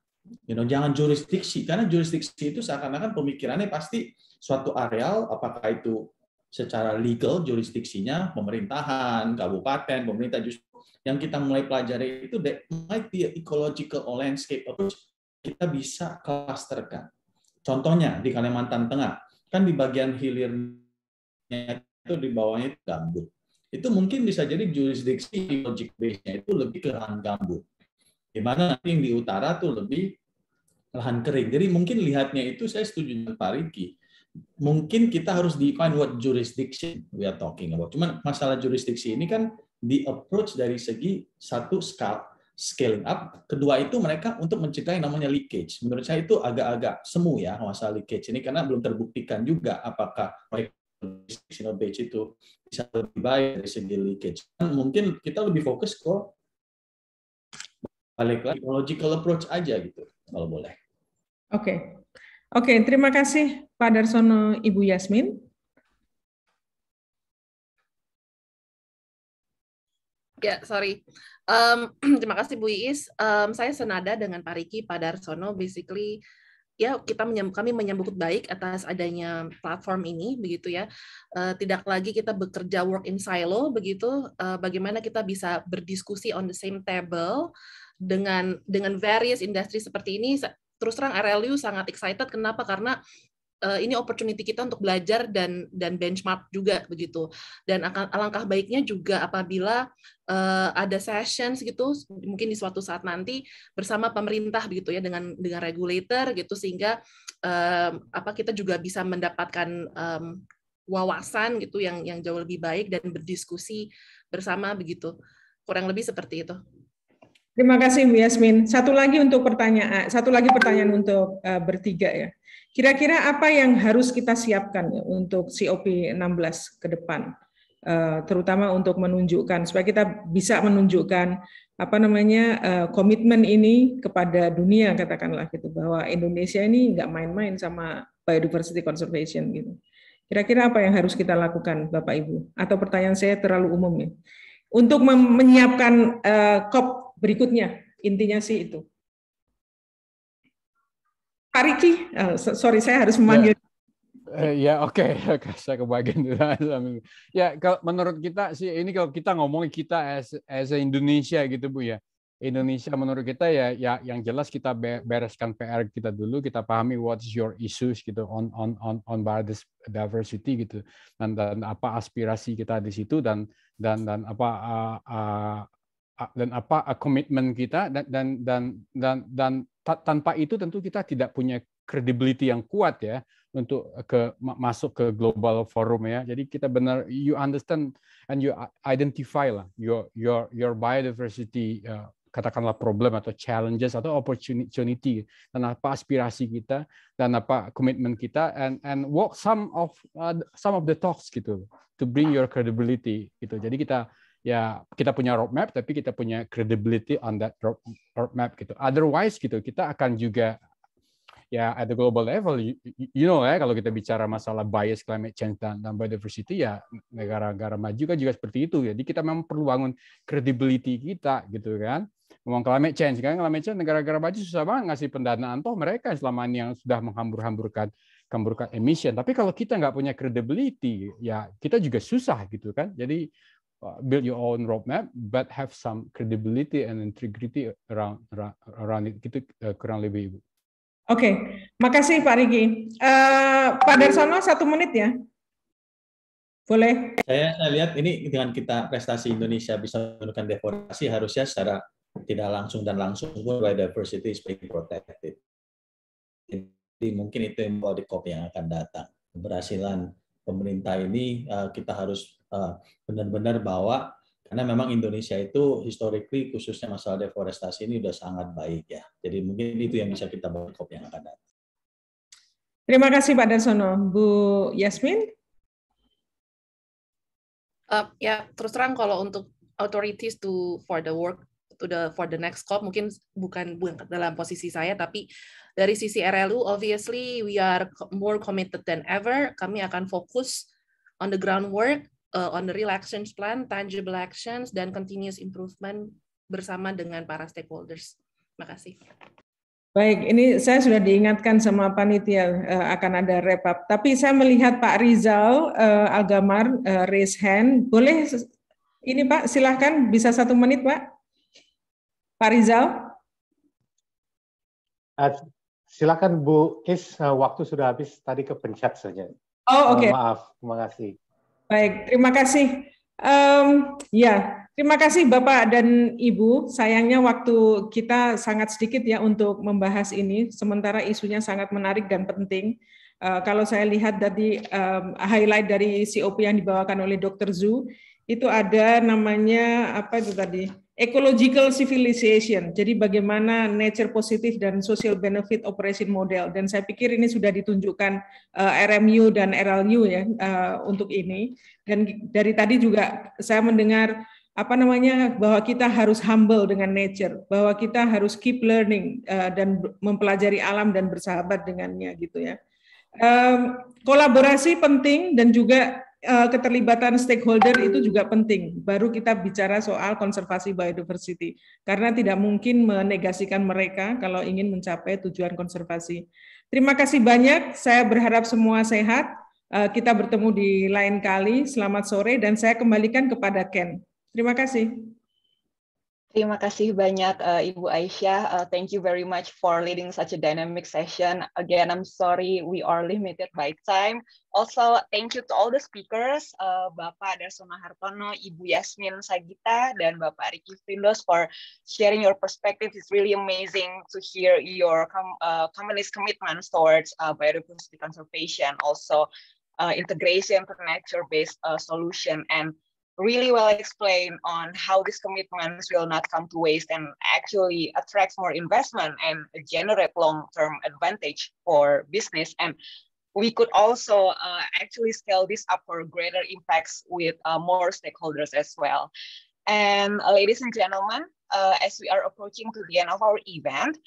You know, jangan jurisdiksi, karena jurisdiksi itu seakan-akan pemikirannya pasti suatu areal, apakah itu secara legal jurisdiksinya pemerintahan, kabupaten, pemerintah justru yang kita mulai pelajari itu that might be ecological or landscape approach kita bisa klasterkan. Contohnya di Kalimantan Tengah, kan di bagian hilirnya itu di bawahnya itu gambut. Itu mungkin bisa jadi jurisdiksi logic base-nya itu lebih ke lahan gambut. Di mana yang di utara tuh lebih lahan kering. Jadi mungkin lihatnya itu saya setuju dengan Pak Riki mungkin kita harus define what jurisdiction we are talking about. Cuman masalah jurisdiksi ini kan di approach dari segi satu scale scaling up, kedua itu mereka untuk mencegah yang namanya leakage. Menurut saya itu agak-agak semu ya masalah leakage ini karena belum terbuktikan juga apakah mereka batch itu bisa lebih baik dari segi leakage. Mungkin kita lebih fokus ke balik lagi logical approach aja gitu kalau boleh. Oke, Oke, terima kasih Pak Darsono Ibu Yasmin. Ya, sorry. Um, terima kasih Bu Iis. Um, saya senada dengan Pak Riki, Pak Darsono. Basically, ya kita menyambut, kami menyambut baik atas adanya platform ini begitu ya eh, tidak lagi kita bekerja work in silo begitu eh, bagaimana kita bisa berdiskusi on the same table dengan dengan various industri seperti ini terus terang RLU sangat excited kenapa karena uh, ini opportunity kita untuk belajar dan dan benchmark juga begitu. Dan akan alangkah baiknya juga apabila uh, ada sessions gitu mungkin di suatu saat nanti bersama pemerintah begitu ya dengan dengan regulator gitu sehingga um, apa kita juga bisa mendapatkan um, wawasan gitu yang yang jauh lebih baik dan berdiskusi bersama begitu. Kurang lebih seperti itu. Terima kasih Bu Yasmin. Satu lagi untuk pertanyaan, satu lagi pertanyaan untuk uh, bertiga ya. Kira-kira apa yang harus kita siapkan ya untuk COP16 ke depan? Uh, terutama untuk menunjukkan supaya kita bisa menunjukkan apa namanya uh, komitmen ini kepada dunia katakanlah gitu bahwa Indonesia ini nggak main-main sama biodiversity conservation gitu. Kira-kira apa yang harus kita lakukan Bapak Ibu? Atau pertanyaan saya terlalu umum ya? Untuk menyiapkan uh, COP berikutnya intinya sih itu. Pak Riki, uh, sorry saya harus memanggil. Ya, uh, ya oke, okay. saya kebagian. ya, kalau menurut kita sih ini kalau kita ngomong kita as, as Indonesia gitu bu ya. Indonesia menurut kita ya, ya yang jelas kita bereskan PR kita dulu, kita pahami what's your issues gitu on on on on diversity gitu dan, dan apa aspirasi kita di situ dan dan dan apa uh, uh, dan apa komitmen kita dan dan dan dan, dan tanpa itu tentu kita tidak punya credibility yang kuat ya untuk ke masuk ke global forum ya. Jadi kita benar you understand and you identify lah your your your biodiversity uh, katakanlah problem atau challenges atau opportunity dan apa aspirasi kita dan apa komitmen kita and and walk some of uh, some of the talks gitu to bring your credibility gitu. Jadi kita ya kita punya roadmap tapi kita punya credibility on that roadmap gitu. Otherwise gitu kita akan juga ya at the global level you, you know ya kalau kita bicara masalah bias climate change dan, dan biodiversity ya negara-negara maju kan juga seperti itu. Jadi kita memang perlu bangun credibility kita gitu kan. Ngomong climate change kan climate change negara-negara maju susah banget ngasih pendanaan toh mereka selama ini yang sudah menghambur-hamburkan kemburukan emission. Tapi kalau kita nggak punya credibility, ya kita juga susah gitu kan. Jadi Uh, build your own roadmap, but have some credibility and integrity around around, it. Kita uh, kurang lebih Oke, okay. makasih Pak Rigi. Uh, Pak Darsono satu menit ya. Boleh. Saya, lihat ini dengan kita prestasi Indonesia bisa menurunkan deforestasi harusnya secara tidak langsung dan langsung pun biodiversity is being protected. Jadi mungkin itu yang mau di yang akan datang. Keberhasilan pemerintah ini uh, kita harus Eh, benar-benar bawa karena memang Indonesia itu historically khususnya masalah deforestasi ini sudah sangat baik ya. Jadi mungkin itu yang bisa kita kopi yang akan datang. Terima kasih Pak Darsono. Bu Yasmin? Uh, ya terus terang kalau untuk authorities to for the work to the for the next COP mungkin bukan bukan dalam posisi saya tapi dari sisi RLU obviously we are more committed than ever kami akan fokus on the groundwork uh, on the real actions plan, tangible actions, dan continuous improvement bersama dengan para stakeholders. Terima kasih. Baik, ini saya sudah diingatkan sama panitia uh, akan ada wrap up. Tapi saya melihat Pak Rizal uh, Algamar uh, raise hand. Boleh ini Pak, silahkan bisa satu menit Pak. Pak Rizal. Uh, silakan Bu Kis, waktu sudah habis tadi ke kepencet saja. Oh oke. Okay. maaf, terima kasih. Baik, terima kasih. Um, ya, terima kasih Bapak dan Ibu. Sayangnya waktu kita sangat sedikit ya untuk membahas ini, sementara isunya sangat menarik dan penting. Uh, kalau saya lihat dari um, highlight dari COP yang dibawakan oleh Dr. Zhu, itu ada namanya apa itu tadi? ecological civilization. Jadi bagaimana nature positif dan social benefit operation model. Dan saya pikir ini sudah ditunjukkan uh, eh, RMU dan RLU ya uh, untuk ini. Dan dari tadi juga saya mendengar apa namanya bahwa kita harus humble dengan nature, bahwa kita harus keep learning uh, dan mempelajari alam dan bersahabat dengannya gitu ya. Um, kolaborasi penting dan juga Eh, keterlibatan stakeholder itu juga penting. Baru kita bicara soal konservasi biodiversity, karena tidak mungkin menegasikan mereka kalau ingin mencapai tujuan konservasi. Terima kasih banyak. Saya berharap semua sehat. Eh, kita bertemu di lain kali. Selamat sore, dan saya kembalikan kepada Ken. Terima kasih. Terima kasih banyak, uh, Ibu Aisyah. Uh, thank you very much for leading such a dynamic session. Again, I'm sorry we are limited by time. Also, thank you to all the speakers, uh, Bapak Darsono Hartono, Ibu Yasmin Sagita, dan Bapak Riki Filos for sharing your perspective. It's really amazing to hear your com uh, company's commitments towards uh, biodiversity conservation, also uh, integration for nature-based uh, solution and really well explain on how these commitments will not come to waste and actually attract more investment and generate long-term advantage for business. And we could also uh, actually scale this up for greater impacts with uh, more stakeholders as well. And uh, ladies and gentlemen, uh, as we are approaching to the end of our event,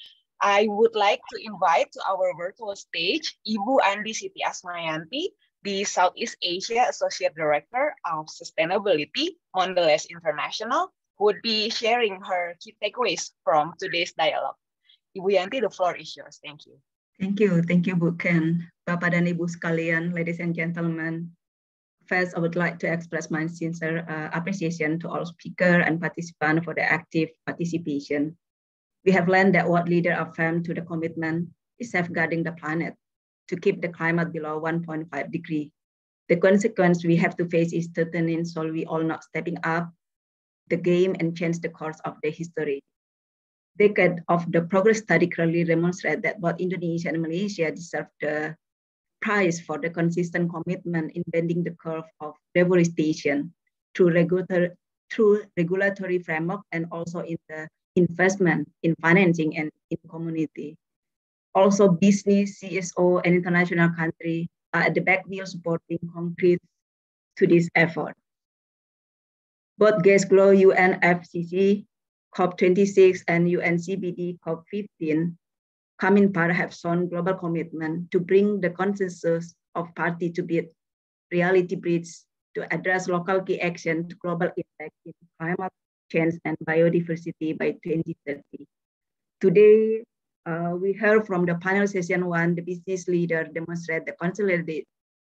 I would like to invite to our virtual stage Ibu Andi Siti Asmayanti, the Southeast Asia Associate Director of Sustainability, Mondelez International, would be sharing her key takeaways from today's dialogue. Ibu Yanti, the floor is yours. Thank you. Thank you. Thank you, Bu Ken. Bapak dan Ibu sekalian, ladies and gentlemen, First, I would like to express my sincere uh, appreciation to all speakers and participants for their active participation. We have learned that what leaders affirm to the commitment is safeguarding the planet to keep the climate below 1.5 degree. The consequence we have to face is certain so we all not stepping up the game and change the course of the history. Decade of the progress study clearly demonstrate that both Indonesia and Malaysia deserve the prize for the consistent commitment in bending the curve of deforestation through regulatory, through regulatory framework and also in the investment in financing and in community also business, CSO, and international country are at the back wheel supporting concrete to this effort. Both GASGLOW UNFCCC COP26 and UNCBD COP15 come in part have shown global commitment to bring the consensus of party to be reality bridge to address local key action to global impact in climate change and biodiversity by 2030. Today, uh, we heard from the panel session one, the business leader demonstrate the consolidated,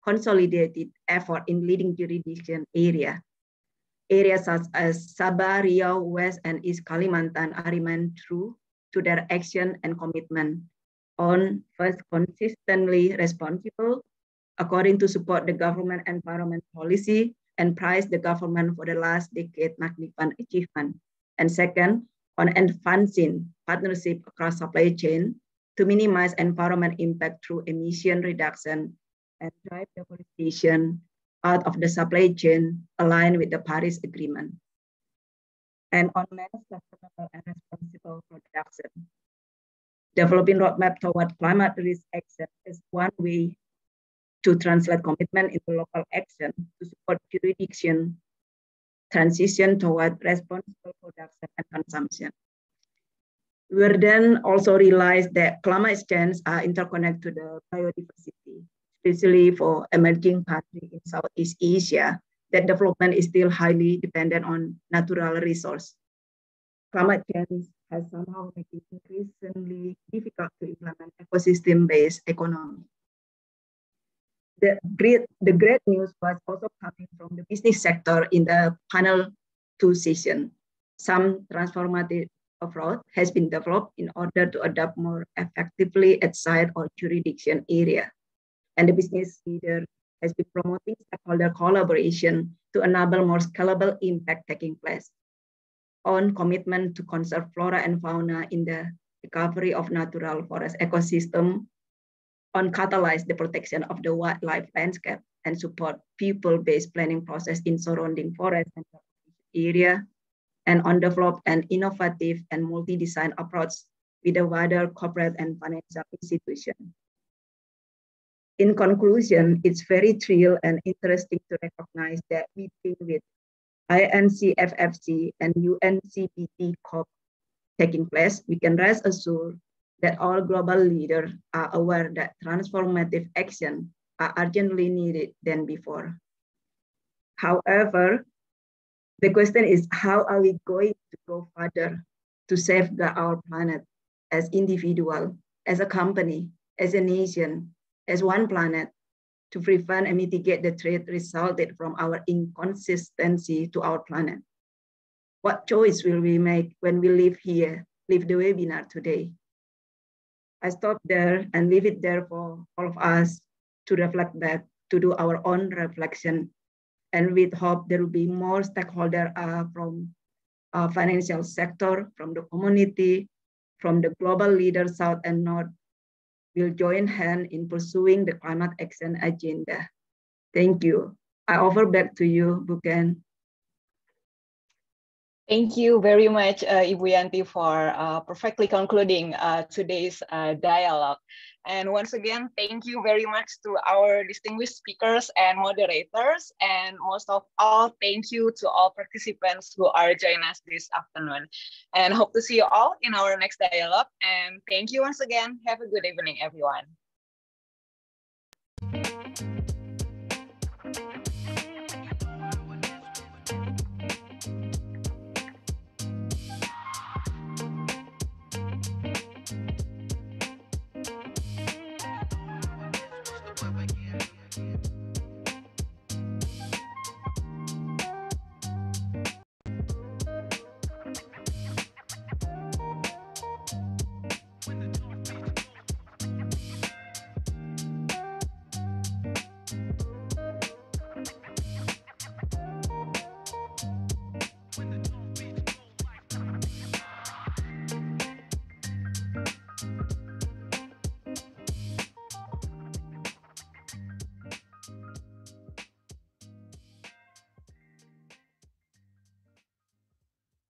consolidated effort in leading jurisdiction area. Areas such as Sabah, Riau, West, and East Kalimantan are remain true to their action and commitment on first consistently responsible according to support the government environment policy and prize the government for the last decade magnificent achievement. And second, on advancing partnership across supply chain to minimize environment impact through emission reduction and drive deforestation out of the supply chain aligned with the Paris Agreement. And on mass sustainable and responsible production. Developing roadmap toward climate risk action is one way to translate commitment into local action to support jurisdiction transition toward responsible production and consumption. We then also realized that climate change are interconnected to the biodiversity, especially for emerging countries in Southeast Asia, that development is still highly dependent on natural resource. Climate change has somehow made it increasingly difficult to implement ecosystem-based economy the great the great news was also coming from the business sector in the panel two session. Some transformative approach has been developed in order to adapt more effectively at site or jurisdiction area. And the business leader has been promoting stakeholder collaboration to enable more scalable impact taking place. On commitment to conserve flora and fauna in the recovery of natural forest ecosystem on catalyze the protection of the wildlife landscape and support people-based planning process in surrounding forest and area, and on develop an innovative and multi-design approach with the wider corporate and financial institution. In conclusion, it's very thrill and interesting to recognize that meeting with INCFFC and UNCPT COP taking place, we can rest assured that all global leaders are aware that transformative action are urgently needed than before. However, the question is how are we going to go further to safeguard our planet as individual, as a company, as a nation, as one planet, to prevent and mitigate the threat resulted from our inconsistency to our planet? What choice will we make when we leave here, leave the webinar today? I stop there and leave it there for all of us to reflect back, to do our own reflection. And we hope, there will be more stakeholder uh, from uh, financial sector, from the community, from the global leaders, South and North, will join hand in pursuing the climate action agenda. Thank you. I offer back to you, Buken. Thank you very much, uh, Ibu Yanti, for uh, perfectly concluding uh, today's uh, dialogue. And once again, thank you very much to our distinguished speakers and moderators. And most of all, thank you to all participants who are joining us this afternoon. And hope to see you all in our next dialogue. And thank you once again. Have a good evening, everyone.